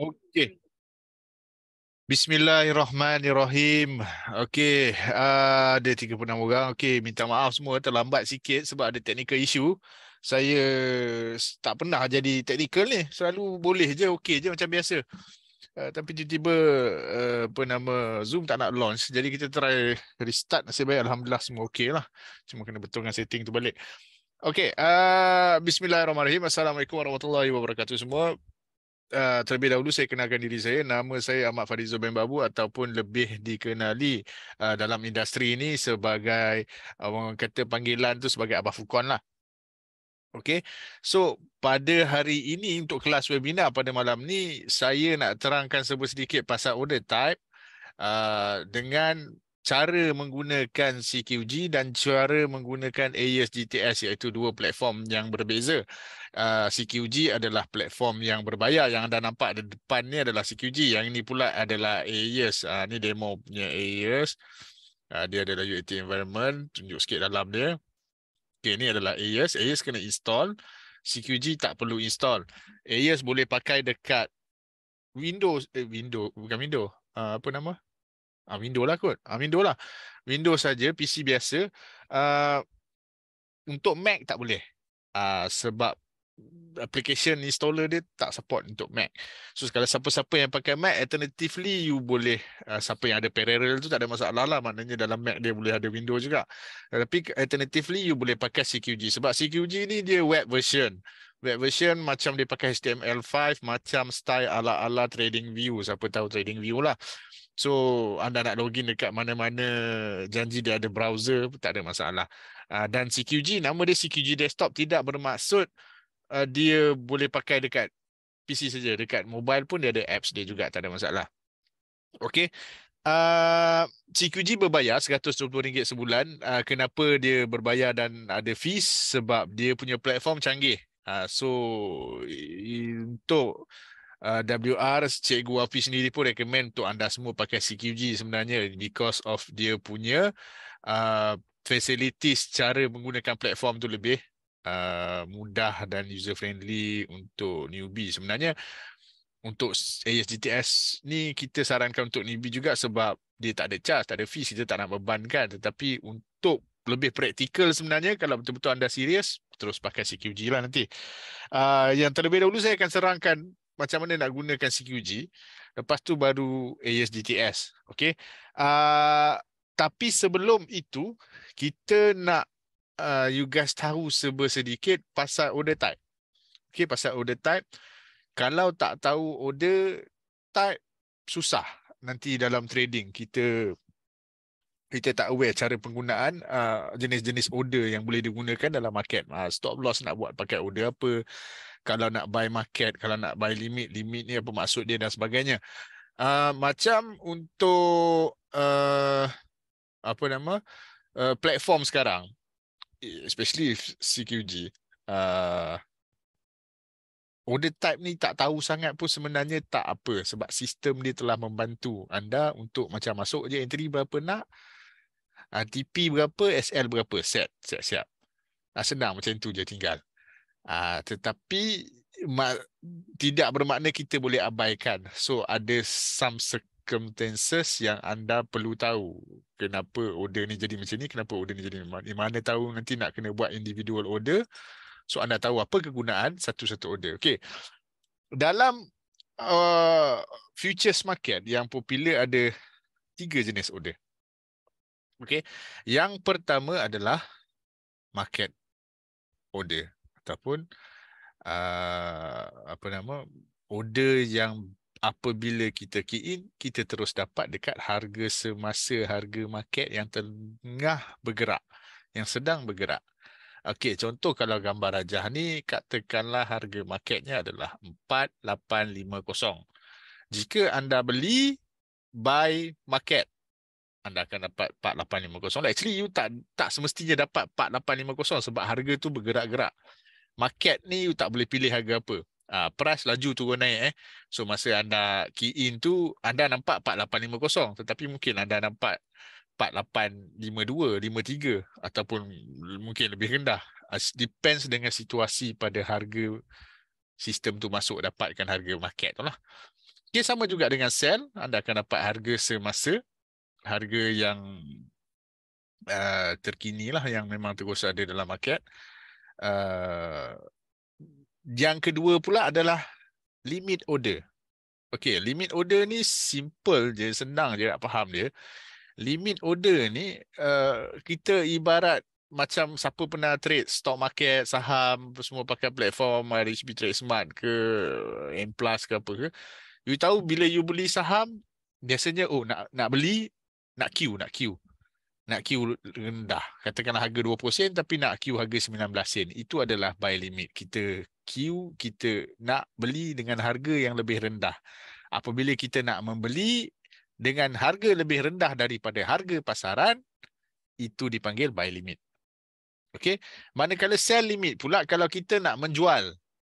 Okey. Bismillahirrahmanirrahim. Okey, uh, ada 36 orang. Okey, minta maaf semua terlambat sikit sebab ada technical issue. Saya tak pernah jadi technical ni. Selalu boleh je, okey je macam biasa. Uh, tapi tiba-tiba uh, apa nama Zoom tak nak launch. Jadi kita try restart. Nasib baik alhamdulillah semua okey lah. Cuma kena betulkan setting tu balik. Okey, uh, bismillahirrahmanirrahim. Assalamualaikum warahmatullahi wabarakatuh semua uh, terlebih dahulu saya kenalkan diri saya. Nama saya Ahmad Farizul bin Babu ataupun lebih dikenali uh, dalam industri ini sebagai ah, orang uh, kata panggilan tu sebagai Abah Fukon lah. Okay, So pada hari ini untuk kelas webinar pada malam ni saya nak terangkan sebut sedikit pasal order type uh, dengan cara menggunakan CQG dan cara menggunakan AES DTS iaitu dua platform yang berbeza. Ah, CQG adalah platform yang berbayar yang anda nampak di depan ni adalah CQG yang ini pula adalah AES uh, ah, ni demo punya AES ah, dia adalah UAT environment tunjuk sikit dalam dia okay, ni adalah AES, AES kena install CQG tak perlu install AES boleh pakai dekat Windows, eh, Windows bukan Windows uh, apa nama Ah Windows lah kot. Ah Windows lah. Windows saja PC biasa. Uh, untuk Mac tak boleh. Uh, sebab application installer dia tak support untuk Mac. So kalau siapa-siapa yang pakai Mac alternatively you boleh uh, siapa yang ada parallel tu tak ada masalah lah maknanya dalam Mac dia boleh ada window juga. Tapi alternatively you boleh pakai CQG sebab CQG ni dia web version. Web version macam dia pakai HTML5 macam style ala-ala trading view siapa tahu trading view lah. So anda nak login dekat mana-mana janji dia ada browser tak ada masalah. Uh, dan CQG nama dia CQG desktop tidak bermaksud uh, dia boleh pakai dekat PC saja dekat mobile pun dia ada apps dia juga tak ada masalah. Okey. Uh, CQG berbayar RM120 sebulan. Uh, kenapa dia berbayar dan ada fees? Sebab dia punya platform canggih. Uh, so untuk uh, WR Cikgu Afi sendiri pun recommend untuk anda semua pakai CQG sebenarnya because of dia punya uh, facilities cara menggunakan platform tu lebih uh, mudah dan user friendly untuk newbie sebenarnya untuk ASGTS ni kita sarankan untuk newbie juga sebab dia tak ada charge tak ada fees kita tak nak bebankan tetapi untuk lebih praktikal sebenarnya kalau betul-betul anda serius terus pakai CQG lah nanti. Uh, yang terlebih dahulu saya akan serangkan macam mana nak gunakan CQG. Lepas tu baru ASGTS. Okay. Uh, tapi sebelum itu, kita nak uh, you guys tahu serba sedikit pasal order type. Okay, pasal order type. Kalau tak tahu order type, susah nanti dalam trading kita kita tak aware cara penggunaan uh, jenis-jenis order yang boleh digunakan dalam market. Uh, stop loss nak buat pakai order apa. Kalau nak buy market, kalau nak buy limit, limit ni apa maksud dia dan sebagainya. Uh, macam untuk uh, apa nama uh, platform sekarang. Eh, especially if CQG uh, order type ni tak tahu sangat pun sebenarnya tak apa sebab sistem dia telah membantu anda untuk macam masuk je entry berapa nak RTP uh, berapa SL berapa set siap-siap uh, ah, senang macam tu je tinggal uh, tetapi tidak bermakna kita boleh abaikan so ada some circumstances yang anda perlu tahu kenapa order ni jadi macam ni, kenapa order ni jadi macam ni. Mana tahu nanti nak kena buat individual order. So anda tahu apa kegunaan satu-satu order. Okay. Dalam uh, futures market yang popular ada tiga jenis order. Okay. Yang pertama adalah market order ataupun uh, apa nama order yang apabila kita key in, kita terus dapat dekat harga semasa, harga market yang tengah bergerak, yang sedang bergerak. Okey, contoh kalau gambar rajah ni, katakanlah harga marketnya adalah 4850. Jika anda beli buy market, anda akan dapat 4850. Actually, you tak tak semestinya dapat 4850 sebab harga tu bergerak-gerak. Market ni you tak boleh pilih harga apa. Ah, price laju turun naik eh. So masa anda key in tu anda nampak 4850 tetapi mungkin anda nampak 4852, 53 ataupun mungkin lebih rendah. As ah, depends dengan situasi pada harga sistem tu masuk dapatkan harga market tu lah. Okay, sama juga dengan sell, anda akan dapat harga semasa, harga yang uh, ah, terkini lah yang memang terus ada dalam market. Uh, yang kedua pula adalah limit order. Okey, limit order ni simple je, senang je nak faham dia. Limit order ni uh, kita ibarat macam siapa pernah trade stock market, saham, semua pakai platform RHB Trade Smart ke M Plus ke apa ke. You tahu bila you beli saham, biasanya oh nak nak beli, nak queue, nak queue nak queue rendah. Katakanlah harga 20 sen tapi nak queue harga 19 sen. Itu adalah buy limit. Kita queue, kita nak beli dengan harga yang lebih rendah. Apabila kita nak membeli dengan harga lebih rendah daripada harga pasaran, itu dipanggil buy limit. Okey. Manakala sell limit pula kalau kita nak menjual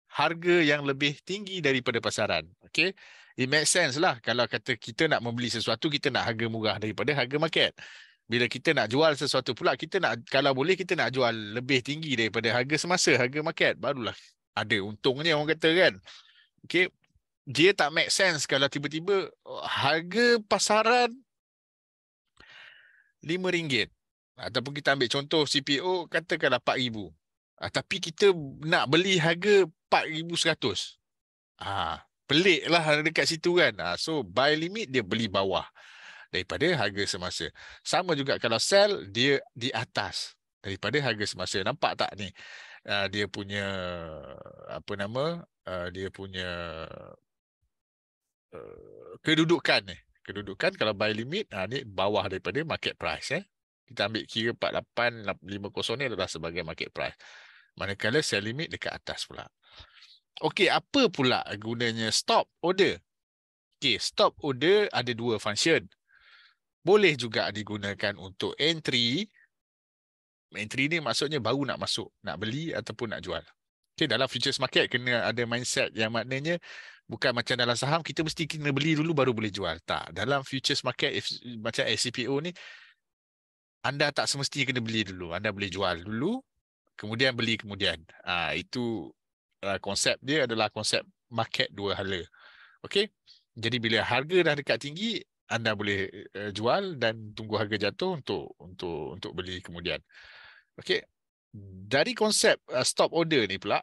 harga yang lebih tinggi daripada pasaran. Okey. It makes sense lah kalau kata kita nak membeli sesuatu, kita nak harga murah daripada harga market bila kita nak jual sesuatu pula kita nak kalau boleh kita nak jual lebih tinggi daripada harga semasa harga market barulah ada untungnya orang kata kan okey dia tak make sense kalau tiba-tiba oh, harga pasaran RM5 ataupun kita ambil contoh CPO katakanlah RM4,000 ah tapi kita nak beli harga RM4,100 ah pelik lah dekat situ kan ah so buy limit dia beli bawah daripada harga semasa. Sama juga kalau sell dia di atas daripada harga semasa. Nampak tak ni? Ah, dia punya apa nama? Ah, dia punya eh, kedudukan ni. Kedudukan kalau buy limit ah, ni bawah daripada market price eh. Kita ambil kira 4850 ni adalah sebagai market price. Manakala sell limit dekat atas pula. Okey, apa pula gunanya stop order? Okey, stop order ada dua function boleh juga digunakan untuk entry. Entry ni maksudnya baru nak masuk, nak beli ataupun nak jual. Okay, dalam futures market kena ada mindset yang maknanya bukan macam dalam saham kita mesti kena beli dulu baru boleh jual. Tak, dalam futures market if, macam SCPO ni anda tak semestinya kena beli dulu. Anda boleh jual dulu, kemudian beli kemudian. ha, itu uh, konsep dia adalah konsep market dua hala. Okey. Jadi bila harga dah dekat tinggi, anda boleh uh, jual dan tunggu harga jatuh untuk untuk untuk beli kemudian. Okey. Dari konsep uh, stop order ni pula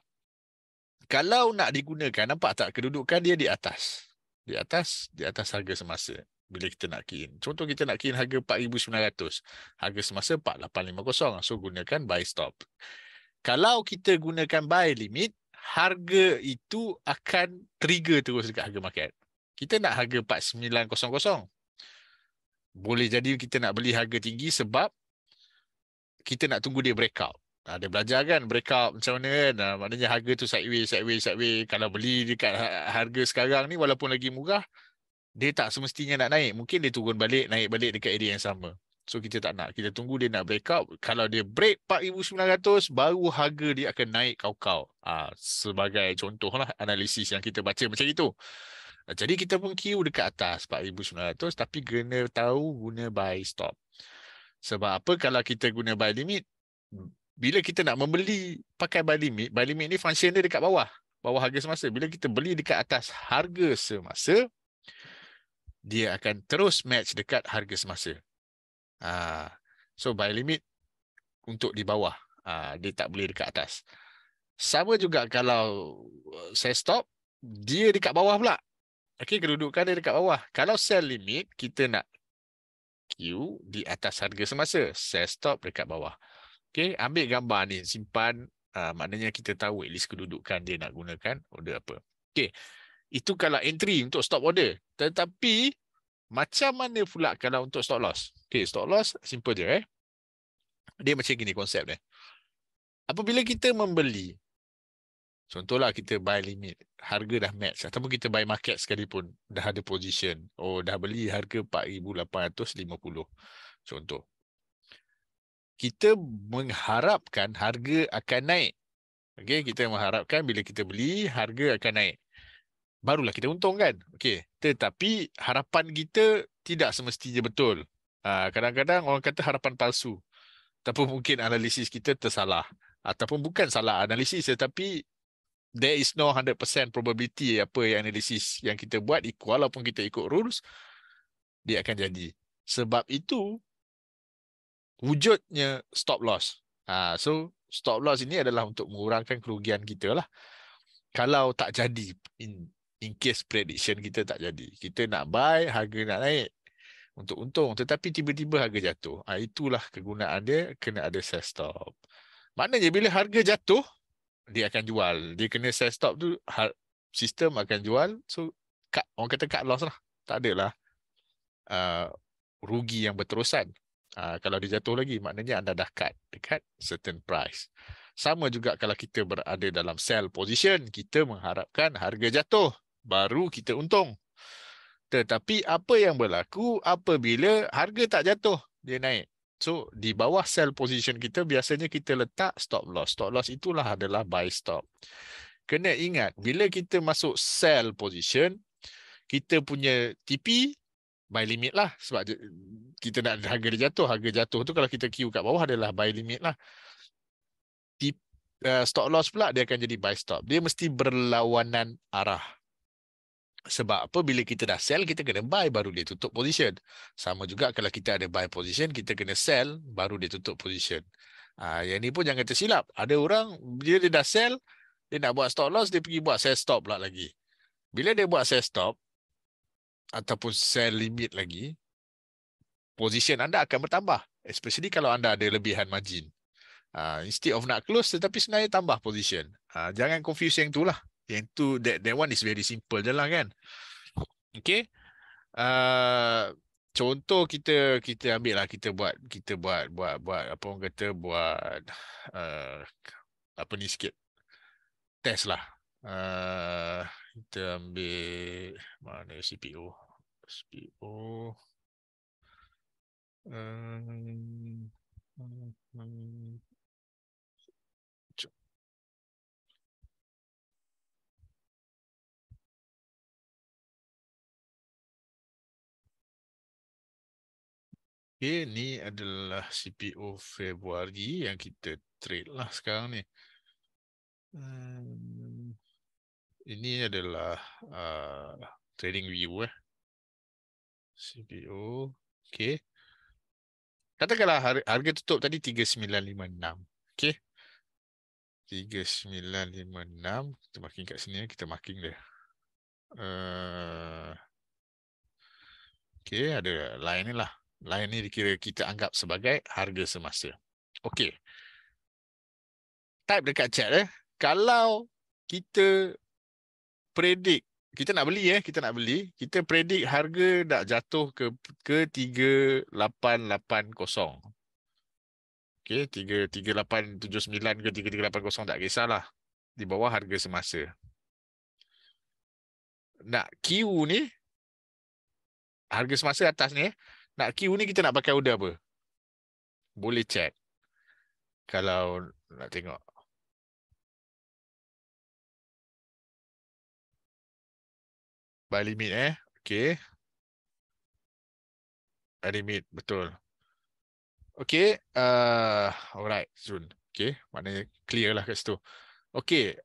kalau nak digunakan nampak tak kedudukan dia di atas. Di atas, di atas harga semasa bila kita nak key Contoh kita nak key in harga 4900, harga semasa 4850. So gunakan buy stop. Kalau kita gunakan buy limit, harga itu akan trigger terus dekat harga market kita nak harga 4900. Boleh jadi kita nak beli harga tinggi sebab kita nak tunggu dia breakout. Ada ah, nah, belajar kan breakout macam mana kan? Nah, maknanya harga tu sideways, sideways, sideways. Kalau beli dekat ha-, harga sekarang ni walaupun lagi murah, dia tak semestinya nak naik. Mungkin dia turun balik, naik balik dekat area yang sama. So kita tak nak. Kita tunggu dia nak breakout. Kalau dia break 4,900, baru harga dia akan naik kau-kau. Ha, sebagai contoh lah analisis yang kita baca macam itu. Ah, jadi kita pun queue dekat atas 4,900 tapi kena tahu guna buy stop. Sebab apa kalau kita guna buy limit, bila kita nak membeli pakai buy limit, buy limit ni function dia dekat bawah. Bawah harga semasa. Bila kita beli dekat atas harga semasa, dia akan terus match dekat harga semasa. Ah, so buy limit untuk di bawah. Ah, dia tak beli dekat atas. Sama juga kalau eh, saya stop, dia dekat bawah pula. Okey, kedudukan dia dekat bawah. Kalau sell limit, kita nak Q di atas harga semasa. Sell stop dekat bawah. Okey, ambil gambar ni. Simpan. Uh, maknanya kita tahu at least kedudukan dia nak gunakan order apa. Okey, itu kalau entry untuk stop order. Tetapi, macam mana pula kalau untuk stop loss? Okey, stop loss, simple je. Eh? Dia macam gini konsep dia. Apabila kita membeli, Contohlah kita buy limit, harga dah match ataupun kita buy market sekalipun dah ada position. Oh, dah beli harga 4850. Contoh. Kita mengharapkan harga akan naik. okay kita mengharapkan bila kita beli harga akan naik. Barulah kita untung kan? okay. tetapi harapan kita tidak semestinya betul. Ha, kadang-kadang orang kata harapan palsu. Ataupun mungkin analisis kita tersalah. Ataupun bukan salah analisis tetapi there is no 100% probability apa yang analisis yang kita buat walaupun kita ikut rules dia akan jadi sebab itu wujudnya stop loss ha, so stop loss ini adalah untuk mengurangkan kerugian kita lah kalau tak jadi in, in case prediction kita tak jadi kita nak buy harga nak naik untuk untung tetapi tiba-tiba harga jatuh ha, itulah kegunaan dia kena ada sell stop maknanya bila harga jatuh dia akan jual. Dia kena sell stop tu, sistem akan jual. So, cut, orang kata cut loss lah. Tak ada lah uh, ah, rugi yang berterusan. Uh, kalau dia jatuh lagi, maknanya anda dah cut dekat certain price. Sama juga kalau kita berada dalam sell position, kita mengharapkan harga jatuh. Baru kita untung. Tetapi apa yang berlaku apabila harga tak jatuh, dia naik. So di bawah sell position kita biasanya kita letak stop loss. Stop loss itulah adalah buy stop. Kena ingat bila kita masuk sell position kita punya TP buy limit lah sebab kita nak harga dia jatuh. Harga jatuh tu kalau kita queue kat bawah adalah buy limit lah. Eh, stop loss pula dia akan jadi buy stop. Dia mesti berlawanan arah. Sebab apa bila kita dah sell kita kena buy baru dia tutup position. Sama juga kalau kita ada buy position kita kena sell baru dia tutup position. Ah ha, yang ni pun jangan tersilap. Ada orang bila dia dah sell dia nak buat stop loss dia pergi buat sell stop pula lagi. Bila dia buat sell stop ataupun sell limit lagi position anda akan bertambah especially kalau anda ada lebihan margin. Ah ha, instead of nak close tetapi sebenarnya tambah position. ha, jangan confuse yang lah. Yang tu that that one is very simple je lah kan. Okay. Uh, contoh kita kita ambil lah kita buat kita buat buat buat apa orang kata buat uh, apa ni sikit test lah. Uh, kita ambil mana CPU CPU um, um, Okay, ni adalah CPO Februari yang kita trade lah sekarang ni. Hmm, ini adalah uh, trading view eh. CPO. Okay. Katakanlah harga tutup tadi 3956. Okay. 3956. Kita marking kat sini. Kita marking dia. Uh, okay. Ada line ni lah lain ini dikira kita anggap sebagai harga semasa. Okey. Type dekat chat eh. Kalau kita predict, kita nak beli eh, kita nak beli, kita predict harga dah jatuh ke ke 3880. Okey, 3379 ke 3380 tak kisahlah. Di bawah harga semasa. Nak Q ni harga semasa atas ni eh. Nak queue ni kita nak pakai order apa? Boleh check. Kalau nak tengok. By limit eh. Okay. By limit. Betul. Okay. Uh, alright. Soon. Okay. Maknanya clear lah kat situ. Okay.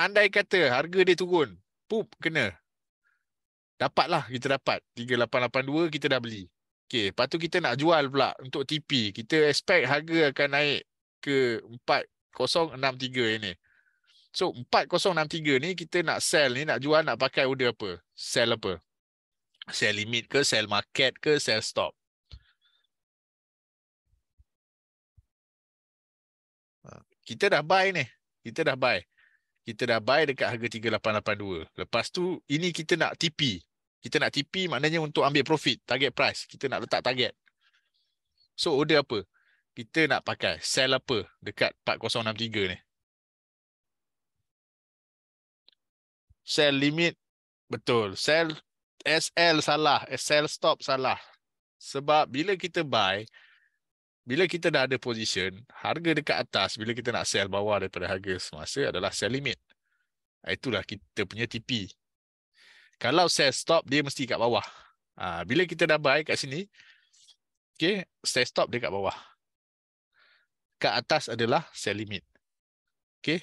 Andai kata harga dia turun. Poop. Kena. Dapatlah. Kita dapat. 3882 kita dah beli. Okey, lepas tu kita nak jual pula untuk TP. Kita expect harga akan naik ke 4063 ini. So 4063 ni kita nak sell ni, nak jual, nak pakai order apa? Sell apa? Sell limit ke, sell market ke, sell stop? Ha, kita dah buy ni. Kita dah buy. Kita dah buy dekat harga 3882. Lepas tu, ini kita nak TP. Kita nak TP maknanya untuk ambil profit, target price. Kita nak letak target. So order apa? Kita nak pakai sell apa dekat 4063 ni? Sell limit, betul. Sell SL salah, sell stop salah. Sebab bila kita buy, bila kita dah ada position, harga dekat atas, bila kita nak sell bawah daripada harga semasa adalah sell limit. Itulah kita punya TP kalau sell stop dia mesti kat bawah ha, bila kita dah buy kat sini okay sell stop dia kat bawah kat atas adalah sell limit okay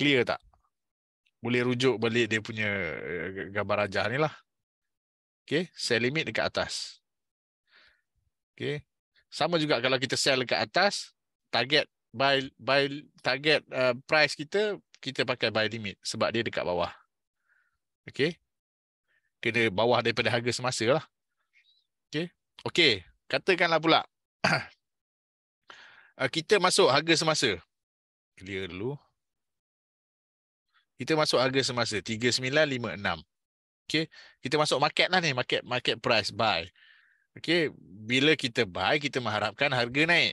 clear tak boleh rujuk balik dia punya eh, gambar rajah ni lah okay sell limit dekat atas okay sama juga kalau kita sell dekat atas target buy buy target uh, price kita kita pakai buy limit sebab dia dekat bawah Okey. Kena bawah daripada harga semasa lah. Okey. Okey. Katakanlah pula. Ah, kita masuk harga semasa. Clear dulu. Kita masuk harga semasa. 3956. Okey. Kita masuk market lah ni. Market, market price. Buy. Okey. Bila kita buy, kita mengharapkan harga naik.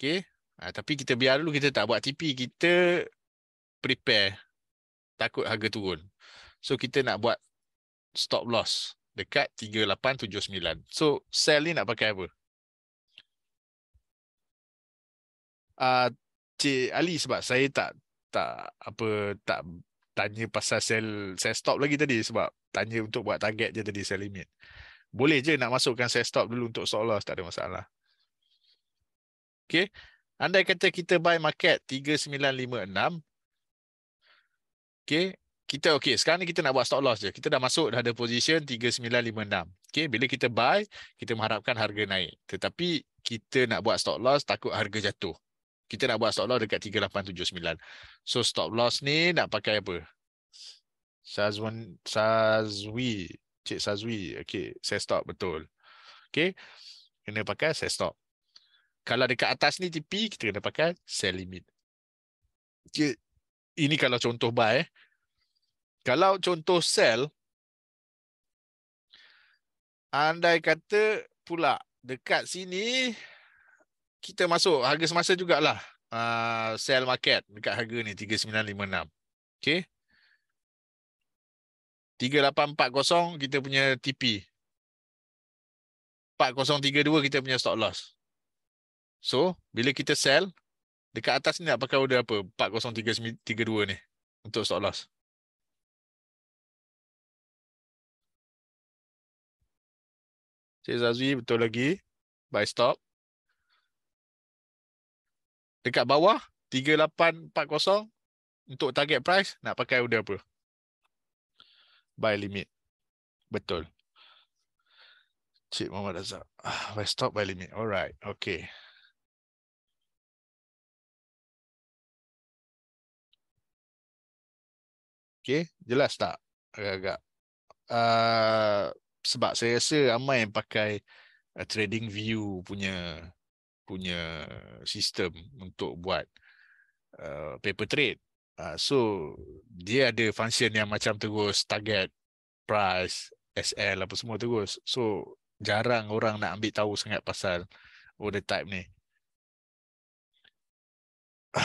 Okey. Ha, tapi kita biar dulu kita tak buat tipi Kita prepare. Takut harga turun. So kita nak buat stop loss dekat 3879. So sell ni nak pakai apa? Ah uh, Cik Ali sebab saya tak tak apa tak tanya pasal sell sell stop lagi tadi sebab tanya untuk buat target je tadi sell limit. Boleh je nak masukkan sell stop dulu untuk stop loss tak ada masalah. Okay. Andai kata kita buy market 3956 Okay, kita okey sekarang ni kita nak buat stop loss je. Kita dah masuk dah ada position 3956. Okey bila kita buy kita mengharapkan harga naik. Tetapi kita nak buat stop loss takut harga jatuh. Kita nak buat stop loss dekat 3879. So stop loss ni nak pakai apa? Sazwan Sazwi, Cik Sazwi. Okey, saya stop betul. Okey. Kena pakai saya stop. Kalau dekat atas ni tipi, kita kena pakai sell limit. Okey. Ini kalau contoh buy eh, kalau contoh sel, andai kata pula dekat sini, kita masuk harga semasa jugalah. Uh, ah, sell market dekat harga ni 3956. Okey. 3840 kita punya TP. 4032 kita punya stop loss. So, bila kita sell dekat atas ni nak pakai order apa? 40332 ni untuk stop loss. Cik Zazwi betul lagi. buy stop. Dekat bawah, 3840 untuk target price, nak pakai udah apa? Buy limit. Betul. Cik Muhammad Azhar. Ah, buy stop, buy limit. Alright, okay. Okay, jelas tak? Agak-agak. Uh, sebab saya rasa ramai yang pakai uh, trading view punya punya sistem untuk buat uh, paper trade. Uh, so dia ada function yang macam terus target price SL apa semua terus. So jarang orang nak ambil tahu sangat pasal order type ni.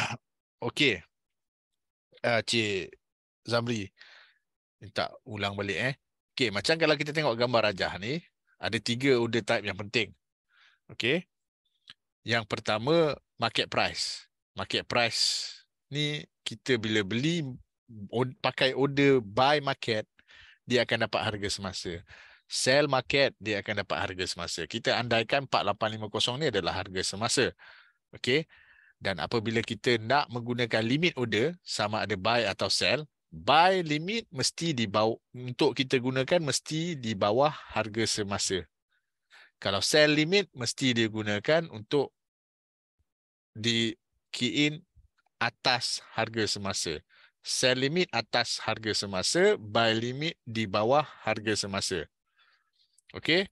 okay. Uh, Cik Zamri. Minta ulang balik eh. Okey, macam kalau kita tengok gambar rajah ni, ada tiga order type yang penting. Okey. Yang pertama, market price. Market price ni kita bila beli pakai order buy market, dia akan dapat harga semasa. Sell market, dia akan dapat harga semasa. Kita andaikan 4850 ni adalah harga semasa. Okey. Dan apabila kita nak menggunakan limit order, sama ada buy atau sell, buy limit mesti di bawah untuk kita gunakan mesti di bawah harga semasa. Kalau sell limit mesti digunakan untuk di key in atas harga semasa. Sell limit atas harga semasa, buy limit di bawah harga semasa. Okey.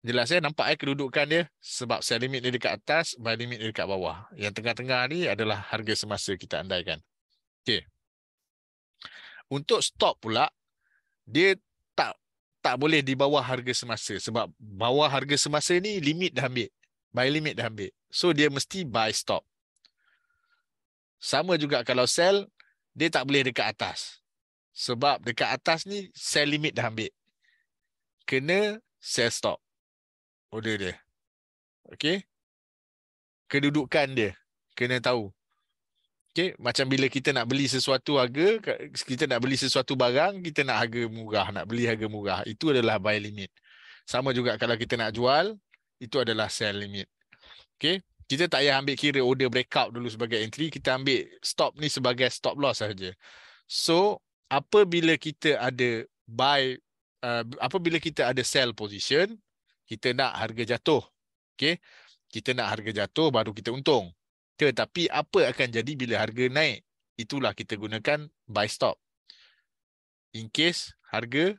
jelas ya nampak eh kedudukan dia sebab sell limit dia dekat atas buy limit dia dekat bawah yang tengah-tengah ni adalah harga semasa kita andaikan okey untuk stop pula dia tak tak boleh di bawah harga semasa sebab bawah harga semasa ni limit dah ambil buy limit dah ambil so dia mesti buy stop sama juga kalau sell dia tak boleh dekat atas sebab dekat atas ni sell limit dah ambil kena sell stop order oh, dia. Okay. Kedudukan dia. Kena tahu. Okay. Macam bila kita nak beli sesuatu harga, kita nak beli sesuatu barang, kita nak harga murah, nak beli harga murah. Itu adalah buy limit. Sama juga kalau kita nak jual, itu adalah sell limit. Okay. Kita tak payah ambil kira order breakout dulu sebagai entry, kita ambil stop ni sebagai stop loss saja. So, apabila kita ada buy, uh, apabila kita ada sell position, kita nak harga jatuh. Okey. Kita nak harga jatuh baru kita untung. Tetapi apa akan jadi bila harga naik? Itulah kita gunakan buy stop. In case harga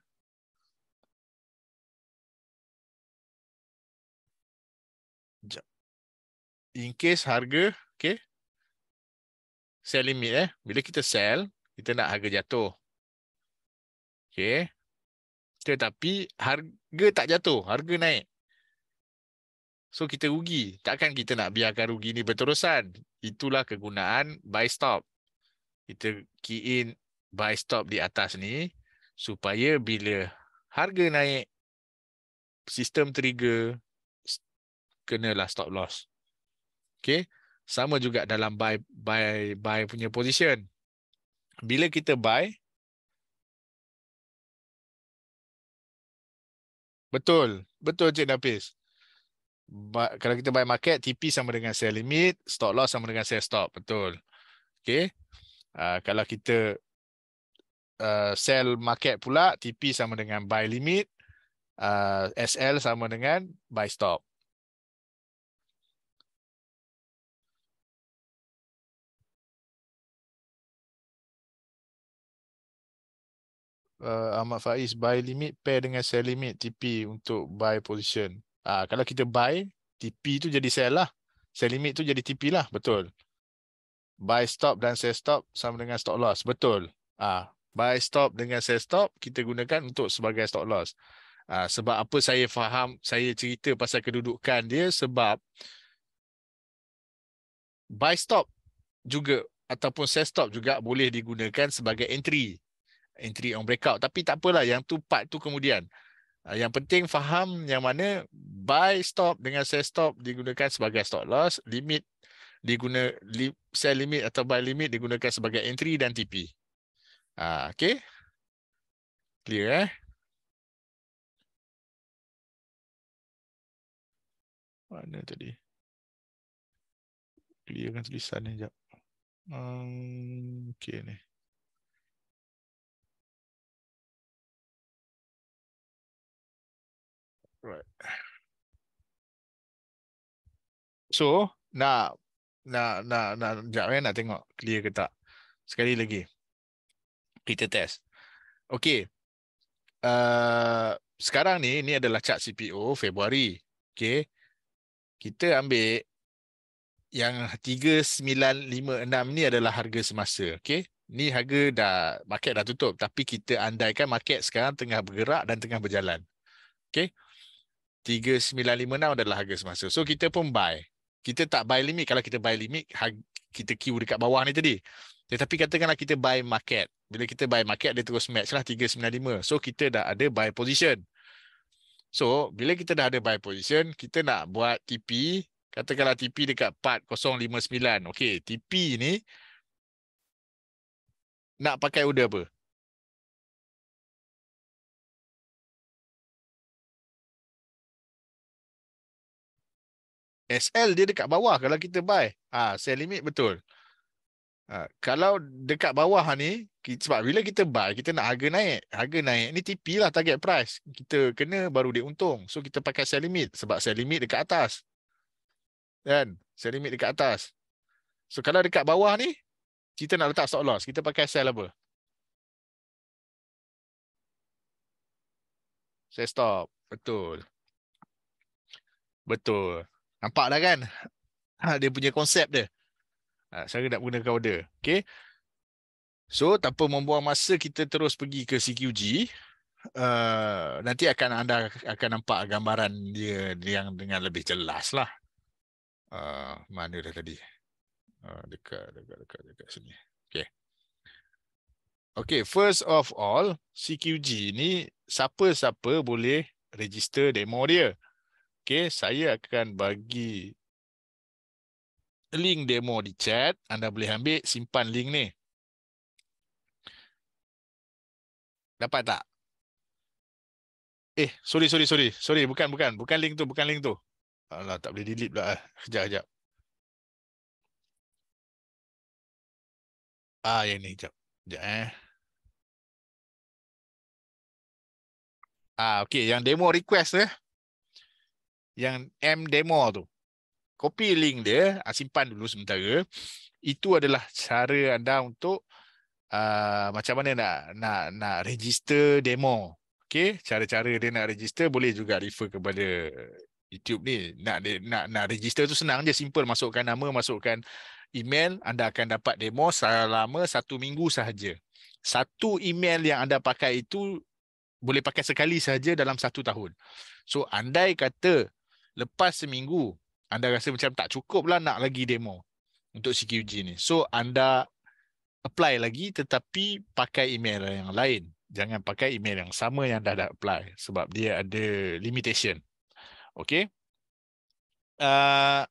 In case harga, okay. Sell limit eh. Bila kita sell, kita nak harga jatuh. Okay. Tetapi harga, harga tak jatuh, harga naik. So kita rugi. Takkan kita nak biarkan rugi ni berterusan. Itulah kegunaan buy stop. Kita key in buy stop di atas ni supaya bila harga naik sistem trigger kena lah stop loss. Okey. Sama juga dalam buy buy buy punya position. Bila kita buy Betul. Betul Encik Nafis. Kalau kita buy market, TP sama dengan sell limit, stop loss sama dengan sell stop. Betul. Okay. Uh, ah, kalau kita uh, sell market pula, TP sama dengan buy limit, uh, ah, SL sama dengan buy stop. uh, Ahmad Faiz buy limit pair dengan sell limit TP untuk buy position. Uh, kalau kita buy, TP tu jadi sell lah. Sell limit tu jadi TP lah, betul. Buy stop dan sell stop sama dengan stop loss, betul. Uh, buy stop dengan sell stop kita gunakan untuk sebagai stop loss. Uh, sebab apa saya faham, saya cerita pasal kedudukan dia sebab buy stop juga ataupun sell stop juga boleh digunakan sebagai entry entry on breakout tapi tak apalah yang tu part tu kemudian ah, yang penting faham yang mana buy stop dengan sell stop digunakan sebagai stop loss limit diguna li, sell limit atau buy limit digunakan sebagai entry dan TP ah, okay clear eh mana tadi clear kan tulisan ni sekejap hmm, okay ni Right. So, nak nak nak nak jap eh nak tengok clear ke tak. Sekali lagi. Kita test. Okay. Uh, sekarang ni ni adalah cat CPO Februari. Okay. Kita ambil yang 3956 ni adalah harga semasa. Okay. Ni harga dah market dah tutup tapi kita andaikan market sekarang tengah bergerak dan tengah berjalan. Okay. 3956 adalah harga semasa. So kita pun buy. Kita tak buy limit. Kalau kita buy limit, kita queue dekat bawah ni tadi. Tetapi eh, katakanlah kita buy market. Bila kita buy market, dia terus match lah 3.95. So, kita dah ada buy position. So, bila kita dah ada buy position, kita nak buat TP. Katakanlah TP dekat 4.059. Okay, TP ni nak pakai order apa? SL dia dekat bawah kalau kita buy. Ha, sell limit betul. Ha, kalau dekat bawah ni, sebab bila kita buy, kita nak harga naik. Harga naik ni TP lah target price. Kita kena baru dia untung. So kita pakai sell limit sebab sell limit dekat atas. Kan? Sell limit dekat atas. So kalau dekat bawah ni, kita nak letak stop loss. Kita pakai sell apa? Saya stop. Betul. Betul. Nampak dah kan? Ha, dia punya konsep dia. Ha, saya nak gunakan order. Okay. So, tanpa membuang masa, kita terus pergi ke CQG. Uh, ah, nanti akan anda akan nampak gambaran dia yang dengan lebih jelas lah. Uh, mana dah tadi? Uh, dekat, dekat, dekat, dekat sini. Okay. Okay, first of all, CQG ni siapa-siapa boleh register demo dia. Okay, saya akan bagi link demo di chat. Anda boleh ambil, simpan link ni. Dapat tak? Eh, sorry, sorry, sorry. Sorry, bukan, bukan. Bukan link tu, bukan link tu. Alah, tak boleh delete pula. Ah, sekejap, sekejap. Ah, yang ni, sekejap. Sekejap, eh. Ah, okay, yang demo request eh yang M demo tu. Copy link dia, ah, simpan dulu sementara. Itu adalah cara anda untuk uh, macam mana nak nak nak register demo. Okey, cara-cara dia nak register boleh juga refer kepada YouTube ni. Nak nak nak register tu senang je, simple masukkan nama, masukkan email, anda akan dapat demo selama satu minggu sahaja. Satu email yang anda pakai itu boleh pakai sekali sahaja dalam satu tahun. So andai kata lepas seminggu anda rasa macam tak cukup lah nak lagi demo untuk CQG ni. So anda apply lagi tetapi pakai email yang lain. Jangan pakai email yang sama yang dah, dah apply sebab dia ada limitation. Okay. Uh,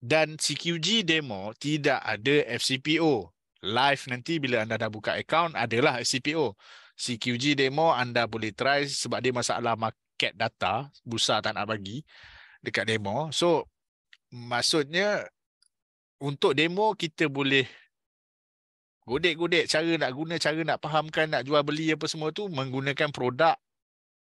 dan CQG demo tidak ada FCPO. Live nanti bila anda dah buka account adalah FCPO. CQG demo anda boleh try sebab dia masalah paket data busa tak nak bagi dekat demo so maksudnya untuk demo kita boleh godek-godek cara nak guna cara nak fahamkan nak jual beli apa semua tu menggunakan produk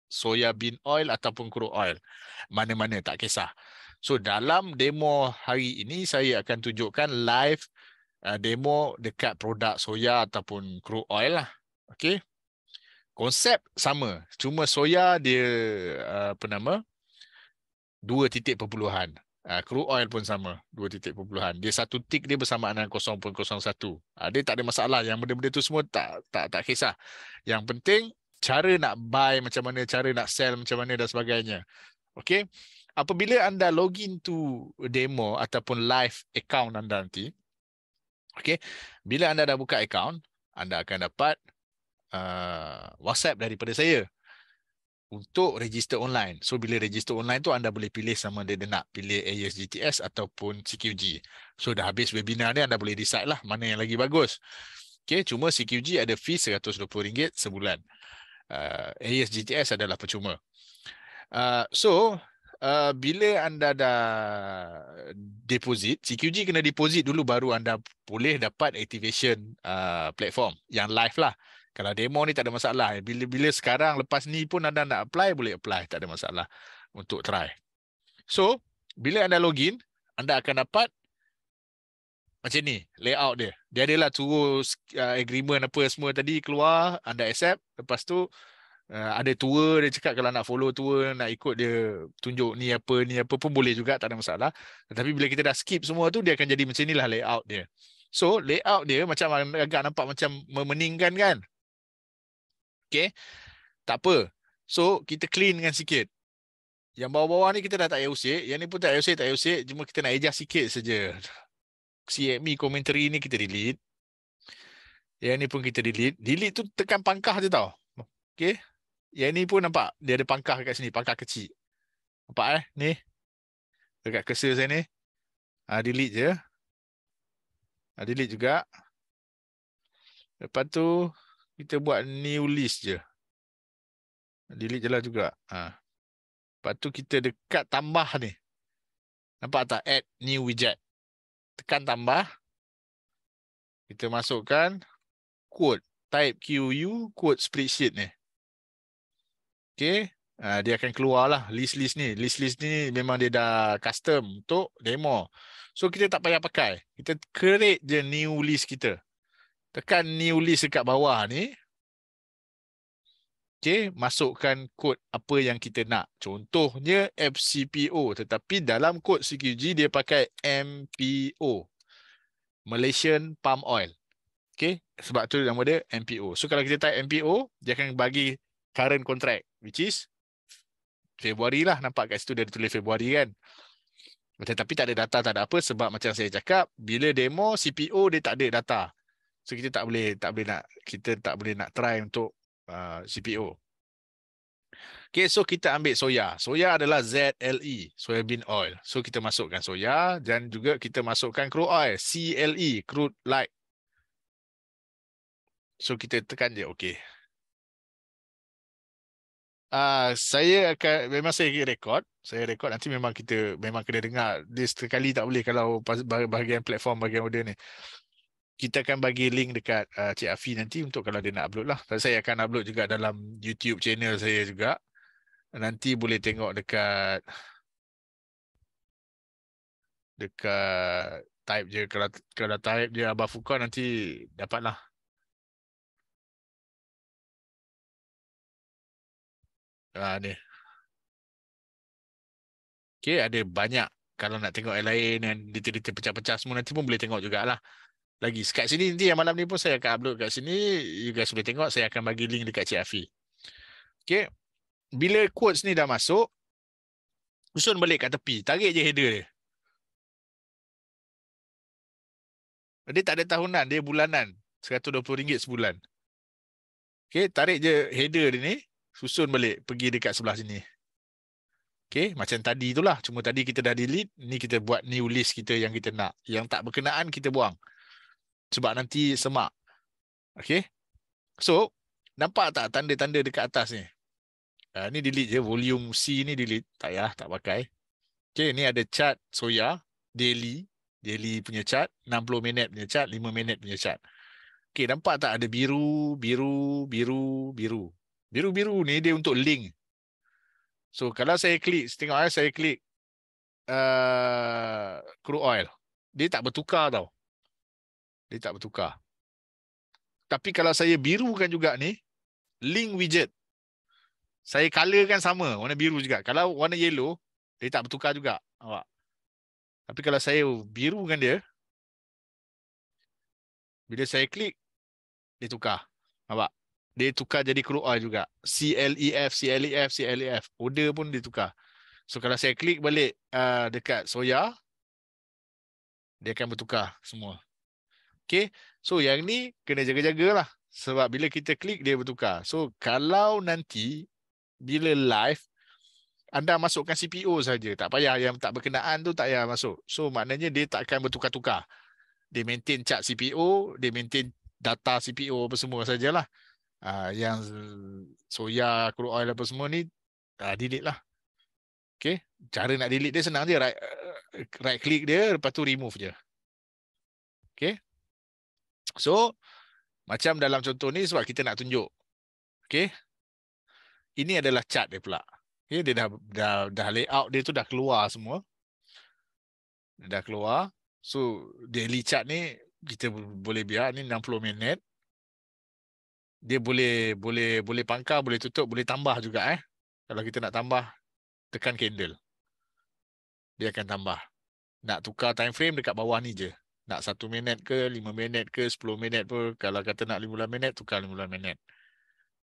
soya bean oil ataupun crude oil mana-mana tak kisah so dalam demo hari ini saya akan tunjukkan live uh, demo dekat produk soya ataupun crude oil lah okey konsep sama cuma soya dia apa nama dua titik perpuluhan uh, crude oil pun sama dua titik perpuluhan dia satu tick dia bersamaan dengan 0.01 uh, ah, dia tak ada masalah yang benda-benda tu semua tak tak tak kisah yang penting cara nak buy macam mana cara nak sell macam mana dan sebagainya okey apabila anda login to demo ataupun live account anda nanti okey bila anda dah buka account anda akan dapat uh, WhatsApp daripada saya untuk register online. So bila register online tu anda boleh pilih sama ada dia nak pilih ASGTS ataupun CQG. So dah habis webinar ni anda boleh decide lah mana yang lagi bagus. Okay, cuma CQG ada fee RM120 sebulan. Uh, ASGTS adalah percuma. Uh, so uh, bila anda dah deposit, CQG kena deposit dulu baru anda boleh dapat activation uh, platform yang live lah. Kalau demo ni tak ada masalah. Bila-bila sekarang lepas ni pun anda nak apply boleh apply tak ada masalah untuk try. So, bila anda login, anda akan dapat macam ni, layout dia. Dia adalah terus uh, agreement apa semua tadi keluar, anda accept. Lepas tu, uh, ada tua dia cakap kalau nak follow tua, nak ikut dia tunjuk ni apa, ni apa pun boleh juga, tak ada masalah. Tetapi bila kita dah skip semua tu, dia akan jadi macam ni lah layout dia. So, layout dia macam agak nampak macam memeningkan kan? Okay. Tak apa. So, kita clean dengan sikit. Yang bawah-bawah ni kita dah tak payah usik. Yang ni pun tak payah usik, tak payah usik. Cuma kita nak adjust sikit saja. CME commentary ni kita delete. Yang ni pun kita delete. Delete tu tekan pangkah je tau. Okay. Yang ni pun nampak? Dia ada pangkah kat sini. Pangkah kecil. Nampak eh? Ni. Dekat cursor saya ni. Ha, delete je. Ha, delete juga. Lepas tu, kita buat new list je. Delete je lah juga. Ha. Lepas tu kita dekat tambah ni. Nampak tak? Add new widget. Tekan tambah. Kita masukkan quote. Type QU quote spreadsheet ni. Okay. Ha, dia akan keluar lah list-list ni. List-list ni memang dia dah custom untuk demo. So kita tak payah pakai. Kita create je new list kita tekan new list dekat bawah ni okay masukkan kod apa yang kita nak contohnya FCPO tetapi dalam kod CQG dia pakai MPO Malaysian Palm Oil okay sebab tu nama dia MPO so kalau kita type MPO dia akan bagi current contract which is Februari lah nampak kat situ dia tulis Februari kan tetapi tak ada data tak ada apa sebab macam saya cakap bila demo CPO dia tak ada data So kita tak boleh tak boleh nak kita tak boleh nak try untuk uh, CPO. Okay, so kita ambil soya. Soya adalah ZLE, soybean oil. So kita masukkan soya dan juga kita masukkan crude oil, CLE, crude light. So kita tekan je, okay. Ah, uh, saya akan memang saya rekod, Saya rekod nanti memang kita memang kena dengar. Dia sekali tak boleh kalau bahagian platform bahagian order ni kita akan bagi link dekat uh, Cik Afi nanti untuk kalau dia nak upload lah. Dan saya akan upload juga dalam YouTube channel saya juga. Nanti boleh tengok dekat dekat type je kalau kalau type dia Abah Fuka nanti lah. Ah ni. okay ada banyak kalau nak tengok yang lain dan detail-detail pecah-pecah semua nanti pun boleh tengok jugalah lagi. Kat sini nanti yang malam ni pun saya akan upload kat sini. You guys boleh tengok. Saya akan bagi link dekat Cik Afi. Okay. Bila quotes ni dah masuk, susun balik kat tepi. Tarik je header dia. Dia tak ada tahunan. Dia bulanan. RM120 sebulan. Okay. Tarik je header dia ni. Susun balik. Pergi dekat sebelah sini. Okay, macam tadi itulah. Cuma tadi kita dah delete. Ni kita buat new list kita yang kita nak. Yang tak berkenaan, kita buang sebab nanti semak. okay. So, nampak tak tanda-tanda dekat atas ni? Uh, ni delete je. Volume C ni delete. Tak payah, tak pakai. Okay, ni ada chart soya daily. Daily punya chart. 60 minit punya chart. 5 minit punya chart. Okay, nampak tak ada biru, biru, biru, biru. Biru-biru ni dia untuk link. So, kalau saya klik, tengok eh, saya klik uh, crude oil. Dia tak bertukar tau dia tak bertukar. Tapi kalau saya birukan juga ni, link widget. Saya kan sama, warna biru juga. Kalau warna yellow, dia tak bertukar juga. Nampak? Tapi kalau saya birukan dia, bila saya klik, dia tukar. Nampak? Dia tukar jadi QR juga. C-L-E-F, C-L-E-F, C-L-E-F. Order pun dia tukar. So kalau saya klik balik uh, dekat soya, dia akan bertukar semua. Okay. So yang ni kena jaga jaga lah, Sebab bila kita klik dia bertukar. So kalau nanti bila live anda masukkan CPO saja. Tak payah yang tak berkenaan tu tak payah masuk. So maknanya dia tak akan bertukar-tukar. Dia maintain cat CPO. Dia maintain data CPO apa semua sajalah. Uh, yang soya, crude oil apa semua ni uh, delete lah. Okay. Cara nak delete dia senang je. Right, right click dia lepas tu remove je. Okay. So, macam dalam contoh ni sebab kita nak tunjuk. Okay. Ini adalah chart dia pula. Okay. Dia dah, dah, dah layout dia tu dah keluar semua. Dia dah keluar. So, daily chart ni kita boleh biar. Ni 60 minit. Dia boleh boleh boleh pangkal, boleh tutup, boleh tambah juga. eh. Kalau kita nak tambah, tekan candle. Dia akan tambah. Nak tukar time frame dekat bawah ni je nak satu minit ke, lima minit ke, sepuluh minit pun. Kalau kata nak lima minit, tukar lima minit.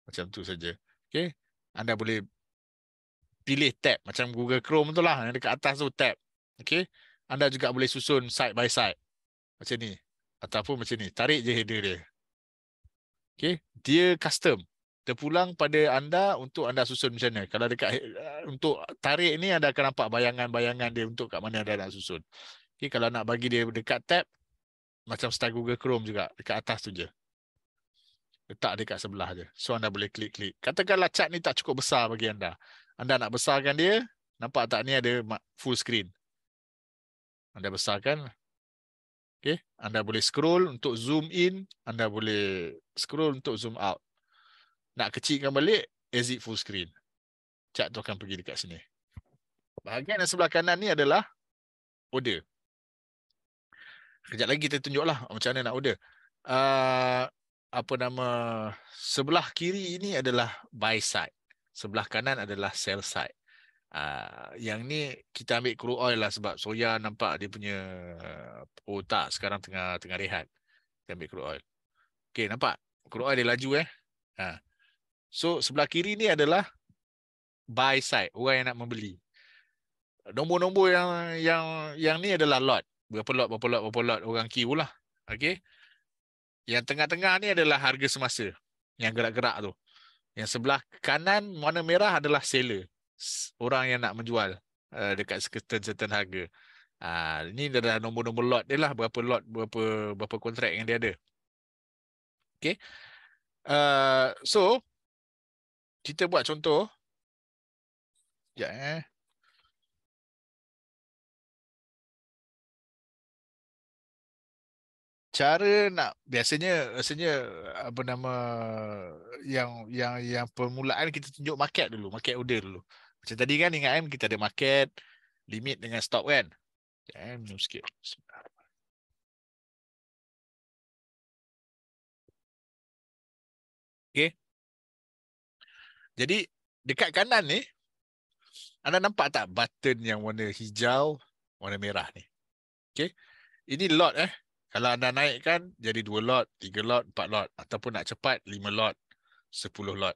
Macam tu saja. Okay? Anda boleh pilih tab. Macam Google Chrome tu lah. Yang dekat atas tu tab. Okay? Anda juga boleh susun side by side. Macam ni. Ataupun macam ni. Tarik je header dia. Okay? Dia custom. Terpulang pada anda untuk anda susun macam ni. Kalau dekat eh, untuk tarik ni, anda akan nampak bayangan-bayangan dia untuk kat mana anda nak susun. Okay, kalau nak bagi dia dekat tab, macam start Google Chrome juga dekat atas tu je. Letak dekat sebelah je. So anda boleh klik-klik. Katakanlah chat ni tak cukup besar bagi anda. Anda nak besarkan dia, nampak tak ni ada full screen. Anda besarkan. Okay. Anda boleh scroll untuk zoom in. Anda boleh scroll untuk zoom out. Nak kecilkan balik, exit full screen. Chat tu akan pergi dekat sini. Bahagian yang sebelah kanan ni adalah order. Kejap lagi kita tunjuk lah macam mana nak order. Uh, apa nama, sebelah kiri ini adalah buy side. Sebelah kanan adalah sell side. Uh, yang ni kita ambil crude oil lah sebab soya nampak dia punya otak sekarang tengah tengah rehat. Kita ambil crude oil. Okay, nampak? Crude oil dia laju eh. Uh. So, sebelah kiri ni adalah buy side. Orang yang nak membeli. Nombor-nombor yang yang yang ni adalah lot berapa lot, berapa lot, berapa lot orang queue lah. Okay. Yang tengah-tengah ni adalah harga semasa yang gerak-gerak tu. Yang sebelah kanan warna merah adalah seller. Orang yang nak menjual uh, dekat certain-certain harga. Uh, ah, ini adalah nombor-nombor lot dia lah. Berapa lot, berapa berapa kontrak yang dia ada. Okay. Uh, eh, so, kita buat contoh. Sekejap eh. cara nak biasanya biasanya apa nama yang yang yang permulaan kita tunjuk market dulu market order dulu macam tadi kan ingat kan kita ada market limit dengan stop kan kan okay, minum sikit okey jadi dekat kanan ni anda nampak tak button yang warna hijau warna merah ni okey ini lot eh kalau anda naikkan jadi 2 lot, 3 lot, 4 lot ataupun nak cepat 5 lot, 10 lot.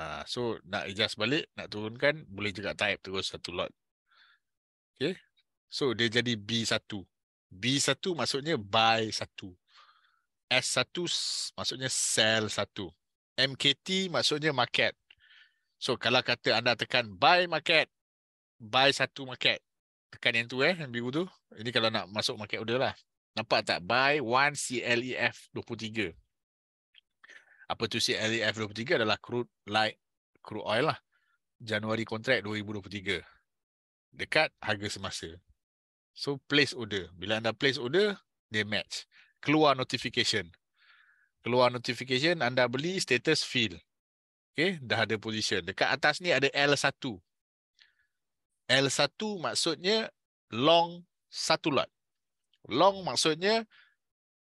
Ah, so nak adjust balik, nak turunkan boleh juga type terus 1 lot. Okay. So dia jadi B1. B1 maksudnya buy 1. S1 maksudnya sell 1. MKT maksudnya market. So kalau kata anda tekan buy market, buy 1 market. Tekan yang tu eh, yang biru tu. Ini kalau nak masuk market order lah. Nampak tak? Buy 1 CLEF 23. Apa tu CLEF 23? Adalah crude light crude oil lah. Januari kontrak 2023. Dekat harga semasa. So place order. Bila anda place order, dia match. Keluar notification. Keluar notification, anda beli status fill. Okay, dah ada position. Dekat atas ni ada L1. L1 maksudnya long satu lot. Long maksudnya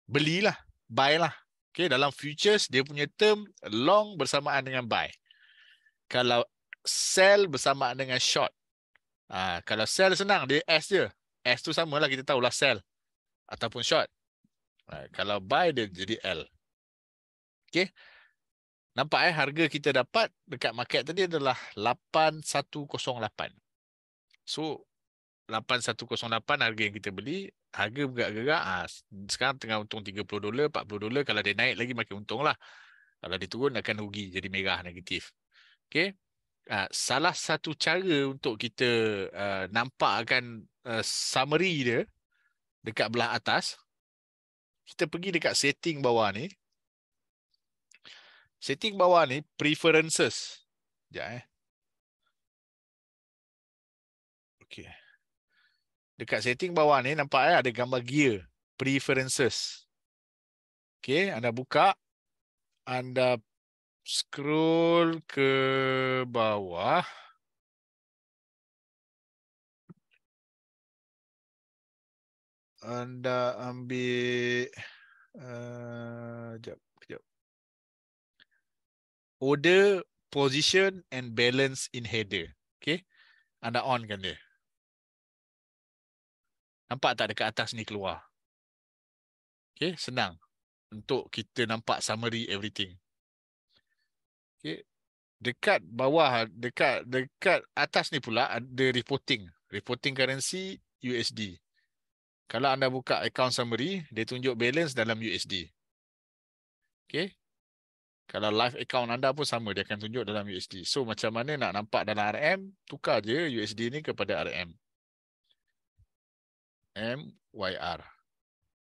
belilah, buy lah. Okay, dalam futures dia punya term long bersamaan dengan buy. Kalau sell bersamaan dengan short. Ha, kalau sell senang, dia S je. S tu sama lah kita tahulah sell ataupun short. Ha, kalau buy dia jadi L. Okay. Nampak eh harga kita dapat dekat market tadi adalah 8108. So 8108 harga yang kita beli harga bergerak-gerak ha, sekarang tengah untung 30 dolar 40 dolar kalau dia naik lagi makin untung lah kalau dia turun akan rugi jadi merah negatif okay? ha, salah satu cara untuk kita uh, ah, nampak akan uh, summary dia dekat belah atas kita pergi dekat setting bawah ni setting bawah ni preferences sekejap eh dekat setting bawah ni nampak eh ada gambar gear preferences okey anda buka anda scroll ke bawah anda ambil a uh, eh, jap order position and balance in header okey anda on kan dia Nampak tak dekat atas ni keluar? Okay, senang. Untuk kita nampak summary everything. Okay. Dekat bawah, dekat dekat atas ni pula ada reporting. Reporting currency USD. Kalau anda buka account summary, dia tunjuk balance dalam USD. Okay. Kalau live account anda pun sama, dia akan tunjuk dalam USD. So macam mana nak nampak dalam RM, tukar je USD ni kepada RM. MYR.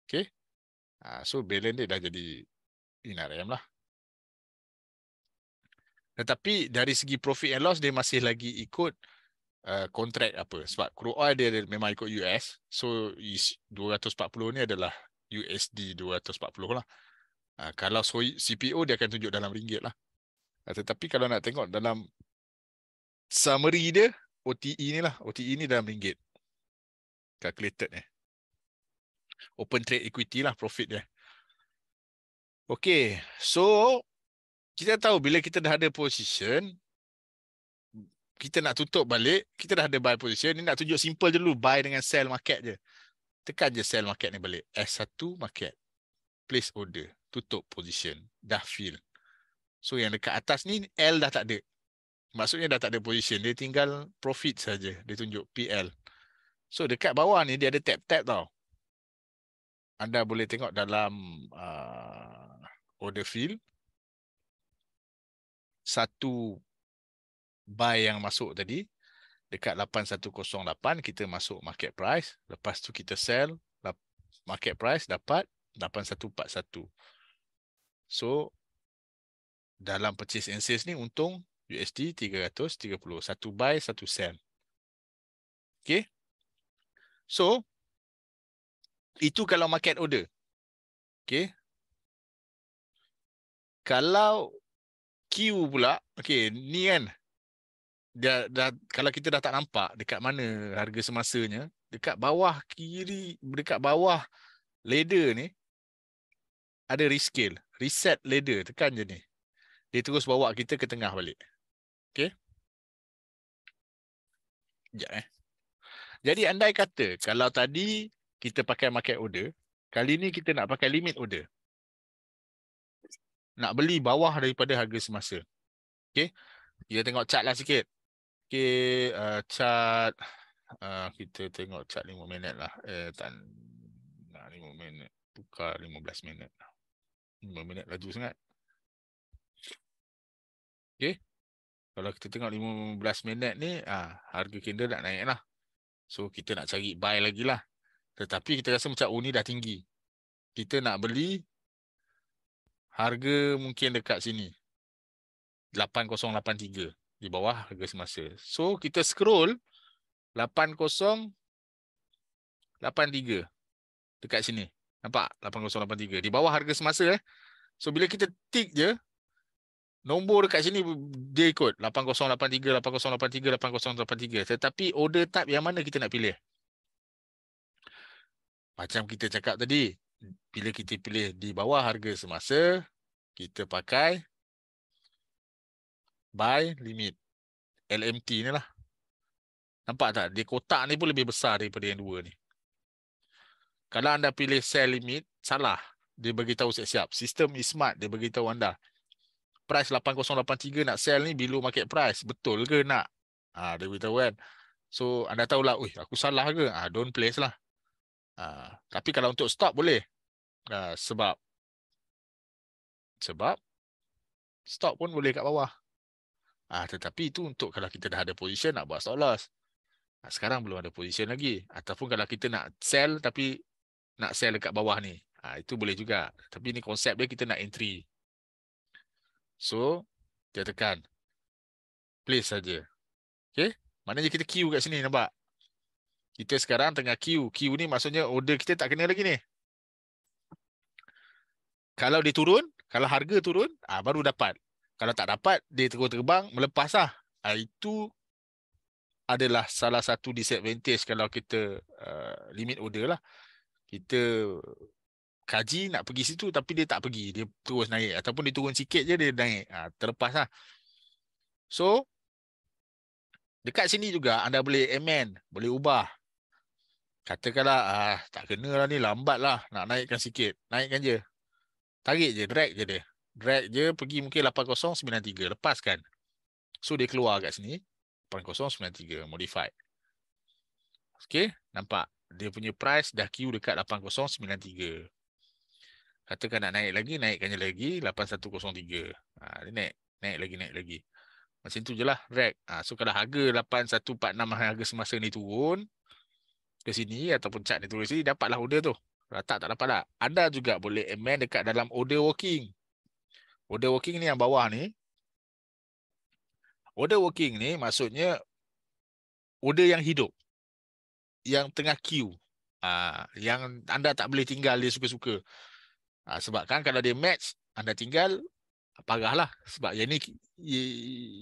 Okay. Ha, so balance dia dah jadi NRM lah. Tetapi dari segi profit and loss, dia masih lagi ikut kontrak uh, apa. Sebab crude oil dia memang ikut US. So, 240 ni adalah USD 240 lah. Uh, kalau soy, CPO, dia akan tunjuk dalam ringgit lah. Uh, tetapi kalau nak tengok dalam summary dia, OTE ni lah. OTE ni dalam ringgit calculated eh. Open trade equity lah profit dia. Okay, so kita tahu bila kita dah ada position, kita nak tutup balik, kita dah ada buy position, ni nak tunjuk simple je dulu, buy dengan sell market je. Tekan je sell market ni balik. S1 market. Place order. Tutup position. Dah fill. So yang dekat atas ni, L dah tak ada. Maksudnya dah tak ada position. Dia tinggal profit saja. Dia tunjuk PL. So dekat bawah ni dia ada tab-tab tau. Anda boleh tengok dalam uh, order field. Satu buy yang masuk tadi. Dekat 8108 kita masuk market price. Lepas tu kita sell. Market price dapat 8141. So dalam purchase and sales ni untung USD 331 Satu buy, satu sell. Okay. So itu kalau market order. okay. Kalau Q pula, okay. ni kan dia dah kalau kita dah tak nampak dekat mana harga semasanya, dekat bawah kiri, dekat bawah ladder ni ada rescale, reset ladder tekan je ni. Dia terus bawa kita ke tengah balik. okay. Jap eh. Jadi andai kata kalau tadi kita pakai market order, kali ni kita nak pakai limit order. Nak beli bawah daripada harga semasa. Okey. Kita tengok chart lah sikit. Okey, uh, chart uh, kita tengok chart 5 minit lah. Eh tak nak 5 minit. Buka 15 minit. 5 minit laju sangat. Okey. Kalau kita tengok 15 minit ni, ah harga candle nak naik lah. So kita nak cari buy lagi lah. Tetapi kita rasa macam oh ni dah tinggi. Kita nak beli harga mungkin dekat sini. 8083 di bawah harga semasa. So kita scroll 8083 dekat sini. Nampak 8083 di bawah harga semasa eh. So bila kita tick je Nombor dekat sini dia ikut 8083 8083 8083 tetapi order type yang mana kita nak pilih? Macam kita cakap tadi, bila kita pilih di bawah harga semasa, kita pakai buy limit LMT ni lah. Nampak tak? di kotak ni pun lebih besar daripada yang dua ni. Kalau anda pilih sell limit, salah. Dia beritahu siap-siap. Sistem is smart. Dia beritahu anda price 8083 nak sell ni below market price betul ke nak ah ha, dia beritahu kan so anda tahu lah. ui aku salah ke ah ha, don't place lah ha, tapi kalau untuk stop boleh ha, sebab sebab stop pun boleh kat bawah ah ha, tetapi itu untuk kalau kita dah ada position nak buat stop loss ha, sekarang belum ada position lagi ataupun kalau kita nak sell tapi nak sell dekat bawah ni ha, itu boleh juga tapi ni konsep dia kita nak entry So, dia tekan. Place saja. Okay. Maknanya kita queue kat sini, nampak? Kita sekarang tengah queue. Queue ni maksudnya order kita tak kena lagi ni. Kalau dia turun, kalau harga turun, ah baru dapat. Kalau tak dapat, dia terus terbang, melepas lah. Ah, itu adalah salah satu disadvantage kalau kita uh, limit order lah. Kita kaji nak pergi situ tapi dia tak pergi dia terus naik ataupun dia turun sikit je dia naik ha, terlepas lah so dekat sini juga anda boleh amend boleh ubah katakanlah ah, tak kena lah ni lambat lah nak naikkan sikit naikkan je tarik je drag je dia drag je pergi mungkin 8093 lepaskan so dia keluar kat sini 8093 modified okay nampak dia punya price dah queue dekat 8093 Katakan nak naik lagi, naikkannya lagi 8103. Ha, dia naik, naik lagi, naik lagi. Macam tu je lah, rack. Ha, so kalau harga 8146 harga semasa ni turun ke sini ataupun cat ni turun ke sini, dapatlah order tu. Kalau tak, tak dapat lah. Anda juga boleh amend dekat dalam order working. Order working ni yang bawah ni. Order working ni maksudnya order yang hidup. Yang tengah queue. Ha, yang anda tak boleh tinggal dia suka-suka. Ha, sebab kan kalau dia match, anda tinggal, parahlah. Sebab yang ni,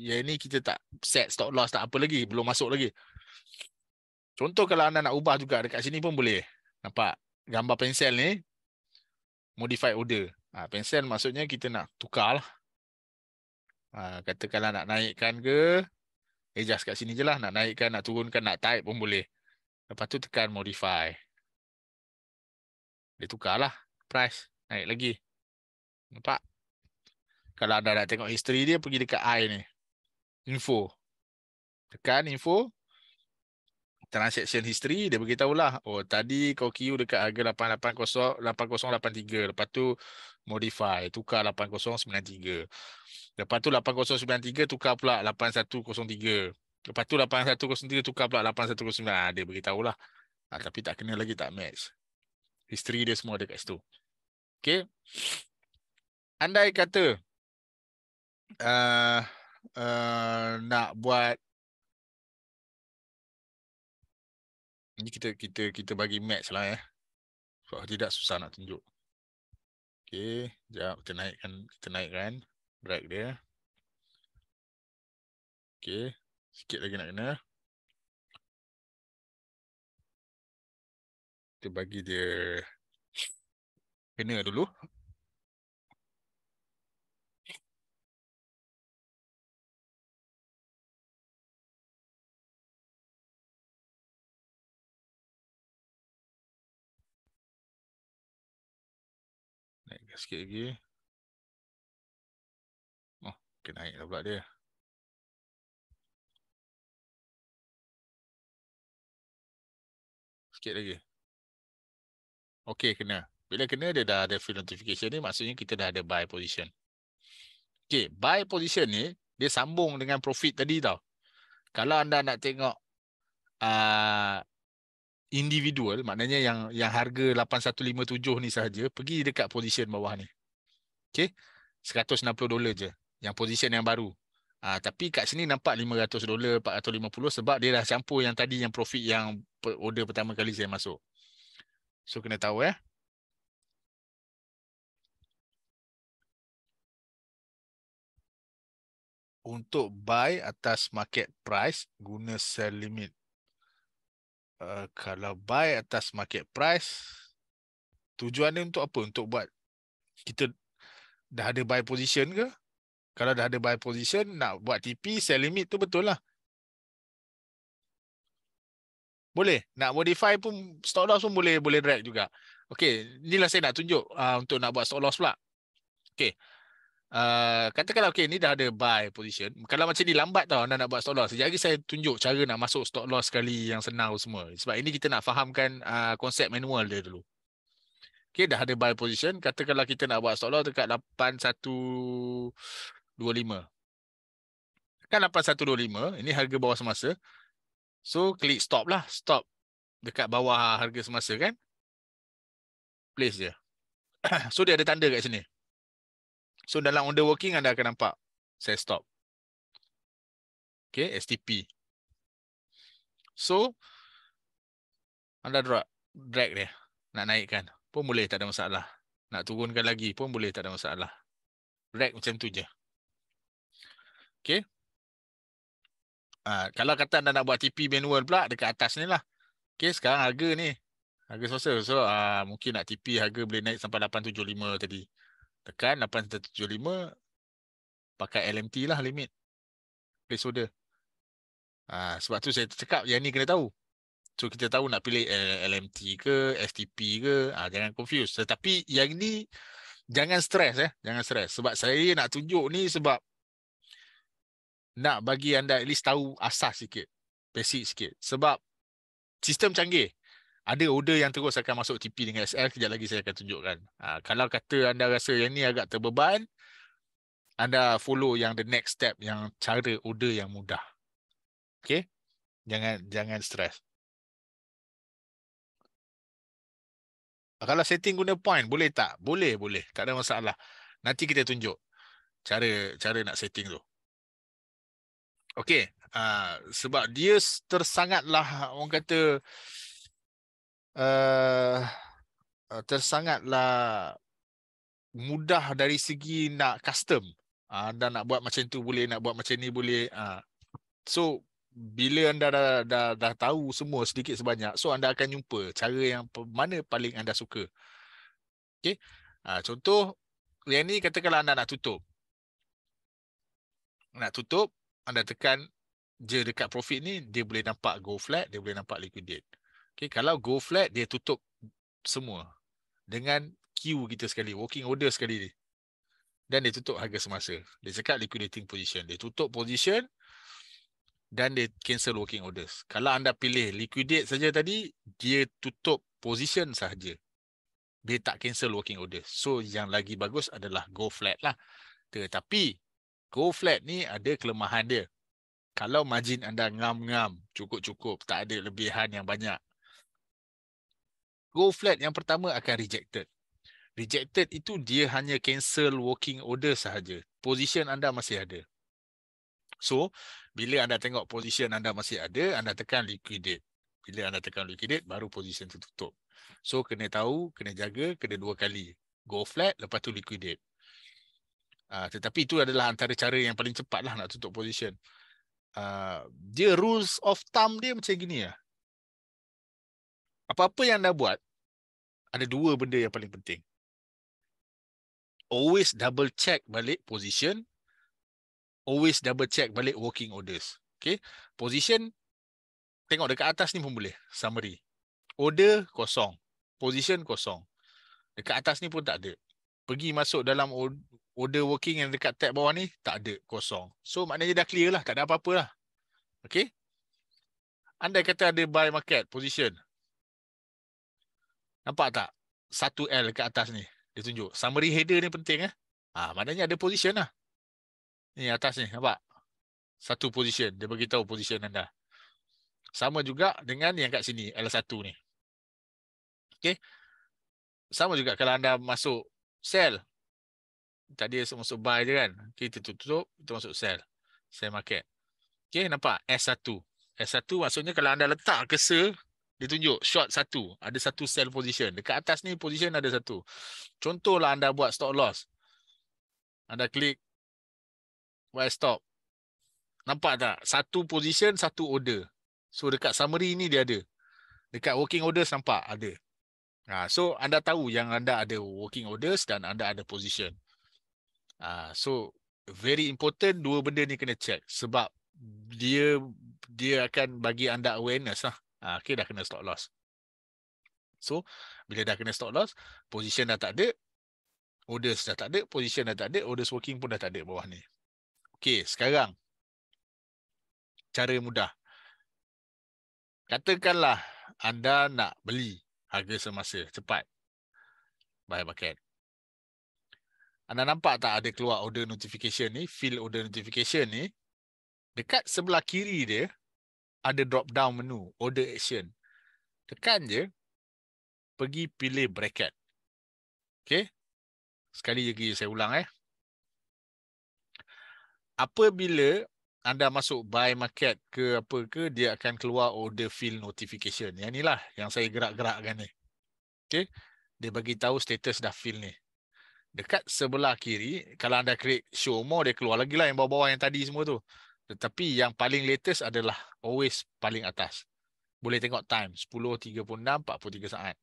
yang ni kita tak set stop loss, tak apa lagi. Belum masuk lagi. Contoh kalau anda nak ubah juga dekat sini pun boleh. Nampak? Gambar pensel ni, modify order. Ha, pensel maksudnya kita nak tukar lah. Ha, katakanlah nak naikkan ke, adjust eh, kat sini je lah. Nak naikkan, nak turunkan, nak type pun boleh. Lepas tu tekan modify. Dia tukarlah price naik lagi. Nampak? Kalau ada nak tengok history dia, pergi dekat I ni. Info. Tekan info. Transaction history, dia beritahu lah. Oh, tadi kau kiu dekat harga 880, 8083. Lepas tu modify, tukar 8093. Lepas tu 8093 tukar pula 8103. Lepas tu 8103 tukar pula 8109. Ah, dia beritahu lah. Ha, ah, tapi tak kena lagi tak match. History dia semua ada kat situ. Okay, Andai kata uh, uh, nak buat ini kita kita kita bagi match lah ya. Sebab tidak susah nak tunjuk. Okay, jap kita naikkan kita naikkan drag dia. Okay, sikit lagi nak kena. Kita bagi dia kena dulu. Naik sikit lagi. Oh, kena okay, naiklah pula dia. Sikit lagi. Okey, kena. Bila kena dia dah ada free notification ni maksudnya kita dah ada buy position. Okey, buy position ni dia sambung dengan profit tadi tau. Kalau anda nak tengok uh, individual maknanya yang yang harga 8157 ni saja pergi dekat position bawah ni. Okey. 160 dolar je yang position yang baru. Uh, tapi kat sini nampak 500 dolar 450 sebab dia dah campur yang tadi yang profit yang order pertama kali saya masuk. So kena tahu ya. Eh? untuk buy atas market price guna sell limit. Uh, kalau buy atas market price, tujuan dia untuk apa? Untuk buat kita dah ada buy position ke? Kalau dah ada buy position, nak buat TP, sell limit tu betul lah. Boleh. Nak modify pun, stock loss pun boleh boleh drag juga. Okay, inilah saya nak tunjuk uh, untuk nak buat stock loss pula. Okay. Uh, katakanlah okay, ni dah ada buy position kalau macam ni lambat tau anda nak buat stop loss sejak lagi saya tunjuk cara nak masuk stop loss sekali yang senang semua sebab ini kita nak fahamkan uh, konsep manual dia dulu Okay, dah ada buy position katakanlah kita nak buat stop loss dekat 8125 kan 8125 ini harga bawah semasa so klik stop lah stop dekat bawah harga semasa kan place dia so dia ada tanda kat sini So dalam on working anda akan nampak saya stop. Okay, STP. So anda drag drag dia nak naikkan pun boleh tak ada masalah. Nak turunkan lagi pun boleh tak ada masalah. Drag macam tu je. Okay. Uh, kalau kata anda nak buat TP manual pula dekat atas ni lah. Okay, sekarang harga ni. Harga sosial. So uh, mungkin nak TP harga boleh naik sampai 875 tadi tekan 8175 pakai LMT lah limit place order ha, sebab tu saya cakap yang ni kena tahu so kita tahu nak pilih eh, LMT ke STP ke ha, jangan confuse tetapi yang ni jangan stress eh jangan stress sebab saya nak tunjuk ni sebab nak bagi anda at least tahu asas sikit basic sikit sebab sistem canggih ada order yang terus akan masuk TP dengan SL kejap lagi saya akan tunjukkan. Ha, kalau kata anda rasa yang ni agak terbeban, anda follow yang the next step yang cara order yang mudah. Okay? Jangan jangan stres. Kalau setting guna point, boleh tak? Boleh, boleh. Tak ada masalah. Nanti kita tunjuk cara cara nak setting tu. Okay. Uh, ha, sebab dia tersangatlah orang kata uh, tersangatlah mudah dari segi nak custom uh, ah, dan nak buat macam tu boleh nak buat macam ni boleh uh. so bila anda dah, dah, dah tahu semua sedikit sebanyak so anda akan jumpa cara yang mana paling anda suka Okay, uh, ah, contoh yang ni katakanlah anda nak tutup nak tutup anda tekan je dekat profit ni dia boleh nampak go flat dia boleh nampak liquidate Okay, kalau go flat, dia tutup semua. Dengan queue kita sekali, working order sekali ni. Dan dia tutup harga semasa. Dia cakap liquidating position. Dia tutup position dan dia cancel working orders. Kalau anda pilih liquidate saja tadi, dia tutup position sahaja. Dia tak cancel working orders. So yang lagi bagus adalah go flat lah. Tetapi go flat ni ada kelemahan dia. Kalau margin anda ngam-ngam, cukup-cukup, tak ada lebihan yang banyak go flat yang pertama akan rejected. Rejected itu dia hanya cancel working order sahaja. Position anda masih ada. So, bila anda tengok position anda masih ada, anda tekan liquidate. Bila anda tekan liquidate, baru position itu tutup. So, kena tahu, kena jaga, kena dua kali. Go flat, lepas tu liquidate. Uh, tetapi itu adalah antara cara yang paling cepat lah nak tutup position. Uh, dia rules of thumb dia macam gini lah apa-apa yang anda buat, ada dua benda yang paling penting. Always double check balik position. Always double check balik working orders. Okay. Position, tengok dekat atas ni pun boleh. Summary. Order kosong. Position kosong. Dekat atas ni pun tak ada. Pergi masuk dalam order working yang dekat tab bawah ni, tak ada kosong. So maknanya dah clear lah. Tak ada apa-apa lah. Okay. Anda kata ada buy market position. Nampak tak? Satu L ke atas ni. Dia tunjuk. Summary header ni penting. Eh? Ha, maknanya ada position lah. Ni atas ni. Nampak? Satu position. Dia beritahu position anda. Sama juga dengan yang kat sini. L1 ni. Okay. Sama juga kalau anda masuk sell. Tadi saya masuk buy je kan. Kita tutup. Kita masuk sell. Sell market. Okay. Nampak? S1. S1 maksudnya kalau anda letak cursor ditunjuk short satu ada satu sell position dekat atas ni position ada satu contohlah anda buat stop loss anda klik buy stop nampak tak satu position satu order so dekat summary ni dia ada dekat working order nampak ada ha, so anda tahu yang anda ada working orders dan anda ada position ha, so very important dua benda ni kena check sebab dia dia akan bagi anda awareness lah Ah, okay, dah kena stop loss. So, bila dah kena stop loss, position dah tak ada, orders dah tak ada, position dah tak ada, orders working pun dah tak ada bawah ni. Okay, sekarang, cara mudah. Katakanlah, anda nak beli harga semasa cepat. Buy market. Anda nampak tak ada keluar order notification ni, fill order notification ni, dekat sebelah kiri dia, ada drop down menu order action. Tekan je pergi pilih bracket. Okey. Sekali lagi saya ulang eh. Apabila anda masuk buy market ke apa ke dia akan keluar order fill notification. Yang inilah yang saya gerak-gerakkan ni. Okey. Dia bagi tahu status dah fill ni. Dekat sebelah kiri, kalau anda create show more, dia keluar lagi lah yang bawah-bawah yang tadi semua tu. Tetapi yang paling latest adalah always paling atas. Boleh tengok time. 10.36, 43 saat.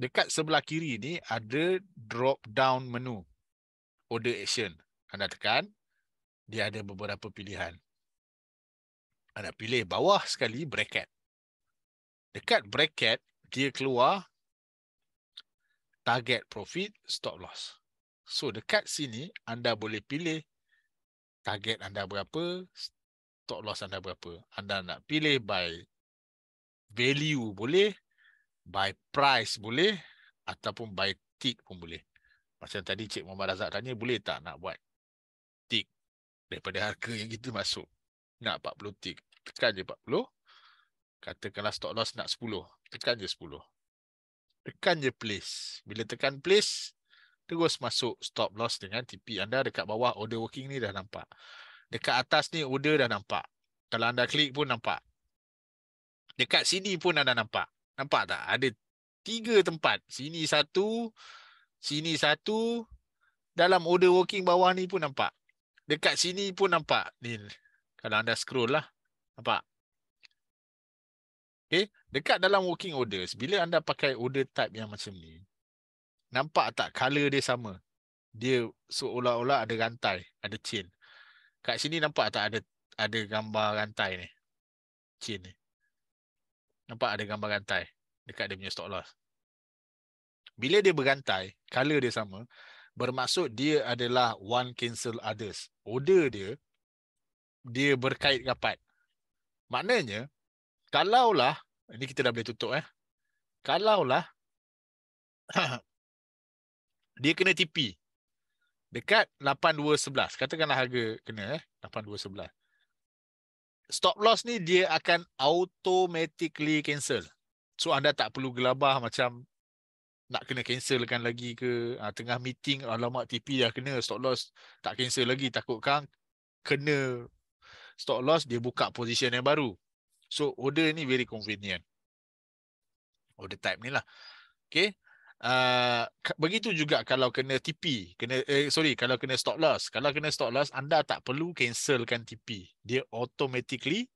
Dekat sebelah kiri ni ada drop down menu. Order action. Anda tekan. Dia ada beberapa pilihan. Anda pilih bawah sekali bracket. Dekat bracket, dia keluar target profit stop loss. So dekat sini, anda boleh pilih target anda berapa, stop loss anda berapa. Anda nak pilih by value boleh, by price boleh, ataupun by tick pun boleh. Macam tadi Cik Muhammad Razak tanya, boleh tak nak buat tick daripada harga yang kita masuk? Nak 40 tick, tekan je 40. Katakanlah stop loss nak 10, tekan je 10. Tekan je place. Bila tekan place, terus masuk stop loss dengan TP anda dekat bawah order working ni dah nampak. Dekat atas ni order dah nampak. Kalau anda klik pun nampak. Dekat sini pun anda nampak. Nampak tak? Ada tiga tempat. Sini satu, sini satu. Dalam order working bawah ni pun nampak. Dekat sini pun nampak. Ni, kalau anda scroll lah. Nampak? Okay. Dekat dalam working orders, bila anda pakai order type yang macam ni, nampak tak color dia sama dia seolah-olah ada rantai ada chain kat sini nampak tak ada ada gambar rantai ni chain ni nampak ada gambar rantai dekat dia punya stock loss bila dia berantai color dia sama bermaksud dia adalah one cancel others order dia dia berkait rapat maknanya kalaulah ini kita dah boleh tutup eh kalaulah dia kena tipi dekat 8211 katakanlah harga kena eh 8211 stop loss ni dia akan automatically cancel so anda tak perlu gelabah macam nak kena cancelkan lagi ke ha, tengah meeting alamat TP dah kena stop loss tak cancel lagi takut kan kena stop loss dia buka position yang baru so order ni very convenient order type ni lah okay Uh, begitu juga kalau kena TP, kena eh, sorry kalau kena stop loss. Kalau kena stop loss anda tak perlu cancelkan TP. Dia automatically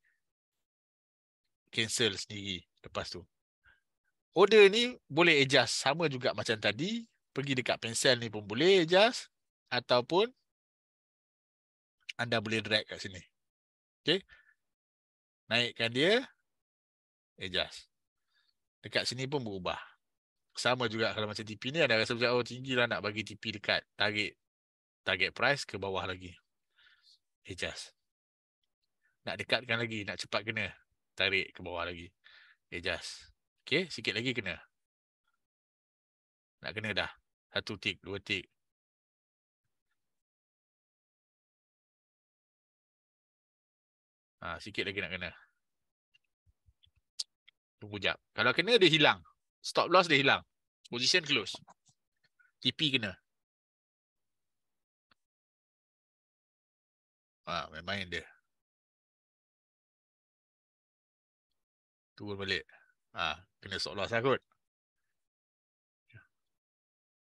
cancel sendiri lepas tu. Order ni boleh adjust sama juga macam tadi, pergi dekat pensel ni pun boleh adjust ataupun anda boleh drag kat sini. okey Naikkan dia. Adjust. Dekat sini pun berubah sama juga kalau macam TP ni ada rasa macam oh tinggi lah nak bagi TP dekat target target price ke bawah lagi adjust eh, nak dekatkan lagi nak cepat kena tarik ke bawah lagi adjust eh, ok sikit lagi kena nak kena dah satu tick dua tick ha, ah, sikit lagi nak kena tunggu jap kalau kena dia hilang stop loss dia hilang. Position close. TP kena. Ah, ha, main-main dia. Turun balik. Ah, kena stop loss lah kot.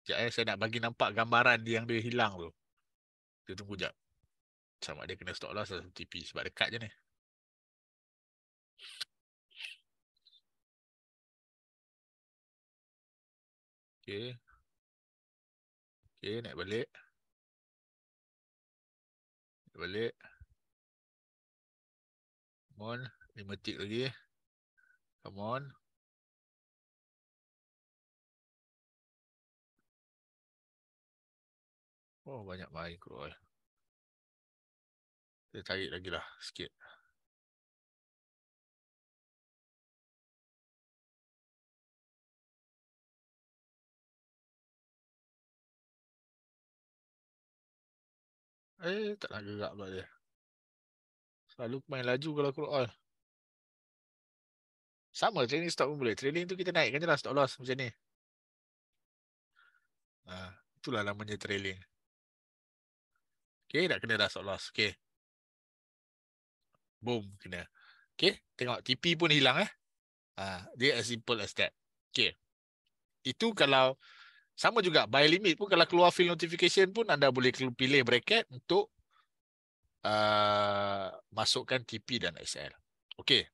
Sekejap eh, saya nak bagi nampak gambaran dia yang dia hilang tu. Kita tunggu sekejap. Macam dia kena stop loss atau lah, TP sebab dekat je ni. Okay. Okay, naik balik. Naik balik. Come on. 5 tick lagi. Come on. Oh, banyak main keluar. Kita tarik lagi lah sikit. Eh, tak nak gerak pula dia. Selalu main laju kalau aku all. Sama training stop pun boleh. Training tu kita naikkan je lah stop loss macam ni. Ha, itulah namanya trailing. Okay, dah kena dah stop loss. Okay. Boom, kena. Okay, tengok TP pun hilang eh. Ha, dia as simple as that. Okay. Itu kalau sama juga by limit pun kalau keluar fill notification pun anda boleh pilih bracket untuk uh, masukkan TP dan SL. Okey,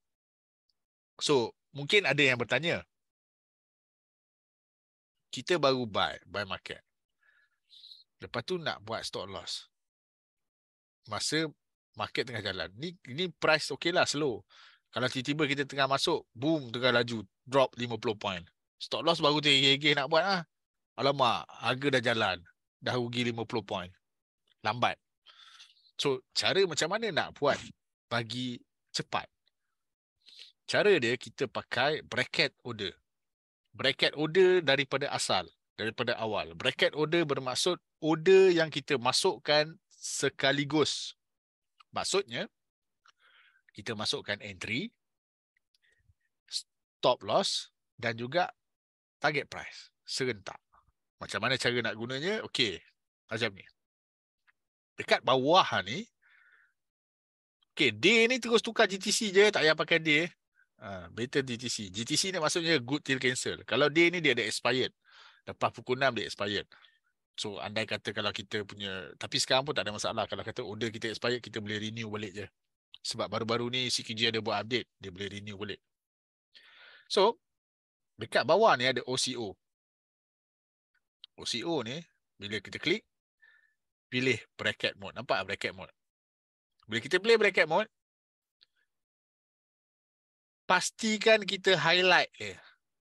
So mungkin ada yang bertanya. Kita baru buy, buy market. Lepas tu nak buat stop loss. Masa market tengah jalan. Ni, ni price okey lah slow. Kalau tiba-tiba kita tengah masuk, boom tengah laju. Drop 50 point. stop loss baru tinggi-tinggi nak buat ah. Ha? Alamak, harga dah jalan. Dah rugi 50 point. Lambat. So, cara macam mana nak buat bagi cepat? Cara dia kita pakai bracket order. Bracket order daripada asal, daripada awal. Bracket order bermaksud order yang kita masukkan sekaligus. Maksudnya, kita masukkan entry, stop loss dan juga target price serentak. Macam mana cara nak gunanya? Okey, macam ni. Dekat bawah ni, okey, D ni terus tukar GTC je, tak payah pakai D. Uh, better GTC. GTC ni maksudnya good till cancel. Kalau D ni dia ada expired. Lepas pukul 6 dia expired. So, andai kata kalau kita punya, tapi sekarang pun tak ada masalah. Kalau kata order kita expired, kita boleh renew balik je. Sebab baru-baru ni CQG ada buat update, dia boleh renew balik. So, dekat bawah ni ada OCO. OCO ni bila kita klik pilih bracket mode. Nampak bracket mode. Bila kita play bracket mode pastikan kita highlight dia.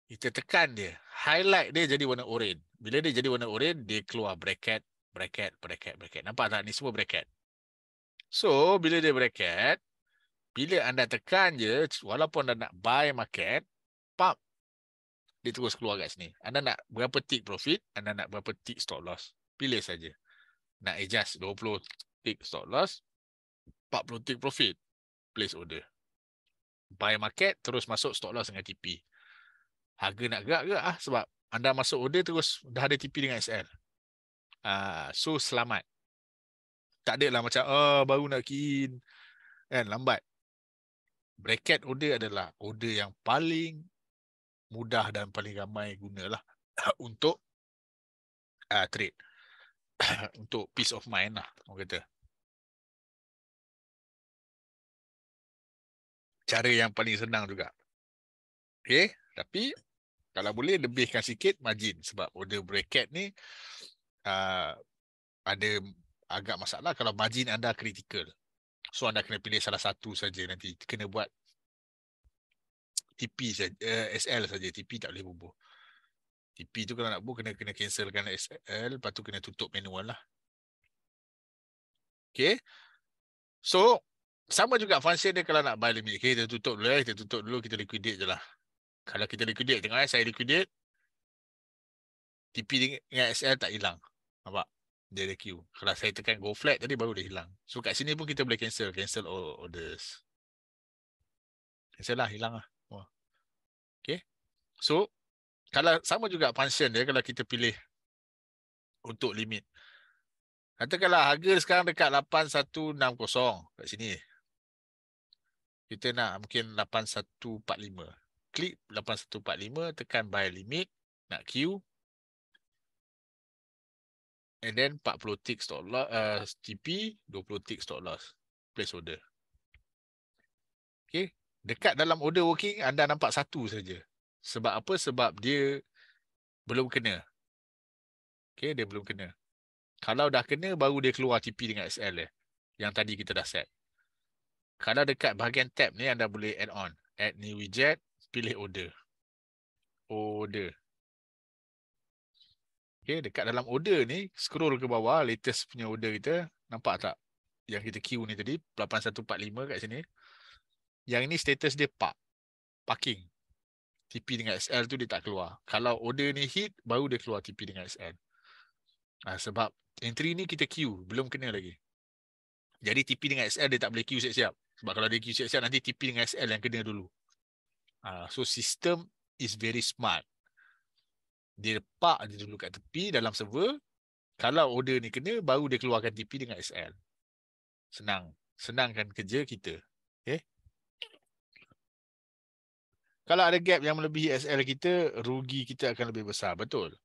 Kita tekan dia. Highlight dia jadi warna orange. Bila dia jadi warna orange, dia keluar bracket, bracket, bracket, bracket. Nampak tak ni semua bracket. So, bila dia bracket, bila anda tekan je walaupun anda nak buy market dia terus keluar kat sini. Anda nak berapa tick profit, anda nak berapa tick stop loss. Pilih saja. Nak adjust 20 tick stop loss, 40 tick profit, place order. Buy market, terus masuk stop loss dengan TP. Harga nak gerak ke? Ah, sebab anda masuk order terus dah ada TP dengan SL. Ah, so, selamat. Tak ada lah macam, oh, baru nak kini, Kan, lambat. Bracket order adalah order yang paling mudah dan paling ramai guna lah untuk uh, trade untuk peace of mind lah orang kata cara yang paling senang juga okay tapi kalau boleh lebihkan sikit margin sebab order bracket ni uh, ada agak masalah kalau margin anda kritikal so anda kena pilih salah satu saja nanti kena buat TP saja uh, eh, SL saja TP tak boleh bubuh. TP tu kalau nak bubuh kena kena cancelkan SL lepas tu kena tutup manual lah. Okay. So sama juga function dia kalau nak buy limit. Okay, kita tutup dulu eh. Kita tutup dulu. Kita liquidate je lah. Kalau kita liquidate. Tengok eh. Saya liquidate. TP dengan SL tak hilang. Nampak? Dia ada queue. Kalau saya tekan go flat tadi baru dia hilang. So kat sini pun kita boleh cancel. Cancel all orders. Cancel lah. Hilang lah. So kalau sama juga function dia kalau kita pilih untuk limit. Katakanlah harga sekarang dekat 8160 kat sini. Kita nak mungkin 8145. Klik 8145 tekan buy limit, nak queue. And then 40 ticks stop loss uh, TP, 20 ticks stop loss place order. Okay. Dekat dalam order working, anda nampak satu saja. Sebab apa? Sebab dia belum kena. Okay, dia belum kena. Kalau dah kena, baru dia keluar TP dengan SL dia. Eh, yang tadi kita dah set. Kalau dekat bahagian tab ni, anda boleh add on. Add new widget, pilih order. Order. Okay, dekat dalam order ni, scroll ke bawah, latest punya order kita. Nampak tak? Yang kita queue ni tadi, 8145 kat sini. Yang ini status dia park. Parking. TP dengan SL tu dia tak keluar. Kalau order ni hit, baru dia keluar TP dengan SL. Ha, ah, sebab entry ni kita queue, belum kena lagi. Jadi TP dengan SL dia tak boleh queue siap-siap. Sebab kalau dia queue siap-siap, nanti TP dengan SL yang kena dulu. Ha, so sistem is very smart. Dia park dia dulu kat tepi dalam server. Kalau order ni kena, baru dia keluarkan TP dengan SL. Senang. Senangkan kerja kita. Okay. Eh? Kalau ada gap yang melebihi SL kita, rugi kita akan lebih besar. Betul.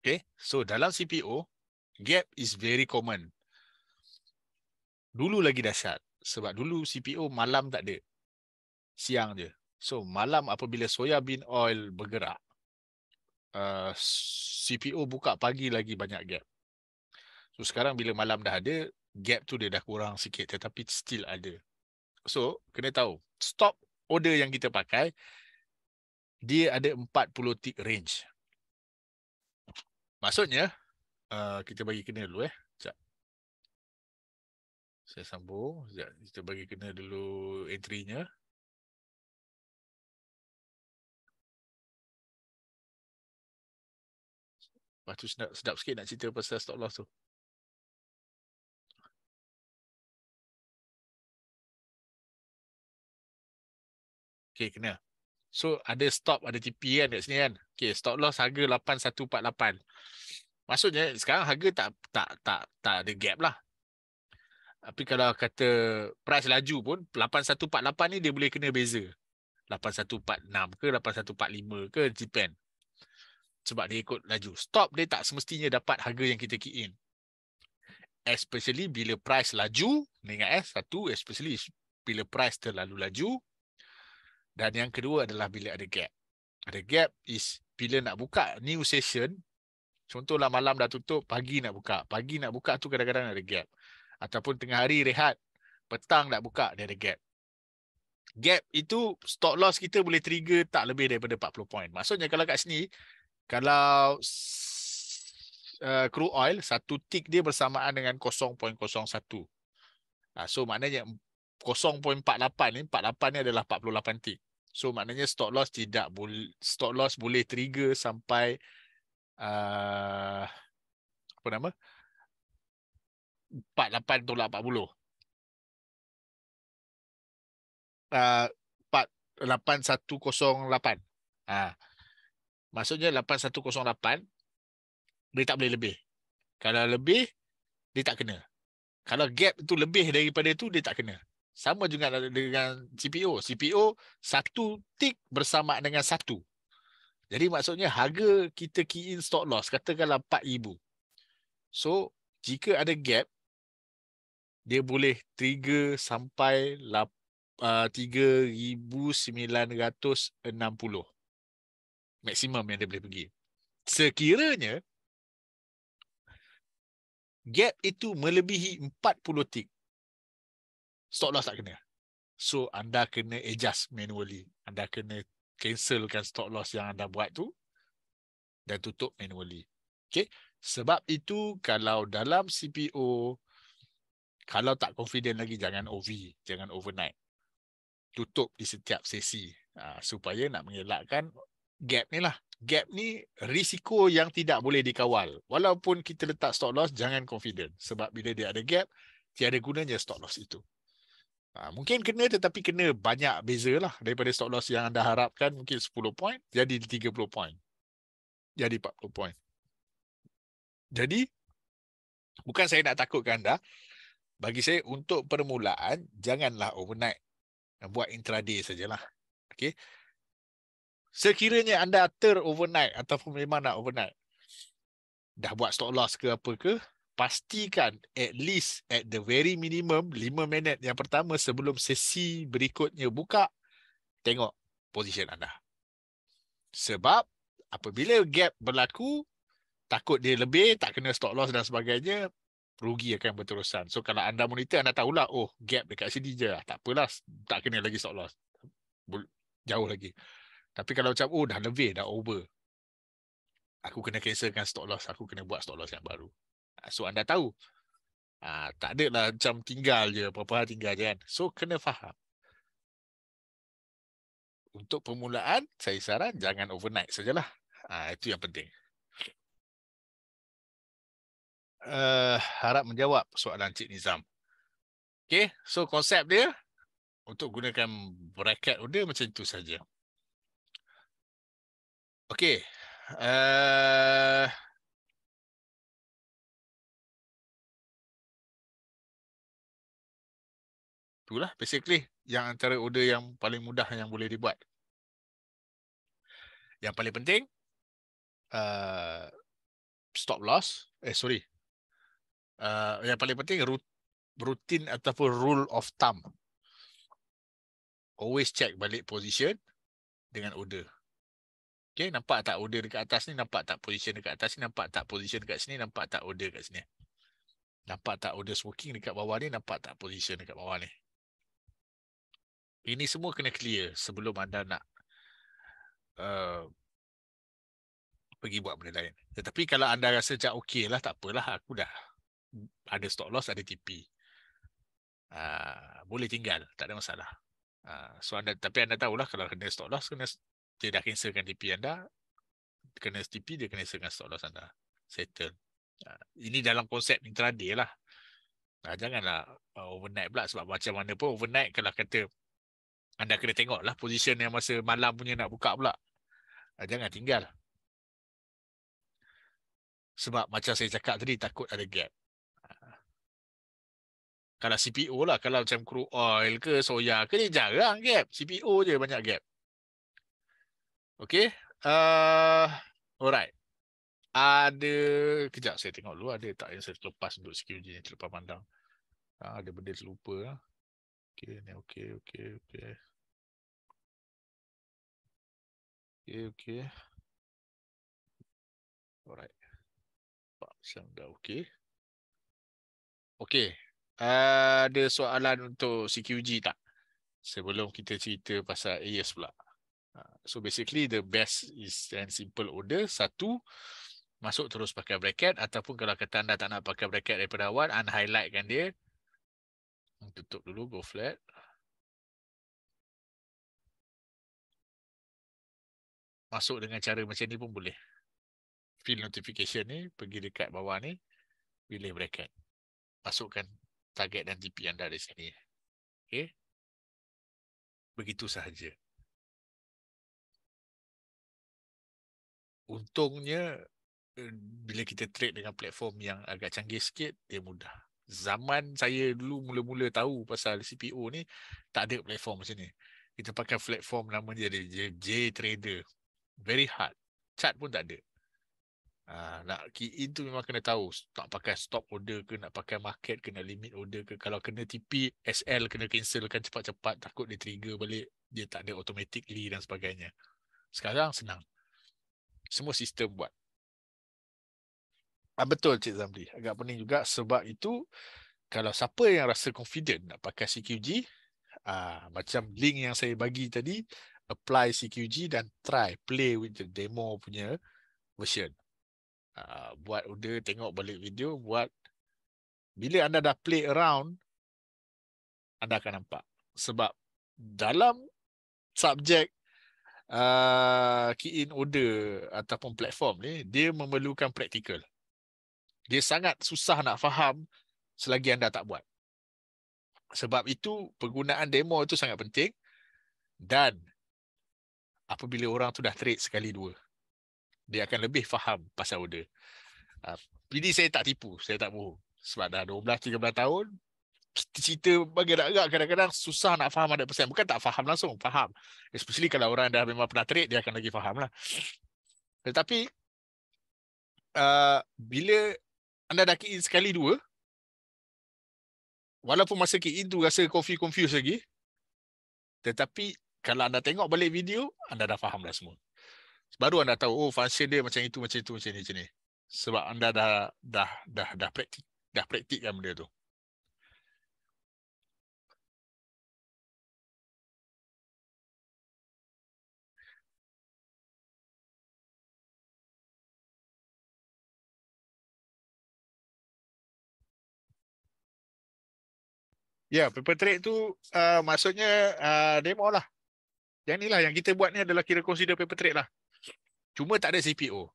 Okay. So, dalam CPO, gap is very common. Dulu lagi dahsyat. Sebab dulu CPO malam tak ada. Siang je. So, malam apabila soya bean oil bergerak, uh, CPO buka pagi lagi banyak gap. So, sekarang bila malam dah ada, gap tu dia dah kurang sikit tetapi still ada. So, kena tahu. Stop order yang kita pakai, dia ada 40 tick range. Maksudnya, uh, kita bagi kena dulu. Eh. Sekejap. Saya sambung. Sekejap. Kita bagi kena dulu entry-nya. Lepas tu sedap, sedap sikit nak cerita pasal stop loss tu. Okay, kena. So, ada stop, ada TP kan kat sini kan. Okay, stop loss harga 8148. Maksudnya, sekarang harga tak tak tak tak ada gap lah. Tapi kalau kata price laju pun, 8148 ni dia boleh kena beza. 8146 ke 8145 ke, depend. Sebab dia ikut laju. Stop dia tak semestinya dapat harga yang kita key in. Especially bila price laju, ni ingat eh, satu, especially bila price terlalu laju, dan yang kedua adalah bila ada gap. Ada gap is bila nak buka new session, contohlah malam dah tutup, pagi nak buka. Pagi nak buka tu kadang-kadang ada gap. Ataupun tengah hari rehat, petang nak buka, dia ada gap. Gap itu stop loss kita boleh trigger tak lebih daripada 40 point. Maksudnya kalau kat sini, kalau uh, crude oil, satu tick dia bersamaan dengan 0.01. Uh, ah, so maknanya 0.48 ni 48 ni adalah 48 tick. So maknanya stop loss tidak boleh stop loss boleh trigger sampai uh, apa nama? 48 tolak 40. Uh, 48108. Ha. maksudnya 8108 dia tak boleh lebih. Kalau lebih dia tak kena. Kalau gap itu lebih daripada itu dia tak kena. Sama juga dengan CPO. CPO satu tick bersama dengan satu. Jadi maksudnya harga kita key in stock loss katakanlah RM4,000. So jika ada gap, dia boleh trigger sampai RM3,960. Uh, maksimum yang dia boleh pergi. Sekiranya gap itu melebihi 40 tick, stop loss tak kena. So anda kena adjust manually. Anda kena cancelkan stop loss yang anda buat tu dan tutup manually. Okay. Sebab itu kalau dalam CPO, kalau tak confident lagi jangan OV, jangan overnight. Tutup di setiap sesi uh, supaya nak mengelakkan gap ni lah. Gap ni risiko yang tidak boleh dikawal. Walaupun kita letak stop loss, jangan confident. Sebab bila dia ada gap, tiada gunanya stop loss itu. Ah, mungkin kena tetapi kena banyak bezalah daripada stop loss yang anda harapkan mungkin 10 point jadi 30 point jadi 40 point jadi bukan saya nak takutkan anda bagi saya untuk permulaan janganlah overnight buat intraday sajalah okay sekiranya anda ter overnight ataupun memang nak overnight dah buat stop loss ke apa ke pastikan at least at the very minimum 5 minit yang pertama sebelum sesi berikutnya buka tengok position anda. Sebab apabila gap berlaku takut dia lebih tak kena stop loss dan sebagainya rugi akan berterusan. So kalau anda monitor anda tahu lah oh gap dekat sini je lah. Tak apalah tak kena lagi stop loss. Jauh lagi. Tapi kalau macam oh dah lebih dah over. Aku kena cancelkan stop loss. Aku kena buat stop loss yang baru. Ah, so anda tahu. Ha, tak ada lah macam tinggal je. Apa-apa tinggal je kan. So kena faham. Untuk permulaan, saya saran jangan overnight sajalah. Ha, itu yang penting. Uh, harap menjawab soalan Cik Nizam. Okay, so konsep dia untuk gunakan bracket order macam itu saja. Okay. Uh, eh, itulah basically yang antara order yang paling mudah yang boleh dibuat. Yang paling penting uh, stop loss eh sorry. Uh, yang paling penting rutin ataupun rule of thumb. Always check balik position dengan order. Okay, nampak tak order dekat atas ni? Nampak tak position dekat atas ni? Nampak tak position dekat sini? Nampak tak order dekat sini? Nampak tak order smoking dekat bawah ni? Nampak tak position dekat bawah ni? ini semua kena clear sebelum anda nak uh, pergi buat benda lain. Tetapi kalau anda rasa macam okey lah, tak apalah, aku dah ada stock loss, ada TP. Uh, ah, boleh tinggal, tak ada masalah. Uh, so anda, tapi anda tahulah kalau kena stock loss, kena, dia dah cancelkan TP anda, kena TP, dia kena cancelkan stock loss anda. Settle. Uh, ini dalam konsep intraday lah. Uh, janganlah uh, overnight pula sebab macam mana pun overnight kalau kata anda kena tengok lah position yang masa malam punya nak buka pula. Ah, jangan tinggal. Sebab macam saya cakap tadi, takut ada gap. Ah. Kalau CPO lah, kalau macam crude oil ke, soya ke, dia jarang gap. CPO je banyak gap. Okay. Uh, ah, alright. Ada, kejap saya tengok dulu ada tak yang saya terlepas untuk security ni, terlepas pandang. Uh, ada benda terlupa lah. Okey, ni okey, okey, okey. Okey, okey. Alright. Pak Sam dah okey. Okey. Uh, ada soalan untuk CQG tak? Sebelum kita cerita pasal AES pula. Uh, so basically the best is and simple order. Satu, masuk terus pakai bracket ataupun kalau kata anda tak nak pakai bracket daripada awal, unhighlightkan dia tutup dulu go flat masuk dengan cara macam ni pun boleh fill notification ni pergi dekat bawah ni pilih bracket masukkan target dan tipi anda di sini okey begitu sahaja untungnya eh, bila kita trade dengan platform yang agak canggih sikit dia mudah zaman saya dulu mula-mula tahu pasal CPO ni tak ada platform macam ni kita pakai platform nama dia dia J, Trader very hard chat pun tak ada Uh, nak key in tu memang kena tahu nak pakai stop order ke nak pakai market ke nak limit order ke kalau kena TP SL kena cancelkan cepat-cepat takut dia trigger balik dia tak ada automatically dan sebagainya sekarang senang semua sistem buat Ah Betul Cik Zamri. Agak pening juga sebab itu kalau siapa yang rasa confident nak pakai CQG, uh, ah, macam link yang saya bagi tadi, apply CQG dan try play with the demo punya version. Uh, buat order, tengok balik video, buat bila anda dah play around, anda akan nampak. Sebab dalam subjek uh, ah, key in order ataupun platform ni, dia memerlukan practical dia sangat susah nak faham selagi anda tak buat. Sebab itu penggunaan demo itu sangat penting dan apabila orang tu dah trade sekali dua dia akan lebih faham pasal order. Uh, ini saya tak tipu, saya tak bohong. Sebab dah 12 13 tahun kita cerita bagi agak kadang-kadang susah nak faham ada 100%. Bukan tak faham langsung, faham. Especially kalau orang dah memang pernah trade, dia akan lagi faham lah. Tetapi, uh, bila anda dah kick sekali dua, walaupun masa kiri in tu rasa confused-confused lagi, tetapi kalau anda tengok balik video, anda dah faham dah semua. Baru anda tahu, oh function dia macam itu, macam itu, macam ini, macam ini. Sebab anda dah dah dah dah praktik dah praktikkan benda tu. Ya, yeah, paper trail tu uh, maksudnya uh, demo lah. Yang inilah yang kita buat ni adalah kira consider paper trail lah. Cuma tak ada CPO.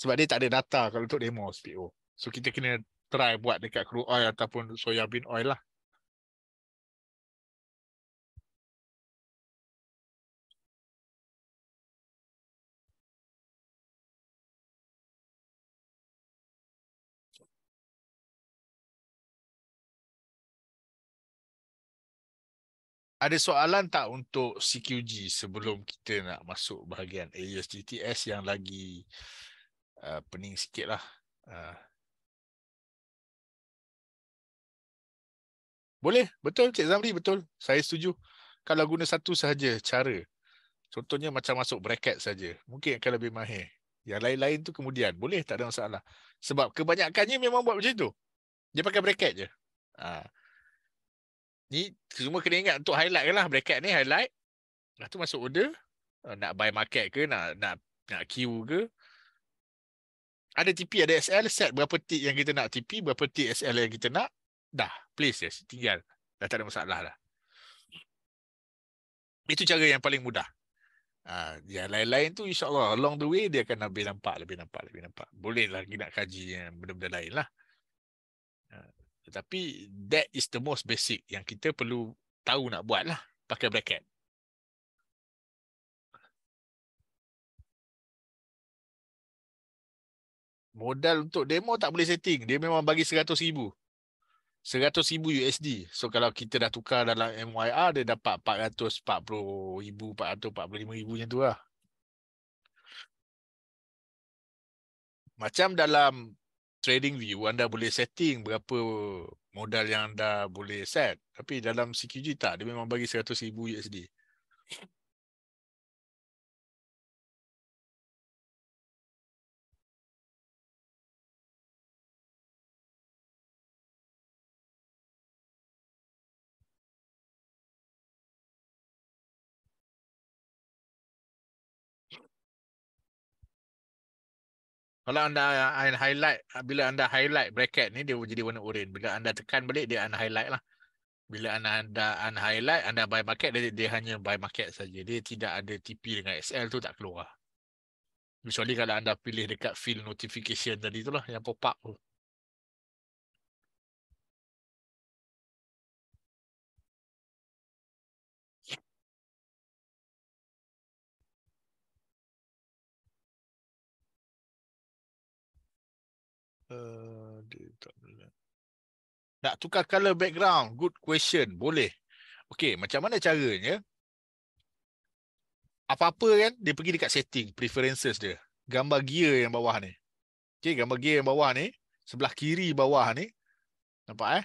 Sebab dia tak ada data kalau untuk demo CPO. So kita kena try buat dekat crude oil ataupun soya bean oil lah. ada soalan tak untuk CQG sebelum kita nak masuk bahagian AES GTS yang lagi uh, pening sikit lah. Uh. Boleh, betul Cik Zamri, betul. Saya setuju. Kalau guna satu sahaja cara, contohnya macam masuk bracket saja, mungkin akan lebih mahir. Yang lain-lain tu kemudian. Boleh, tak ada masalah. Sebab kebanyakannya memang buat macam tu. Dia pakai bracket je. Ha. Uh ni semua kena ingat untuk highlight ke lah bracket ni highlight lepas tu masuk order uh, nak buy market ke nak nak nak queue ke ada TP ada SL set berapa tick yang kita nak TP berapa tick SL yang kita nak dah place je tinggal dah tak ada masalah lah. itu cara yang paling mudah uh, yang lain-lain tu insyaAllah along the way dia akan lebih nampak lebih nampak lebih nampak bolehlah kita nak kaji yang benda-benda lain lah uh, tetapi that is the most basic yang kita perlu tahu nak buat lah pakai bracket. Modal untuk demo tak boleh setting. Dia memang bagi RM100,000. RM100,000 USD. So kalau kita dah tukar dalam MYR, dia dapat RM440,000, RM445,000 macam tu lah. Macam dalam trading view anda boleh setting berapa modal yang anda boleh set tapi dalam CQG tak dia memang bagi 100,000 USD Kalau anda highlight, bila anda highlight bracket ni, dia jadi warna oren. Bila anda tekan balik, dia unhighlight lah. Bila anda, anda unhighlight, anda buy market, dia, dia hanya buy market saja. Dia tidak ada TP dengan XL tu tak keluar. Kecuali kalau anda pilih dekat field notification tadi tu lah, yang pop up tu. Uh, Nak tukar color background. Good question. Boleh. Okay. Macam mana caranya? Apa-apa kan. Dia pergi dekat setting. Preferences dia. Gambar gear yang bawah ni. Okay. Gambar gear yang bawah ni. Sebelah kiri bawah ni. Nampak eh?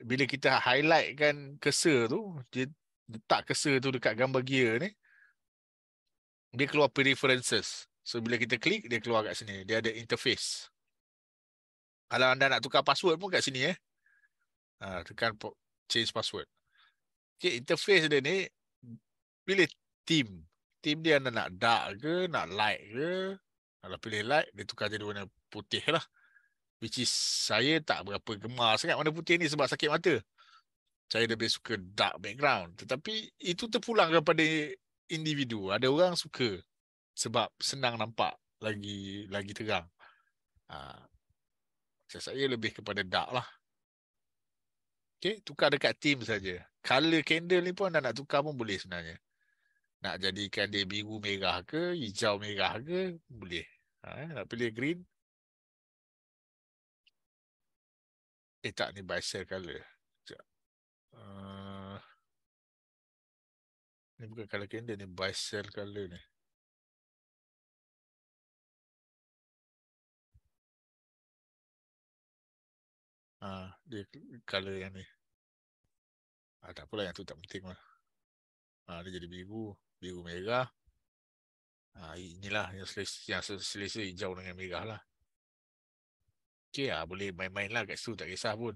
Bila kita highlight kan cursor tu. Dia letak cursor tu dekat gambar gear ni. Dia keluar preferences. So, bila kita klik, dia keluar kat sini. Dia ada interface. Kalau anda nak tukar password pun kat sini eh. Ha, tekan change password. Okay, interface dia ni, pilih team. Team dia anda nak dark ke, nak light ke. Kalau pilih light, dia tukar jadi warna putih lah. Which is saya tak berapa gemar sangat warna putih ni sebab sakit mata. Saya lebih suka dark background. Tetapi itu terpulang kepada individu. Ada orang suka sebab senang nampak lagi lagi terang. Ha. Saya saya lebih kepada dark lah. Okay, tukar dekat team saja. Color candle ni pun nak tukar pun boleh sebenarnya. Nak jadikan dia biru merah ke, hijau merah ke, boleh. Ha, nak pilih green. Eh tak, ni biser color. Sekejap. Uh, ni bukan color candle, ni biser color ni. Ha, dia color yang ni. Ha, tak apalah yang tu tak penting lah. Ha, dia jadi biru. Biru merah. Ha, inilah yang selesa, yang selesa hijau dengan merah lah. Okay, ha, boleh main-main lah kat situ. Tak kisah pun.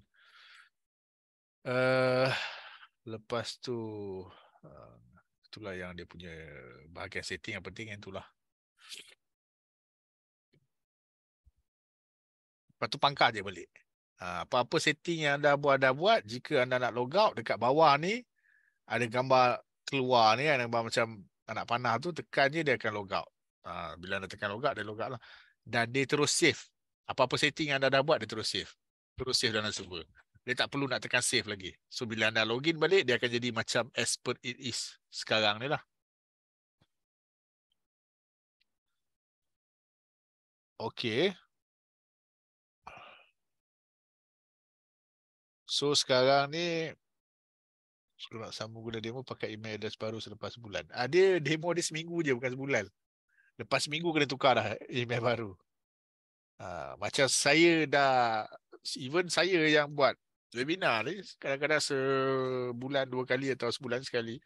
Uh, lepas tu, uh, itulah yang dia punya bahagian setting yang penting. Yang itulah. Lepas tu pangkah dia balik. Ah, apa-apa setting yang anda buat anda buat jika anda nak log out dekat bawah ni ada gambar keluar ni ada kan, gambar macam anak panah tu tekan je dia akan log out ha, bila anda tekan log out dia log out lah dan dia terus save apa-apa setting yang anda dah buat dia terus save terus save dalam server dia tak perlu nak tekan save lagi so bila anda login balik dia akan jadi macam as per it is sekarang ni lah Okay, So sekarang ni Aku nak sambung guna demo pakai email address baru selepas sebulan. Ah, dia demo dia seminggu je bukan sebulan. Lepas seminggu kena tukar dah email baru. Ah, macam saya dah, even saya yang buat webinar ni, kadang-kadang sebulan dua kali atau sebulan sekali.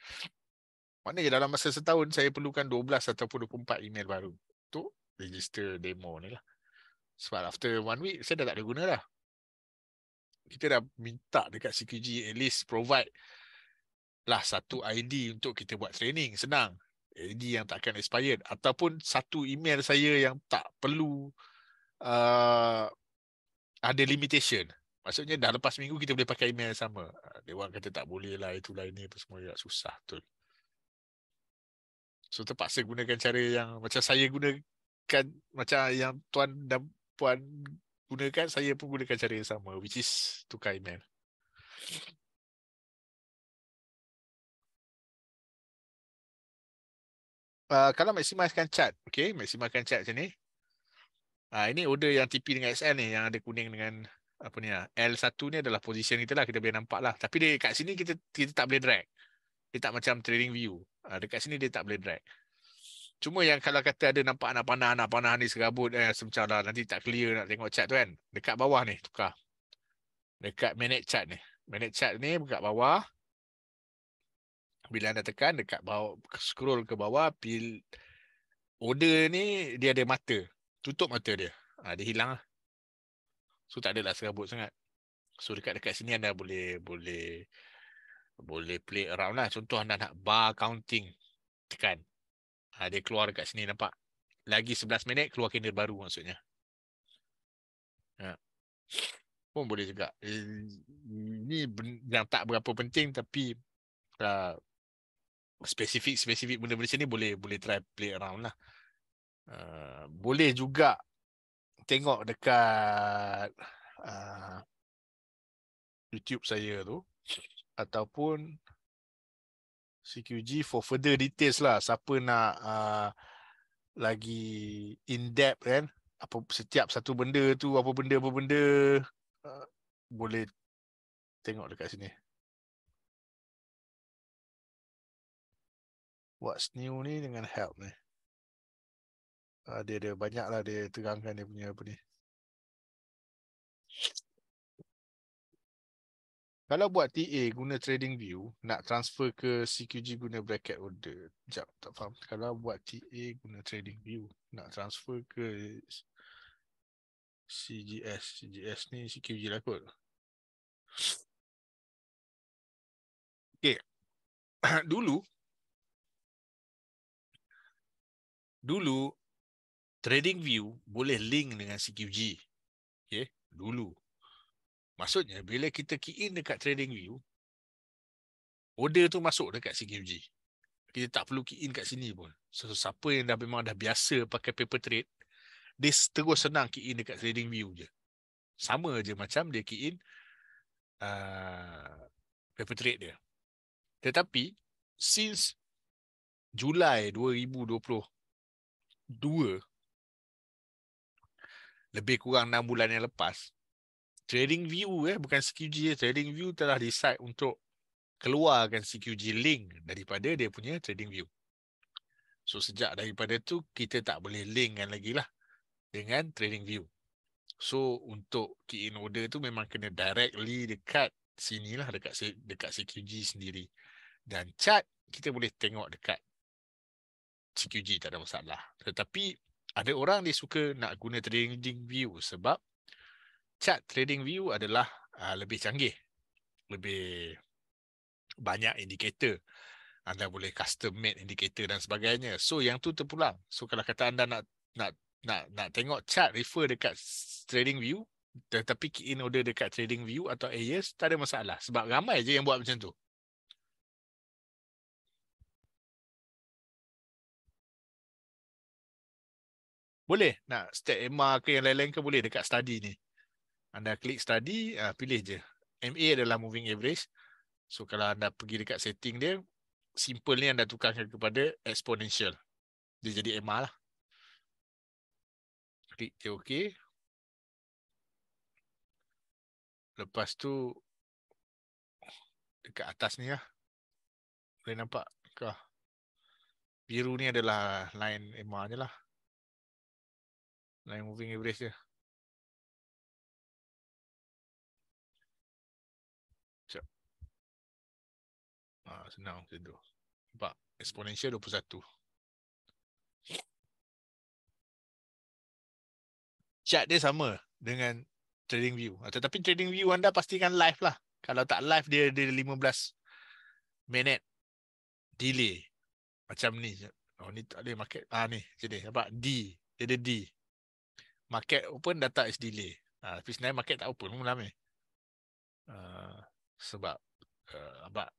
Maknanya dalam masa setahun saya perlukan 12 ataupun 24 email baru. Untuk register demo ni lah. Sebab after one week saya dah tak ada guna dah kita dah minta dekat CQG at least provide lah satu ID untuk kita buat training. Senang. ID yang takkan expired. Ataupun satu email saya yang tak perlu uh, ada limitation. Maksudnya dah lepas minggu kita boleh pakai email yang sama. Ah, dia orang kata tak boleh lah itu lain ini apa semua. agak ya, susah betul. So terpaksa gunakan cara yang macam saya gunakan macam yang tuan dan puan gunakan saya pun gunakan cara yang sama which is tukar email uh, ah, kalau maksimalkan chat okay maksimalkan chat macam ni uh, ini order yang TP dengan XL ni yang ada kuning dengan apa ni ah, L1 ni adalah position kita lah kita boleh nampak lah tapi dia kat sini kita, kita tak boleh drag dia tak macam trading view uh, dekat sini dia tak boleh drag Cuma yang kalau kata ada nampak anak panah, anak panah ni serabut, eh, semacam dah nanti tak clear nak tengok chat tu kan. Dekat bawah ni, tukar. Dekat manage chat ni. Manage chat ni dekat bawah. Bila anda tekan dekat bawah, scroll ke bawah, pil order ni dia ada mata. Tutup mata dia. Ha, dia hilang lah. So tak adalah serabut sangat. So dekat-dekat sini anda boleh boleh boleh play around lah. Contoh anda nak bar counting. Tekan. Ha, dia keluar kat sini nampak. Lagi 11 minit keluar kinder baru maksudnya. Ha. Pun boleh juga. Ini yang tak berapa penting tapi ah, spesifik-spesifik uh, benda-benda sini boleh boleh try play around lah. Uh, boleh juga tengok dekat uh, YouTube saya tu ataupun CQG for further details lah siapa nak uh, lagi in depth kan apa setiap satu benda tu apa benda apa benda uh, boleh tengok dekat sini what's new ni dengan help ni uh, dia ada banyak lah dia terangkan dia punya apa ni kalau buat TA guna trading view nak transfer ke CQG guna bracket order. Jap tak faham. Kalau buat TA guna trading view nak transfer ke CGS. CGS ni CQG lah kot. Okay. dulu dulu trading view boleh link dengan CQG. Okay. Dulu. Maksudnya bila kita key in dekat trading view order tu masuk dekat CGMG. Kita tak perlu key in kat sini pun. So, so siapa yang dah memang dah biasa pakai paper trade dia terus senang key in dekat trading view je. Sama je macam dia key in uh, paper trade dia. Tetapi since Julai dua, lebih kurang 6 bulan yang lepas trading view eh bukan CQG eh. trading view telah decide untuk keluarkan CQG link daripada dia punya trading view. So sejak daripada tu kita tak boleh linkkan lagi lah dengan trading view. So untuk key in order tu memang kena directly dekat sini lah dekat dekat CQG sendiri. Dan chat kita boleh tengok dekat CQG tak ada masalah. Tetapi ada orang dia suka nak guna trading view sebab chart trading view adalah uh, lebih canggih lebih banyak indikator anda boleh custom made indikator dan sebagainya so yang tu terpulang so kalau kata anda nak nak nak nak tengok chart refer dekat trading view tetapi key in order dekat trading view atau AES tak ada masalah sebab ramai je yang buat macam tu Boleh nak stack EMA ke yang lain-lain ke boleh dekat study ni anda klik study uh, pilih je MA adalah moving average so kalau anda pergi dekat setting dia simple ni anda tukarkan kepada exponential dia jadi MA lah klik dia ok lepas tu dekat atas ni lah boleh nampak ke biru ni adalah line MA je lah line moving average dia senang macam tu. Sebab exponential 21. Chat dia sama dengan trading view. Ah, tetapi trading view anda pastikan live lah. Kalau tak live dia dia 15 minit delay. Macam ni. Oh ni tak ada market. Ah ni sini. Nampak D. Dia ada D. Market open data is delay. Ah, tapi sebenarnya market tak open pun lama. Uh, sebab uh, ah, abang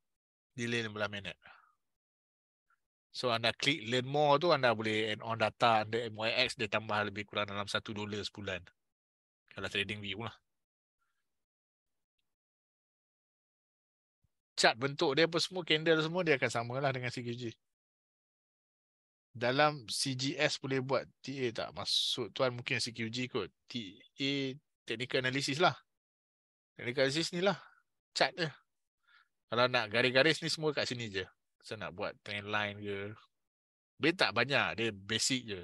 delay 15 minit. So anda klik learn more tu anda boleh add on data anda MYX dia tambah lebih kurang dalam 1 dolar sebulan. Kalau trading view lah. Chart bentuk dia apa semua, candle semua dia akan samalah dengan CQG. Dalam CGS boleh buat TA tak? Maksud tuan mungkin CQG kot. TA, technical analysis lah. Technical analysis ni lah. Chart dia. Kalau nak garis-garis ni semua kat sini je. Saya nak buat trend line ke. Dia tak banyak. Dia basic je.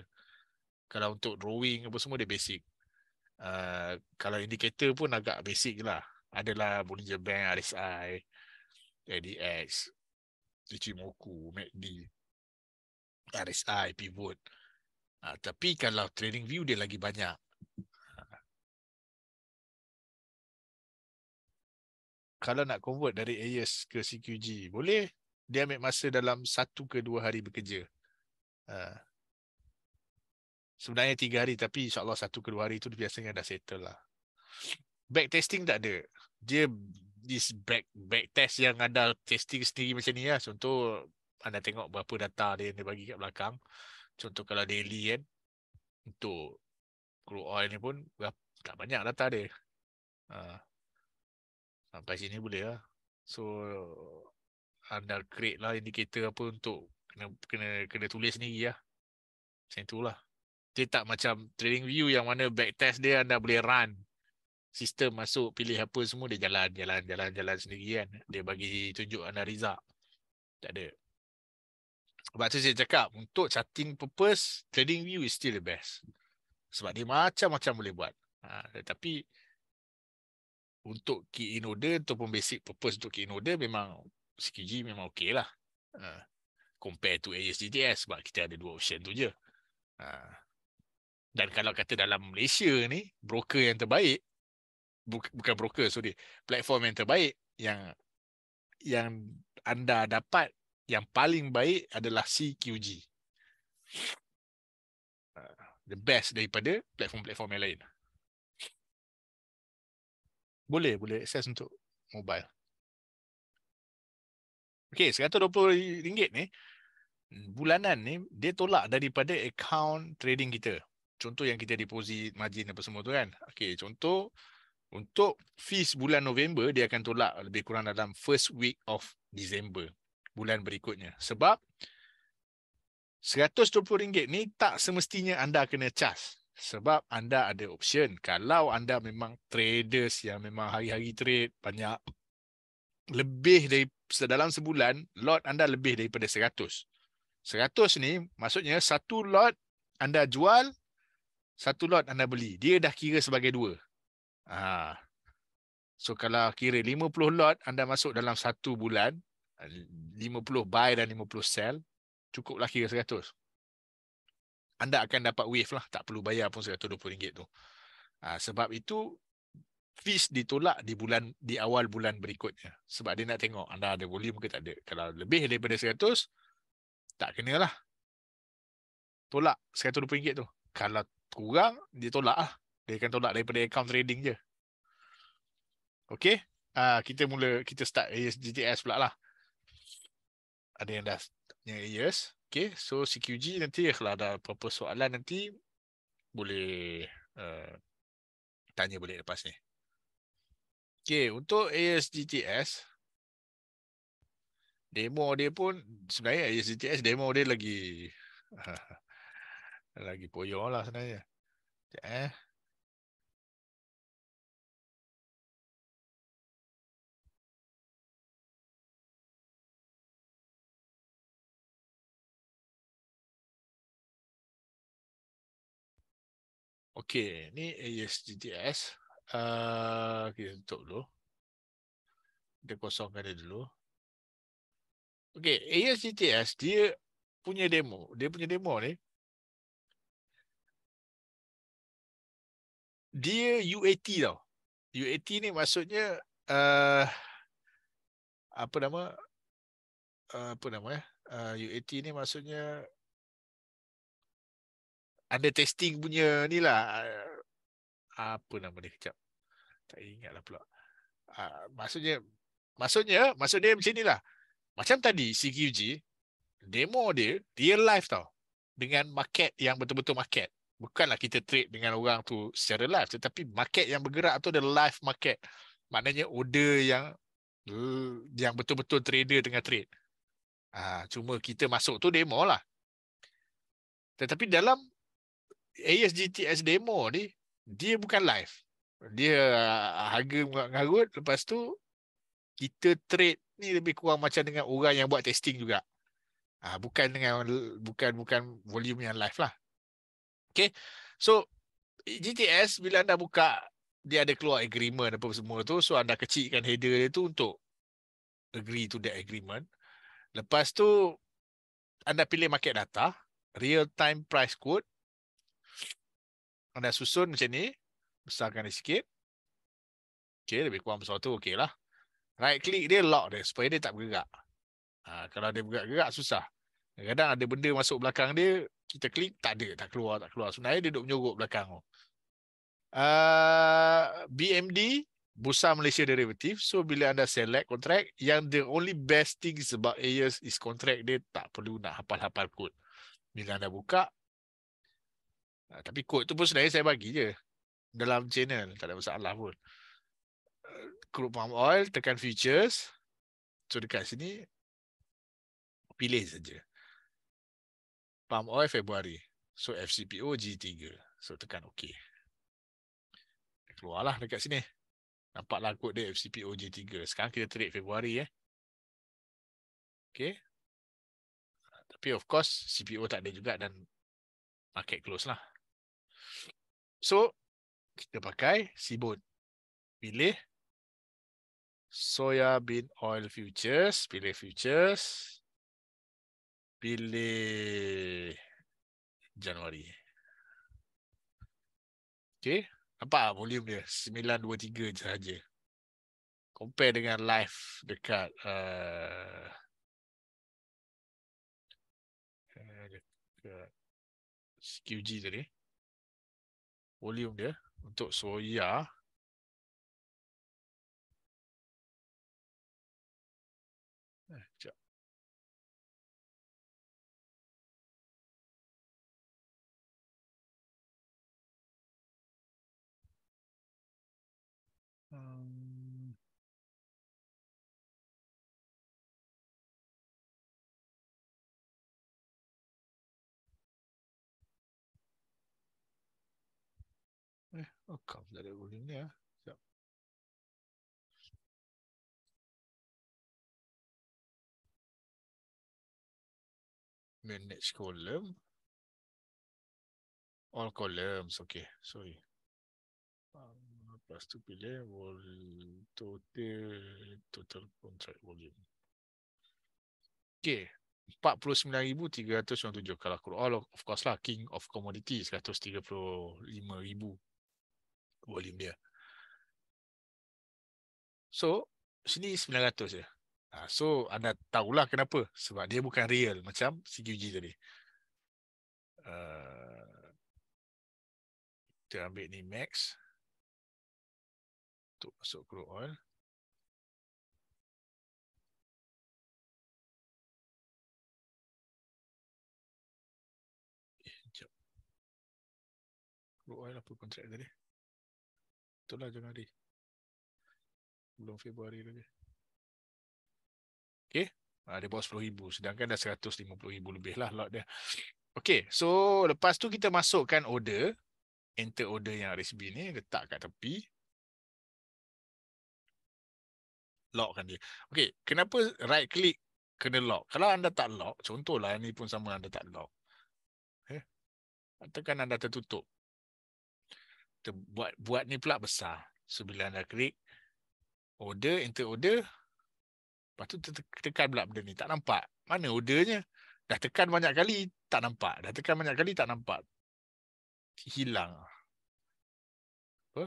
Kalau untuk drawing apa semua dia basic. Uh, kalau indicator pun agak basic lah. Adalah Bollinger Band, RSI, ADX, Ichimoku, MACD, RSI, Pivot. Uh, tapi kalau trading view dia lagi banyak. kalau nak convert dari AES ke CQG boleh dia ambil masa dalam satu ke dua hari bekerja ha. sebenarnya tiga hari tapi insyaAllah satu ke dua hari itu biasanya dah settle lah back testing tak ada dia this back back test yang ada testing sendiri macam ni lah contoh anda tengok berapa data dia yang dia bagi kat belakang contoh kalau daily kan untuk crude oil ni pun tak banyak data dia ha. Kat ah, sini boleh lah. So anda create lah indikator apa untuk kena kena kena tulis sendiri lah. Macam itulah. Dia tak macam trading view yang mana backtest dia anda boleh run. Sistem masuk pilih apa semua dia jalan jalan jalan jalan sendiri kan. Dia bagi tunjuk anda result. Tak ada. Sebab tu saya cakap untuk charting purpose trading view is still the best. Sebab dia macam-macam boleh buat. Ha, ah, tapi untuk key in order ataupun basic purpose untuk key in order memang CQG memang okey lah. Uh, compare to ASGTS sebab kita ada dua option tu je. Uh, dan kalau kata dalam Malaysia ni, broker yang terbaik, bu- bukan broker, sorry, platform yang terbaik yang yang anda dapat yang paling baik adalah CQG. Uh, ha. the best daripada platform-platform yang lain. Uh, boleh, boleh access untuk mobile. Okey, rm ringgit ni hmm, bulanan ni dia tolak daripada account trading kita. Contoh yang kita deposit margin apa semua tu kan. Okey, contoh untuk fees bulan November dia akan tolak lebih kurang dalam first week of December bulan berikutnya. Sebab RM120 ni tak semestinya anda kena charge sebab anda ada option. Kalau anda memang traders yang memang hari-hari trade banyak lebih dari dalam sebulan lot anda lebih daripada 100. 100 ni maksudnya satu lot anda jual satu lot anda beli. Dia dah kira sebagai dua. Ha. So kalau kira 50 lot anda masuk dalam satu bulan 50 buy dan 50 sell cukuplah kira anda akan dapat wave lah. Tak perlu bayar pun RM120 tu. Ha, sebab itu fees ditolak di bulan di awal bulan berikutnya. Sebab dia nak tengok anda ada volume ke tak ada. Kalau lebih daripada 100 tak kenalah. Tolak RM120 tu. Kalau kurang, dia tolak lah. Dia akan tolak daripada account trading je. Okay. Uh, kita mula, kita start AES GTS pula lah. Ada yang dah punya AES. Okay, so CQG nanti kalau ada apa-apa soalan nanti boleh uh, tanya boleh lepas ni. Okay, untuk ASGTS, demo dia pun sebenarnya ASGTS demo dia lagi lagi poyo lah sebenarnya. Sekejap eh. Okey, ni ASGTS. Uh, kita tutup dulu. Kita kosongkan dia dulu. Okey, ASGTS dia punya demo. Dia punya demo ni. Dia UAT tau. UAT ni maksudnya uh, apa nama? Uh, apa nama ya? Eh? Uh, UAT ni maksudnya under testing punya ni lah apa nama dia kejap tak ingat lah pula uh, maksudnya maksudnya maksud dia macam lah macam tadi CQG demo dia real life tau dengan market yang betul-betul market bukanlah kita trade dengan orang tu secara live tetapi market yang bergerak tu adalah live market maknanya order yang yang betul-betul trader tengah trade uh, cuma kita masuk tu demo lah tetapi dalam ASGTS demo ni dia bukan live. Dia ah, harga mengarut lepas tu kita trade ni lebih kurang macam dengan orang yang buat testing juga. Ah bukan dengan bukan bukan volume yang live lah. Okay. So GTS bila anda buka dia ada keluar agreement apa semua tu so anda kecilkan header dia tu untuk agree to that agreement. Lepas tu anda pilih market data, real time price quote anda susun macam ni, besarkan dia sikit. Okey, lebih kurang besar tu lah. Right click dia lock dia supaya dia tak bergerak. Ha, kalau dia bergerak-gerak susah. Kadang-kadang ada benda masuk belakang dia, kita klik tak ada, tak keluar, tak keluar. Sebenarnya dia duduk menyorok belakang Uh, ah, BMD, Bursa Malaysia Derivative. So bila anda select contract, yang the only best thing about AES is contract dia tak perlu nak hafal-hafal kod. Bila anda buka, Ha, tapi kod tu pun sebenarnya saya bagi je. Dalam channel. Tak ada masalah pun. Crude palm oil. Tekan features. So dekat sini. Pilih saja. Palm oil Februari. So FCPO G3. So tekan OK. Keluarlah dekat sini. Nampaklah kod dia FCPO G3. Sekarang kita trade Februari eh. Okay. Tapi of course CPO tak ada juga dan market close lah. So, kita pakai Sibun. Pilih Soya Bean Oil Futures. Pilih Futures. Pilih Januari. Okay. Nampak tak volume dia? 923 sahaja. Compare dengan live dekat uh, eh, dekat SQG tadi volume dia untuk soya Oh, kau dah ada volume ni ya. Sekejap. Manage column. All columns, okay. Sorry. Um, lepas tu pilih vol total total contract volume. Okay, 49,307 kalau aku of, course lah king of commodities 135,000 volume dia. So, sini 900 je. Ha, so, anda tahulah kenapa. Sebab dia bukan real macam CQG tadi. Uh, kita ambil ni max. Untuk masuk crude oil. Eh, crude apa kontrak tadi? itulah Januari. Belum Februari lagi. Okay. Ha, ah, dia bawa 10,000. Sedangkan dah 150,000 lebih lah lot dia. Okay. So, lepas tu kita masukkan order. Enter order yang RSB ni. Letak kat tepi. kan dia. Okay. Kenapa right click kena lock? Kalau anda tak lock. Contohlah yang ni pun sama anda tak lock. Okay. Eh? Katakan anda tertutup buat buat ni pula besar. So bila anda klik order, enter order, lepas tu tekan pula benda ni. Tak nampak. Mana ordernya? Dah tekan banyak kali, tak nampak. Dah tekan banyak kali, tak nampak. Hilang. Apa?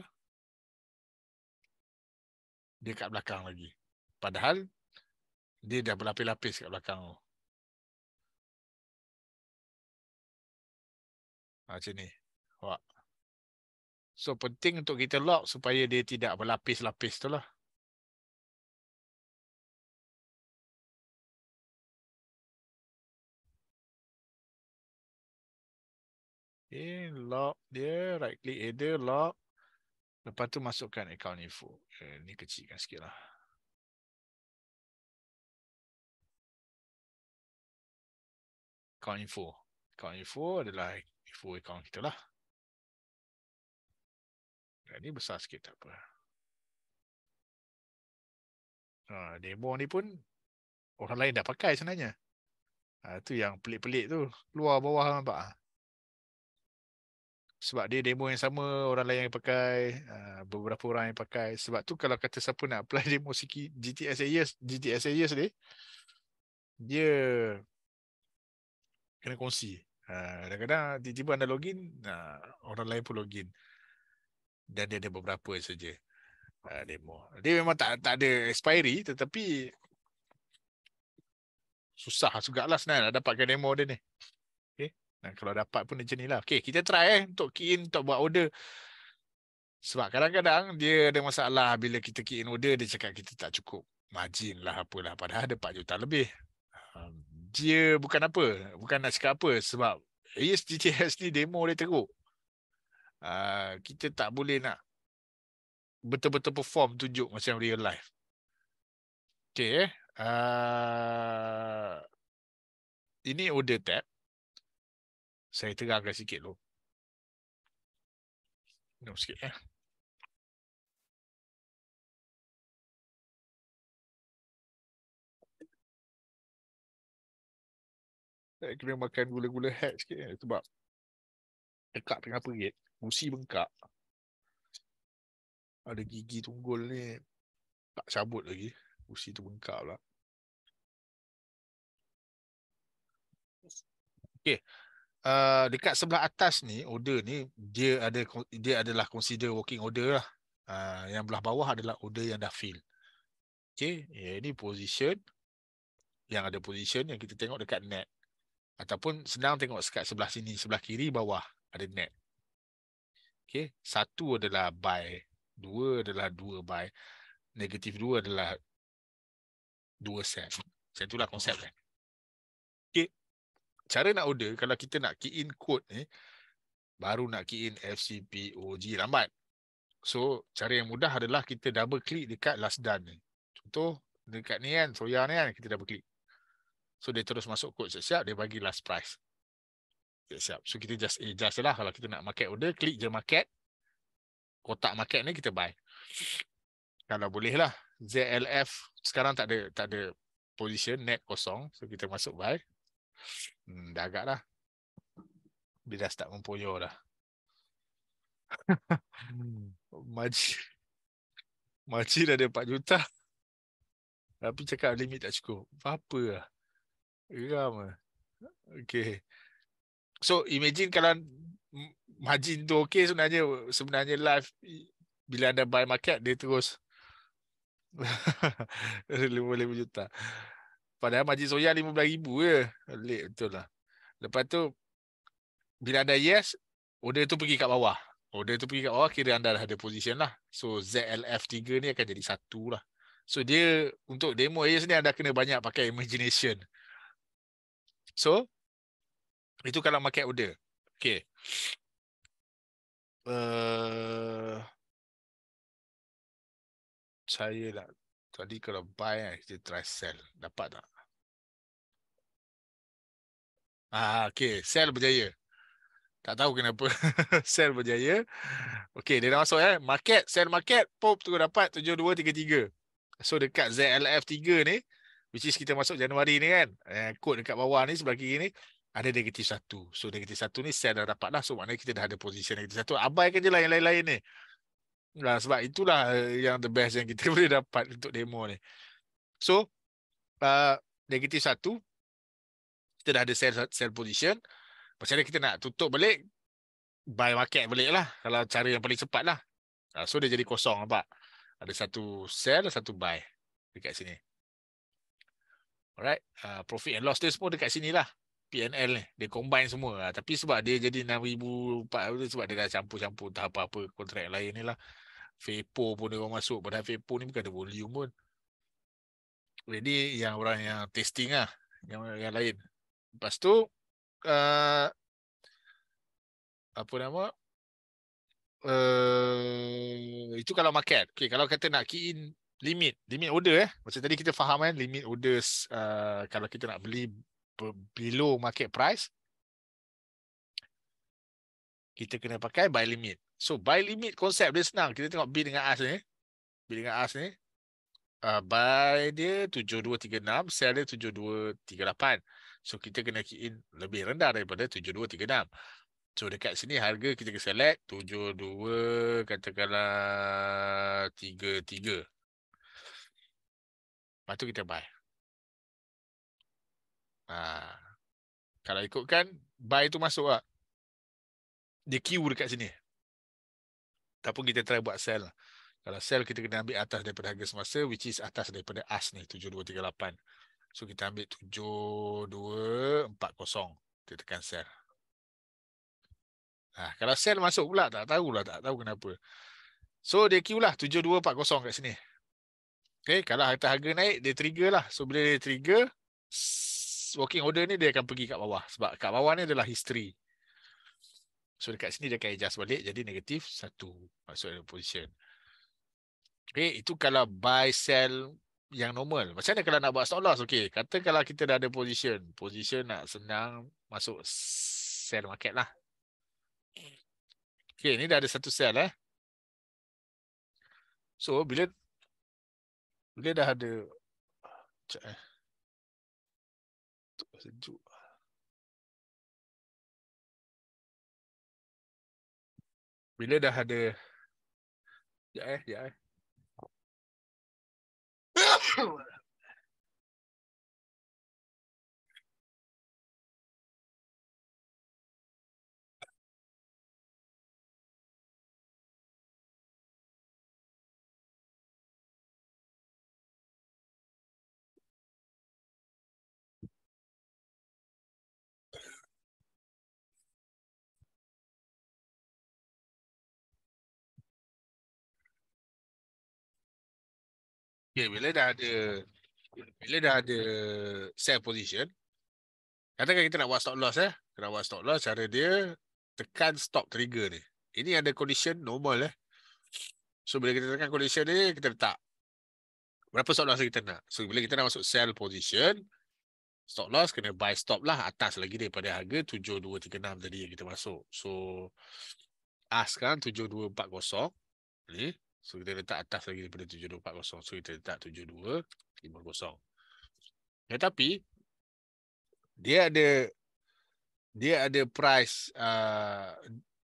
Dia kat belakang lagi. Padahal, dia dah berlapis-lapis kat belakang tu. Ah, macam ni. Wah. So penting untuk kita lock supaya dia tidak berlapis-lapis tu lah. Okay, lock dia, right click header, eh, lock. Lepas tu masukkan account info. Eh, ni kecilkan sikit lah. Account info. Account info adalah info account kita lah. Ini besar sikit tak apa. Ha, demo ni pun orang lain dah pakai sebenarnya. Ha, tu yang pelik-pelik tu. Luar bawah nampak. Ha. Sebab dia demo yang sama, orang lain yang pakai, ha, beberapa orang yang pakai. Sebab tu kalau kata siapa nak apply demo siki, GTS Ayers, GTS Ayers ni, dia kena kongsi. Ha, kadang-kadang tiba-tiba anda login, orang lain pun login dan dia ada beberapa saja uh, demo. Dia memang tak tak ada expiry tetapi susah juga lah sebenarnya nak dapatkan demo dia ni. Okay. Nah, kalau dapat pun macam ni lah. Okay, kita try eh untuk key in, untuk buat order. Sebab kadang-kadang dia ada masalah bila kita key in order, dia cakap kita tak cukup margin lah apalah. Padahal ada 4 juta lebih. Um, dia bukan apa, bukan nak cakap apa sebab ASGTS ni demo dia teruk uh, kita tak boleh nak betul-betul perform tunjuk macam real life. Okay. Uh, ini order tab. Saya terangkan sikit dulu. Minum sikit eh. Saya eh, kena makan gula-gula hat sikit eh. Sebab dekat tengah perit. Gusi bengkak. Ada gigi tunggul ni tak cabut lagi. Gusi tu bengkak pula. Okay, Uh, ah, dekat sebelah atas ni order ni dia ada dia adalah consider working order lah. Uh, yang belah bawah adalah order yang dah fill. Okay, ya, ini position yang ada position yang kita tengok dekat net ataupun senang tengok dekat sebelah sini sebelah kiri bawah ada net Okay. Satu adalah buy. Dua adalah dua buy. Negatif dua adalah dua set. Macam itulah konsep. Eh. Okay. Cara nak order, kalau kita nak key in code ni, baru nak key in FCPOG lambat. So, cara yang mudah adalah kita double click dekat last done ni. Contoh, dekat ni kan, Soya ni kan, kita double click. So, dia terus masuk kod siap-siap, dia bagi last price. Okay, siap. So kita just adjust eh, lah. Kalau kita nak market order, klik je market. Kotak market ni kita buy. Kalau boleh lah. ZLF sekarang tak ada tak ada position net kosong. So kita masuk buy. Hmm, dah agak lah. Dia dah start mempunyai dah. Maji. Maji dah ada 4 juta. Tapi cakap limit tak cukup. Apa lah. Geram lah. Okay so imagine kalau margin tu okay sebenarnya sebenarnya live bila anda buy market dia terus lima lima juta padahal margin soya 15 ribu je late betul lah lepas tu bila ada yes order tu pergi kat bawah order tu pergi kat bawah kira anda dah ada position lah so ZLF3 ni akan jadi satu lah so dia untuk demo yes ni anda kena banyak pakai imagination so itu kalau market order. Okay. Uh, saya lah. Tadi kalau buy, kita eh, try sell. Dapat tak? Ah, okay. Sell berjaya. Tak tahu kenapa. sell berjaya. Okay, dia dah masuk. Eh. Market, sell market. Pop tu dapat 7233. So, dekat ZLF3 ni, which is kita masuk Januari ni kan. Eh, kod dekat bawah ni, sebelah kiri ni ada negatif satu. So negatif satu ni sel dah dapat lah. So maknanya kita dah ada posisi negatif satu. Abaikan je lah yang lain-lain ni. Nah, sebab itulah eh, yang the best yang kita boleh dapat untuk demo ni. So uh, negatif satu. Kita dah ada sell sell position. Macam kita nak tutup balik. Buy market balik lah. Kalau cara yang paling cepat lah. Uh, so dia jadi kosong nampak. Ada satu sell, satu buy dekat sini. Alright. Uh, profit and loss dia semua dekat sini lah. PNL ni dia combine semua lah. tapi sebab dia jadi 6400 sebab dia dah campur-campur tak apa-apa kontrak lain ni lah Fepo pun dia masuk padahal Fepo ni bukan ada volume pun jadi yang orang yang testing lah yang, yang lain lepas tu uh, apa nama uh, itu kalau market okay, kalau kata nak key in limit limit order eh macam tadi kita faham kan limit orders uh, kalau kita nak beli below market price kita kena pakai buy limit so buy limit konsep dia senang kita tengok bid dengan ask ni bid dengan ask ni uh, buy dia 7236 sell dia 7238 so kita kena key in lebih rendah daripada 7236 So dekat sini harga kita kena select 72 katakanlah 33. Lepas tu kita buy. Ha. Kalau ikutkan, buy tu masuk lah. Dia queue dekat sini. Ataupun kita try buat sell Kalau sell kita kena ambil atas daripada harga semasa which is atas daripada AS ni 7238. So kita ambil 7240. Kita tekan sell. Nah, ha, kalau sell masuk pula tak tahulah tak tahu kenapa. So dia queue lah 7240 kat sini. Okay, kalau harga naik dia trigger lah. So bila dia trigger working order ni dia akan pergi kat bawah sebab kat bawah ni adalah history. So dekat sini dia akan adjust balik jadi negatif satu maksud dia position. Okay, itu kalau buy sell yang normal. Macam mana kalau nak buat stop loss? Okay, kata kalau kita dah ada position. Position nak senang masuk sell market lah. Okay, ni dah ada satu sell eh. So, bila bila dah ada eh sejuk Bila dah ada ya, eh, ya. Eh. sekejap Okay, bila dah ada bila dah ada sell position, katakan kita nak buat stop loss eh. Kena buat stop loss, cara dia tekan stop trigger ni. Ini ada condition normal eh. So, bila kita tekan condition ni, kita letak berapa stop loss kita nak. So, bila kita nak masuk sell position, stop loss kena buy stop lah atas lagi daripada harga 7236 tadi yang kita masuk. So, ask kan 7240 ni. So kita letak atas lagi daripada 7240. So kita letak 7250. Tetapi eh, dia ada dia ada price uh,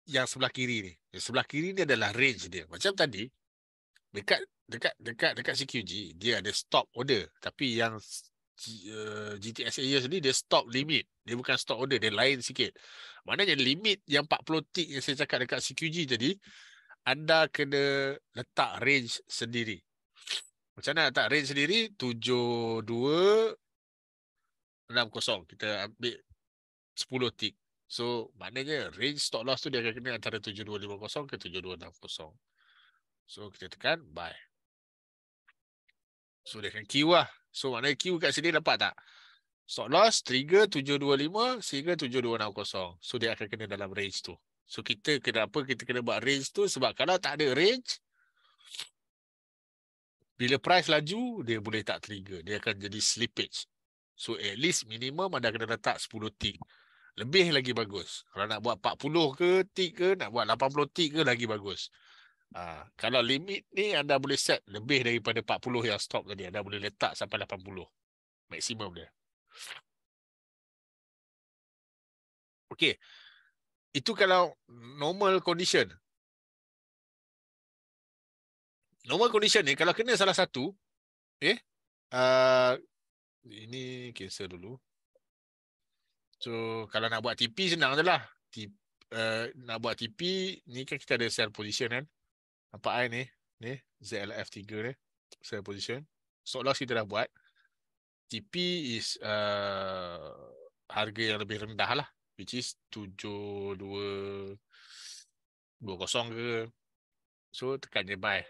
yang sebelah kiri ni. Yang sebelah kiri ni adalah range dia. Macam tadi dekat dekat dekat dekat CQG dia ada stop order tapi yang GTS Asia ni dia stop limit dia bukan stop order dia lain sikit maknanya limit yang 40 tick yang saya cakap dekat CQG tadi anda kena letak range sendiri. Macam mana letak range sendiri? 7260. Kita ambil 10 tick. So, maknanya range stop loss tu dia akan kena antara 7250 ke 7260. So, kita tekan buy. So, dia akan queue lah. So, maknanya queue kat sini dapat tak? Stop loss trigger 725 sehingga 7260. So, dia akan kena dalam range tu. So kita kenapa kita kena buat range tu sebab kalau tak ada range bila price laju dia boleh tak trigger dia akan jadi slippage. So at least minimum anda kena letak 10 tick. Lebih lagi bagus. Kalau nak buat 40 ke tick ke nak buat 80 tick ke lagi bagus. Ha, kalau limit ni anda boleh set lebih daripada 40 yang stop tadi anda boleh letak sampai 80 maksimum dia. Okey. Itu kalau normal condition. Normal condition ni kalau kena salah satu, eh okay, uh, ini cancel dulu. So kalau nak buat TP senang lah. TP uh, eh, nak buat TP ni kan kita ada sell position kan. Apa ai ni? Ni ZLF3 ni sell position. So loss kita dah buat. TP is uh, harga yang lebih rendah lah which is 7220 ke so tekan je buy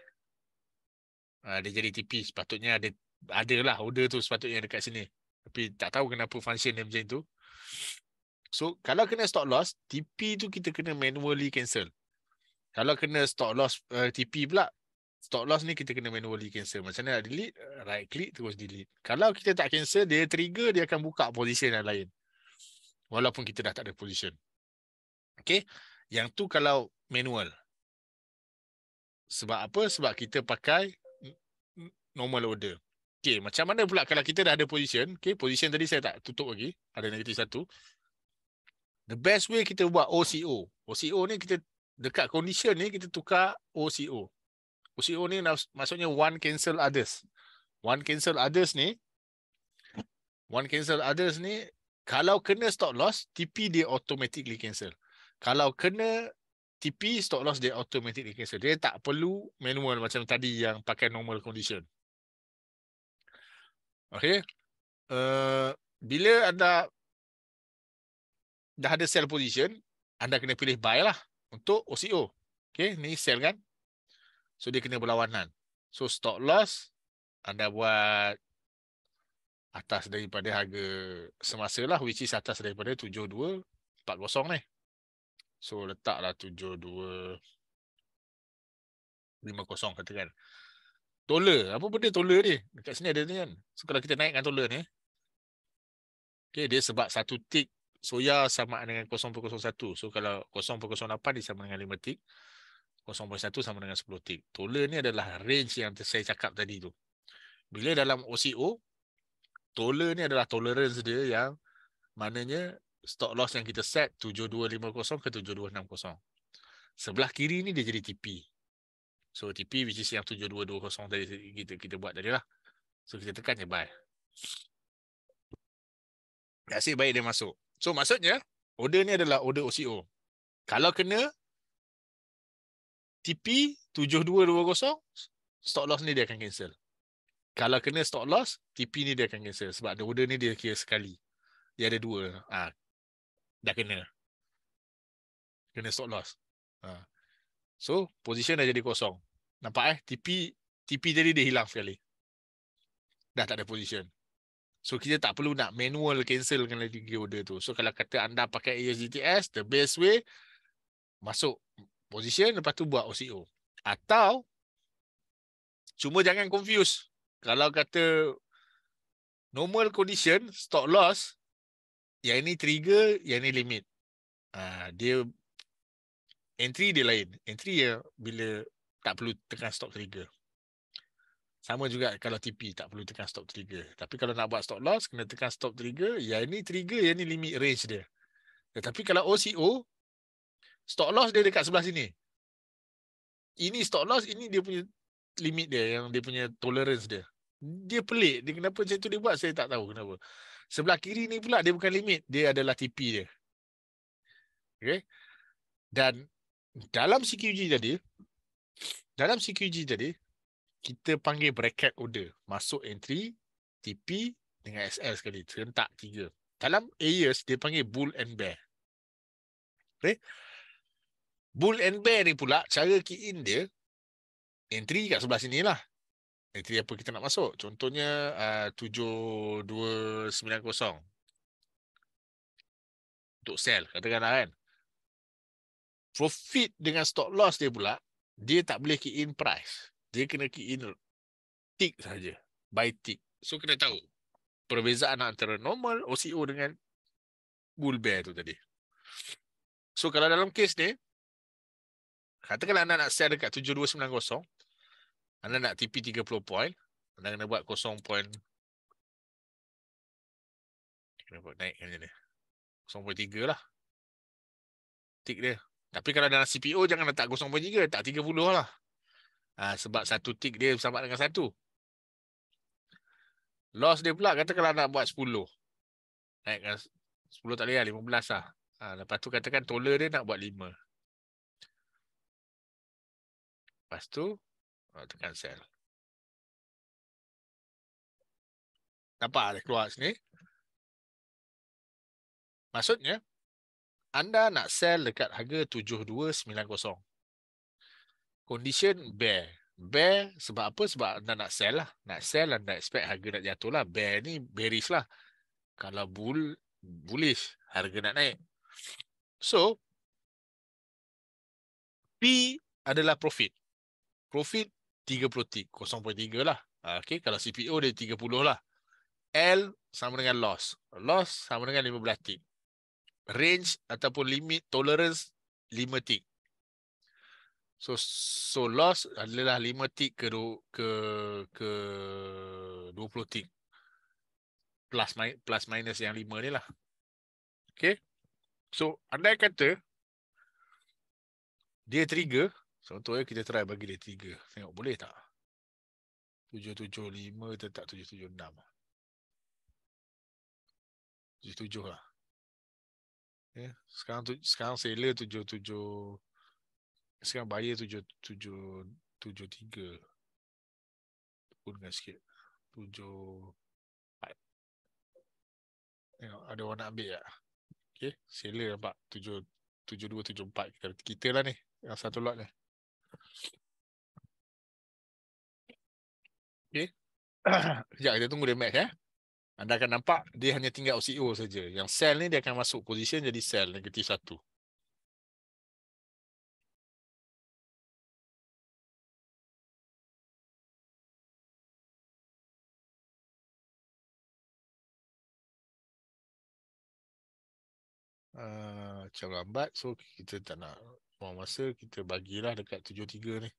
uh, dia jadi tipis sepatutnya ada ada lah order tu sepatutnya dekat sini tapi tak tahu kenapa function dia macam tu so kalau kena stop loss TP tu kita kena manually cancel kalau kena stop loss uh, eh, TP pula stop loss ni kita kena manually cancel macam mana nak delete right click terus delete kalau kita tak cancel dia trigger dia akan buka position yang lain walaupun kita dah tak ada position. okay? yang tu kalau manual. Sebab apa? Sebab kita pakai normal order. Okay, macam mana pula kalau kita dah ada position? okay? position tadi saya tak tutup lagi. Ada negatif satu. The best way kita buat OCO. OCO ni kita dekat condition ni kita tukar OCO. OCO ni maksudnya one cancel others. One cancel others ni one cancel others ni kalau kena stop loss, TP dia automatically cancel. Kalau kena TP, stop loss dia automatically cancel. Dia tak perlu manual macam tadi yang pakai normal condition. Okay. Uh, eh, bila anda dah ada sell position, anda kena pilih buy lah untuk OCO. Okay, ni sell kan? So, dia kena berlawanan. So, stop loss, anda buat atas daripada harga semasa lah which is atas daripada 7240 ni. So letaklah 7250 katakan. Toler, apa benda toler ni? Dekat sini ada ni kan. So kalau kita naikkan toler ni. Okay, dia sebab satu tik soya sama dengan 0.01. So kalau 0.08 dia sama dengan 5 tik. 0.1 sama dengan 10 tik. Toler ni adalah range yang saya cakap tadi tu. Bila dalam OCO, Toler ni adalah tolerance dia yang maknanya stop loss yang kita set 7250 ke 7260. Sebelah kiri ni dia jadi TP. So TP which is yang 7220 tadi kita kita buat tadi lah. So kita tekan je buy. Nasib baik dia masuk. So maksudnya order ni adalah order OCO. Kalau kena TP 7220 stop loss ni dia akan cancel kalau kena stop loss, TP ni dia akan cancel. Sebab the order ni dia kira sekali. Dia ada dua. Ha. Dah kena. Kena stop loss. Ha. So, position dah jadi kosong. Nampak eh? TP, TP jadi dia hilang sekali. Dah tak ada position. So, kita tak perlu nak manual cancel dengan lagi order tu. So, kalau kata anda pakai ASDTS, the best way, masuk position, lepas tu buat OCO. Atau, cuma jangan confuse kalau kata normal condition stop loss yang ini trigger yang ini limit ha, dia entry dia lain entry ya bila tak perlu tekan stop trigger sama juga kalau TP tak perlu tekan stop trigger. Tapi kalau nak buat stop loss, kena tekan stop trigger. Yang ini trigger, yang ini limit range dia. Tetapi kalau OCO, stop loss dia dekat sebelah sini. Ini stop loss, ini dia punya limit dia, yang dia punya tolerance dia dia pelik dia kenapa macam tu dia buat saya tak tahu kenapa sebelah kiri ni pula dia bukan limit dia adalah TP dia Okay. dan dalam CQG tadi dalam CQG tadi kita panggil bracket order masuk entry TP dengan SL sekali serentak tiga dalam AES dia panggil bull and bear Okay. bull and bear ni pula cara key in dia entry kat sebelah sini lah entry apa kita nak masuk. Contohnya ah, uh, 7290 untuk sell katakanlah kan. Profit dengan stop loss dia pula, dia tak boleh key in price. Dia kena key in tick saja, buy tick. So kena tahu perbezaan antara normal OCO dengan bull bear tu tadi. So kalau dalam kes ni, katakanlah anda nak sell dekat 7290, anda nak TP 30 point, anda kena buat 0. Point. Kena buat naik kan ni. 0.3 lah. Tick dia. Tapi kalau dalam CPO, jangan letak 0.3, letak 30 lah. Ha, sebab satu tick dia sama dengan satu. Loss dia pula, kata kalau nak buat 10. Naikkan 10 tak boleh lah, 15 lah. Ha, lepas tu katakan toller dia nak buat 5. Lepas tu, Oh, ah, tekan sell. Nampak ada keluar sini. Maksudnya, anda nak sell dekat harga 7290. Condition bear. Bear sebab apa? Sebab anda nak sell lah. Nak sell anda expect harga nak jatuh lah. Bear ni bearish lah. Kalau bull, bullish harga nak naik. So, P adalah profit. Profit 0.3 lah. Ha, okay, kalau CPO dia 30 lah. L sama dengan loss. Loss sama dengan 15 tick. Range ataupun limit tolerance 5 tick. So so loss adalah 5 tick ke ke ke 20 tick. Plus plus minus yang 5 ni lah. Okay. So andai kata dia trigger Contohnya eh, kita try bagi dia tiga. Tengok boleh tak? 775 tetap 776. 77 lah. Yeah. Sekarang, tu, sekarang seller 77. Sekarang bayar 77. 73. Tepunkan sikit. 74. Tengok ada orang nak ambil tak? Okay. Seller nampak 7. 7274 kita, kita lah ni yang satu lot ni Okay. Sekejap kita tunggu dia match. Eh. Anda akan nampak dia hanya tinggal OCO e saja. Yang sell ni dia akan masuk position jadi sell negatif satu. Uh, ah, macam lambat so kita tak nak peluang masa kita bagilah dekat tujuh tiga ni.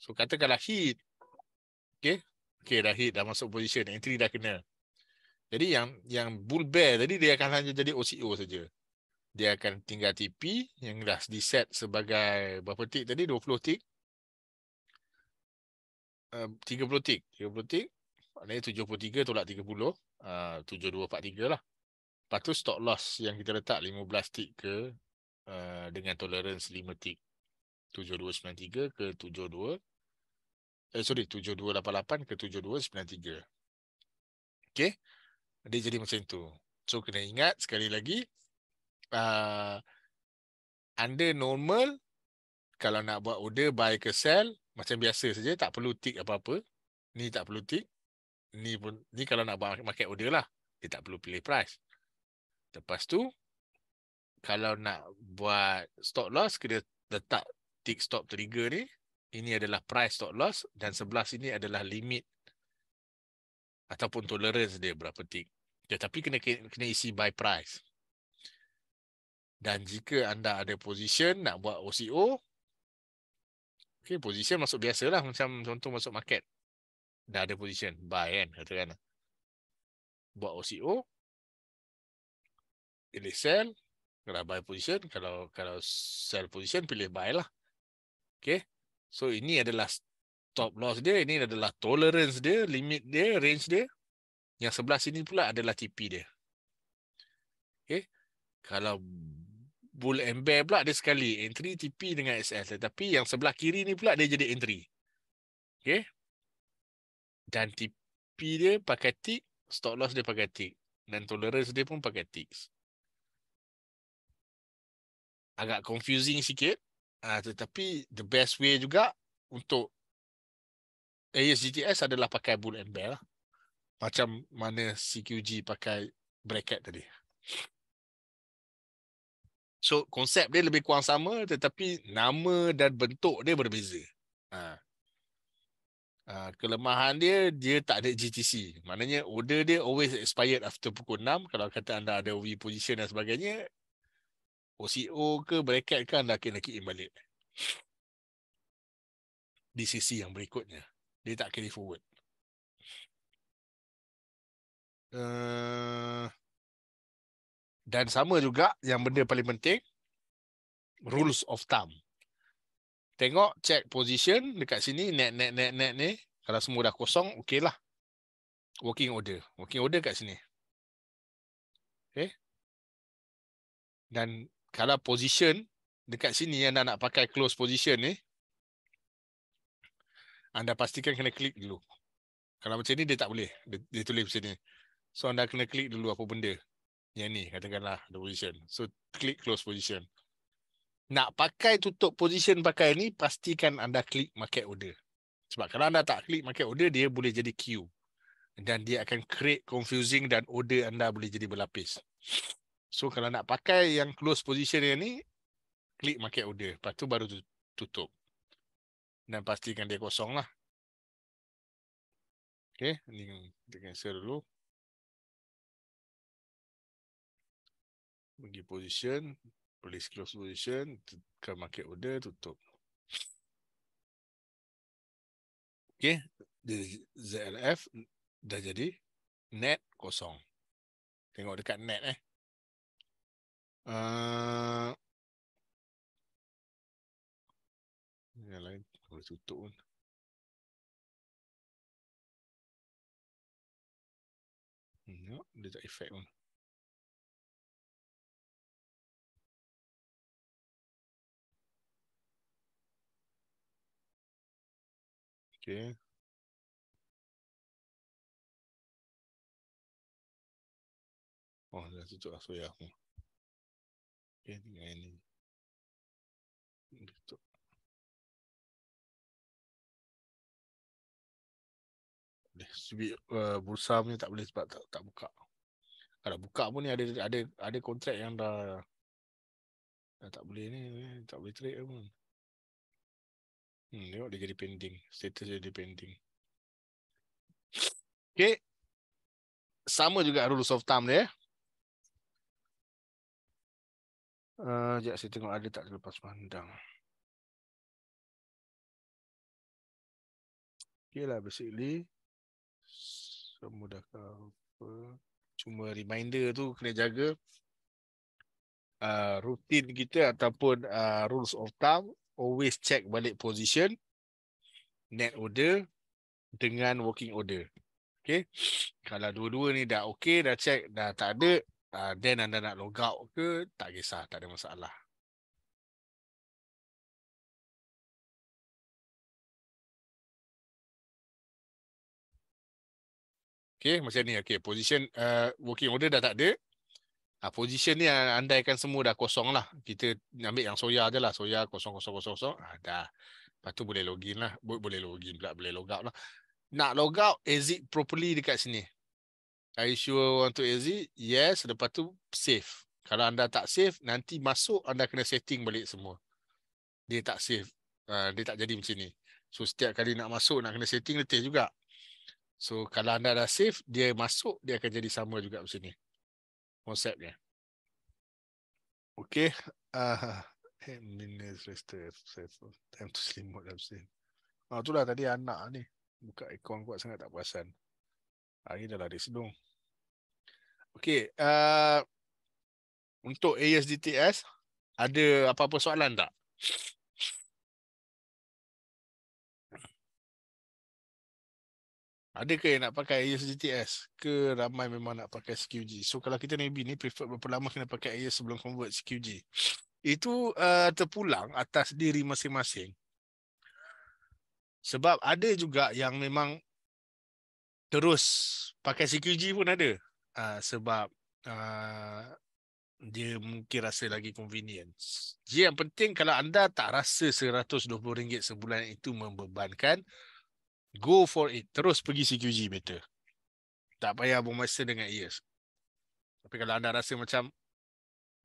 So katakanlah hit. Okay. Okay dah hit dah masuk position. Entry dah kena. Jadi yang yang bull bear tadi dia akan hanya jadi OCO saja. Dia akan tinggal TP yang dah di set sebagai berapa tick tadi? 20 tick. Uh, 30 tick. 30 tick. Maknanya 73 tolak 30. Uh, 7243 lah. Lepas tu stop loss yang kita letak 15 tick ke uh, dengan tolerance 5 tick 7293 ke 72 eh sorry 7288 ke 7293 okey dia jadi macam tu so kena ingat sekali lagi uh, under normal kalau nak buat order buy ke sell macam biasa saja tak perlu tick apa-apa ni tak perlu tick ni pun ni kalau nak buat market order lah dia tak perlu pilih price lepas tu kalau nak buat stop loss kita letak tick stop trigger ni ini adalah price stop loss dan sebelah sini adalah limit ataupun tolerance dia berapa tick tetapi ya, kena kena isi buy price dan jika anda ada position nak buat OCO okay position masuk biasalah macam contoh masuk market dah ada position buy kan katakan buat OCO pilih sell kalau buy position kalau kalau sell position pilih buy lah okay? so ini adalah stop loss dia ini adalah tolerance dia limit dia range dia yang sebelah sini pula adalah TP dia okay? kalau bull and bear pula dia sekali entry TP dengan SL tetapi yang sebelah kiri ni pula dia jadi entry okay? dan TP dia pakai tick stop loss dia pakai tick dan tolerance dia pun pakai ticks agak confusing sikit uh, tetapi the best way juga untuk ASGTS adalah pakai bull and bear macam mana CQG pakai bracket tadi so konsep dia lebih kurang sama tetapi nama dan bentuk dia berbeza uh. Uh, kelemahan dia dia tak ada GTC maknanya order dia always expired after pukul 6 kalau kata anda ada OV position dan sebagainya OCO ke bracket kan dah kena kick in balik. Di sisi yang berikutnya. Dia tak carry forward. Uh, dan sama juga yang benda paling penting. Rules of thumb. Tengok check position dekat sini. Net, net, net, net ni. Kalau semua dah kosong, okey lah. Working order. Working order kat sini. Okay. Dan kalau position dekat sini anda nak pakai close position ni anda pastikan kena klik dulu kalau macam ni dia tak boleh dia, dia tulis macam ni so anda kena klik dulu apa benda yang ni katakanlah the position so klik close position nak pakai tutup position pakai ni pastikan anda klik market order sebab kalau anda tak klik market order dia boleh jadi queue dan dia akan create confusing dan order anda boleh jadi berlapis So kalau nak pakai yang close position yang ni, klik market order. Lepas tu baru tutup. Dan pastikan dia kosong lah. Okay. Ini kita cancel dulu. Pergi position. Please close position. Tekan market order. Tutup. Okay. Di ZLF dah jadi net kosong. Tengok dekat net eh. Uh, ah. yang lain boleh tutup pun. No, dia tak efek pun. Okay. Oh, dah tutup lah. So, ya. Yeah. Oke, tinggal ini. Gitu. Eh, subi, uh, bursa punya tak boleh sebab tak, tak buka. Kalau buka pun ni ada ada ada kontrak yang dah, dah tak boleh ni, tak boleh trade pun. Hmm, tengok dia jadi pending. Status dia jadi pending. Okay. Sama juga rule of thumb dia. Eh, sekejap saya tengok ada tak terlepas pandang. Okay lah basically. semudah dah apa. Cuma reminder tu kena jaga. Uh, eh, rutin kita ataupun uh, rules of thumb. Always check balik position. Net order. Dengan working order. Okay. Kalau dua-dua ni dah okay, dah check, dah tak ada, uh, ah, then anda nak log out ke tak kisah tak ada masalah Okay, macam ni. Okay, position uh, working order dah tak ada. Uh, position ni ah, andaikan semua dah kosong lah. Kita ambil yang soya je lah. Soya kosong, kosong, kosong, kosong. Uh, dah. Lepas tu boleh login lah. Boleh login pula. Boleh log out lah. Nak log out, exit properly dekat sini. Are you sure want to exit? Yes. Lepas tu save. Kalau anda tak save, nanti masuk anda kena setting balik semua. Dia tak save. Uh, ah, dia tak jadi macam ni. So setiap kali nak masuk, nak kena setting, letih juga. So kalau anda dah save, dia masuk, dia akan jadi sama juga macam ni. Konsepnya. Okay. Uh, Time to sleep mode. Ah, itulah tadi anak ni. Buka ikon kuat sangat tak perasan. Hari dah lari sedung. Okey. Uh, untuk ASDTS, ada apa-apa soalan tak? Ada ke yang nak pakai ASDTS? Ke ramai memang nak pakai SQG. So kalau kita Navy ni prefer berapa lama kena pakai AS sebelum convert SQG. Itu uh, terpulang atas diri masing-masing. Sebab ada juga yang memang terus pakai CQG pun ada uh, sebab uh, dia mungkin rasa lagi convenience. Jadi yang penting kalau anda tak rasa RM120 sebulan itu membebankan, go for it. Terus pergi CQG better. Tak payah bermasa dengan ears. Tapi kalau anda rasa macam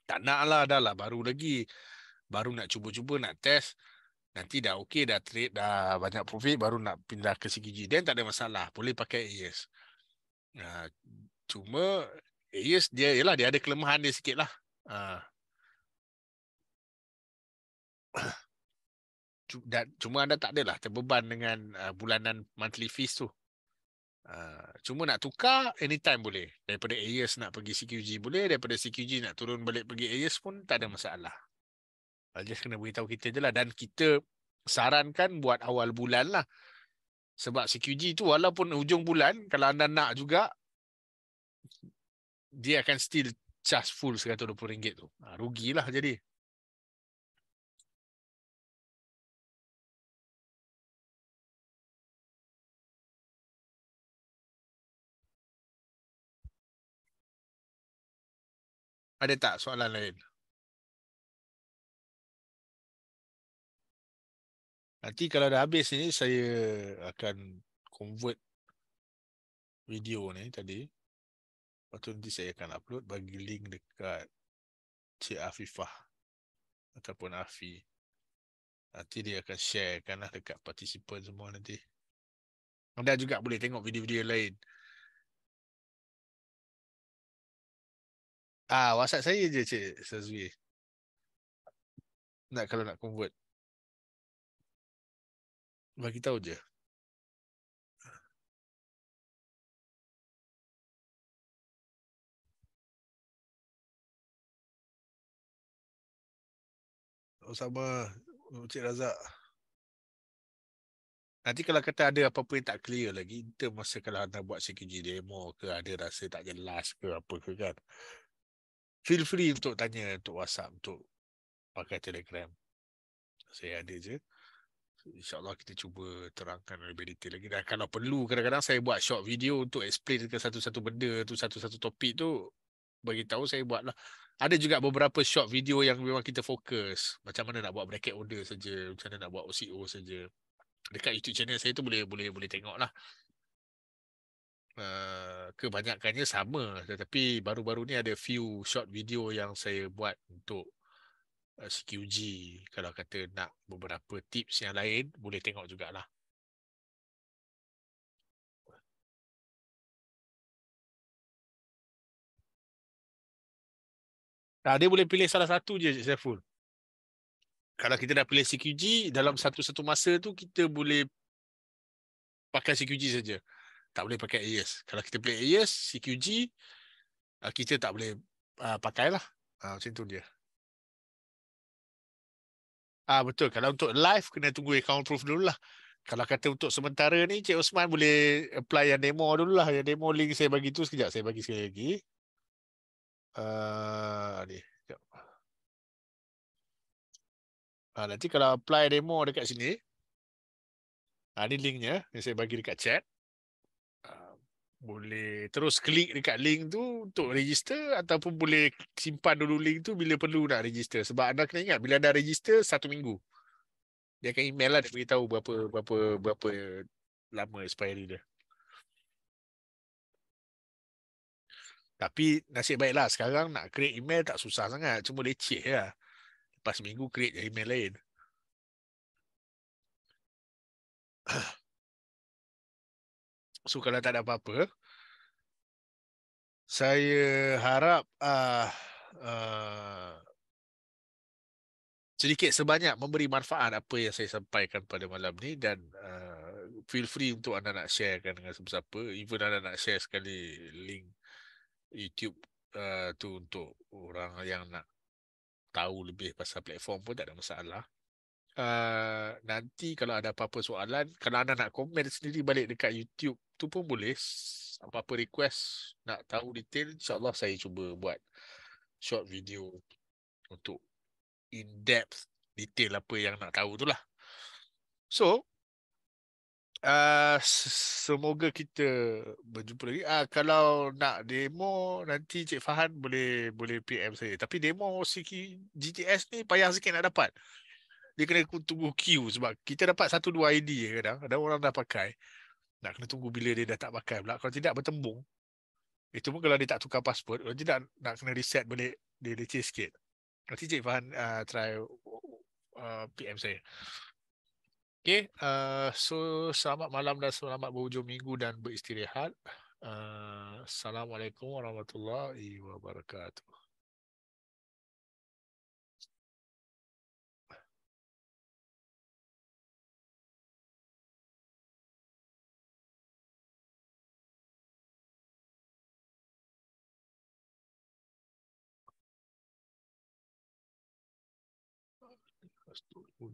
tak nak lah, dah lah baru lagi. Baru nak cuba-cuba, nak test nanti dah okey dah trade dah banyak profit baru nak pindah ke CGG dia tak ada masalah boleh pakai AES uh, ha, cuma AES dia ialah dia ada kelemahan dia sikit lah uh. cuma anda tak adalah terbeban dengan uh, bulanan monthly fees tu Uh, cuma nak tukar anytime boleh daripada AES nak pergi CQG boleh daripada CQG nak turun balik pergi AES pun tak ada masalah just kena beritahu kita je lah. Dan kita sarankan buat awal bulan lah. Sebab CQG tu walaupun hujung bulan, kalau anda nak juga, dia akan still charge full RM120 tu. Ha, rugilah jadi. Ada tak soalan lain? Nanti kalau dah habis ni saya akan convert video ni tadi. Lepas tu nanti saya akan upload bagi link dekat Cik Afifah ataupun Afi. Nanti dia akan sharekan lah dekat participant semua nanti. Anda juga boleh tengok video-video lain. Ah, WhatsApp saya je Cik Sazwi. Nak kalau nak convert bagi tahu je. Oh, Sama Encik Razak. Nanti kalau kata ada apa-apa yang tak clear lagi, kita masa kalau anda buat CKG demo ke, ada rasa tak jelas ke apa ke kan. Feel free untuk tanya untuk WhatsApp, untuk pakai Telegram. Saya ada je. InsyaAllah kita cuba terangkan lebih detail lagi. Dan kalau perlu, kadang-kadang saya buat short video untuk explain ke satu-satu benda tu, satu-satu topik tu, Bagi tahu saya buat lah. Ada juga beberapa short video yang memang kita fokus. Macam mana nak buat bracket order saja, macam mana nak buat OCO saja. Dekat YouTube channel saya tu boleh boleh boleh tengok lah. Uh, eh, kebanyakannya sama tetapi baru-baru ni ada few short video yang saya buat untuk Uh, CQG kalau kata nak beberapa tips yang lain boleh tengok jugalah Nah, dia boleh pilih salah satu je Cik Saiful. Kalau kita dah pilih CQG, dalam satu-satu masa tu kita boleh pakai CQG saja. Tak boleh pakai AES. Kalau kita pilih AES, CQG, uh, kita tak boleh uh, pakailah. Uh, ah, macam tu dia. Ah betul. Kalau untuk live kena tunggu account proof dulu lah. Kalau kata untuk sementara ni Cik Osman boleh apply yang demo dulu lah. Yang demo link saya bagi tu sekejap saya bagi sekali lagi. Ah uh, ni. Ah nanti kalau apply demo dekat sini. Ah ni linknya yang saya bagi dekat chat boleh terus klik dekat link tu untuk register ataupun boleh simpan dulu link tu bila perlu nak register sebab anda kena ingat bila anda register satu minggu dia akan email lah dia beritahu berapa berapa berapa lama expiry dia tapi nasib baiklah sekarang nak create email tak susah sangat cuma leceh lah lepas minggu create email lain So kalau tak ada apa-apa, saya harap uh, uh, sedikit sebanyak memberi manfaat apa yang saya sampaikan pada malam ni dan uh, feel free untuk anda nak sharekan dengan siapa-siapa. Even anda nak share sekali link YouTube uh, tu untuk orang yang nak tahu lebih pasal platform pun tak ada masalah. Uh, nanti kalau ada apa-apa soalan, kalau anda nak komen sendiri balik dekat YouTube tu pun boleh apa-apa request nak tahu detail insyaallah saya cuba buat short video untuk in depth detail apa yang nak tahu tu lah so uh, semoga kita berjumpa lagi uh, kalau nak demo nanti Cik Fahan boleh boleh PM saya tapi demo CK GTS ni payah sikit nak dapat dia kena tunggu queue sebab kita dapat satu dua ID je kadang ada orang dah pakai nak kena tunggu bila dia dah tak pakai pula. Kalau tidak bertembung. Itu pun kalau dia tak tukar pasport. Kalau tidak nak kena reset balik. Dia leceh sikit. Nanti Cik Fahan uh, try uh, PM saya. Okay. Uh, so selamat malam dan selamat berhujung minggu dan beristirahat. Uh, Assalamualaikum warahmatullahi wabarakatuh. Doğru.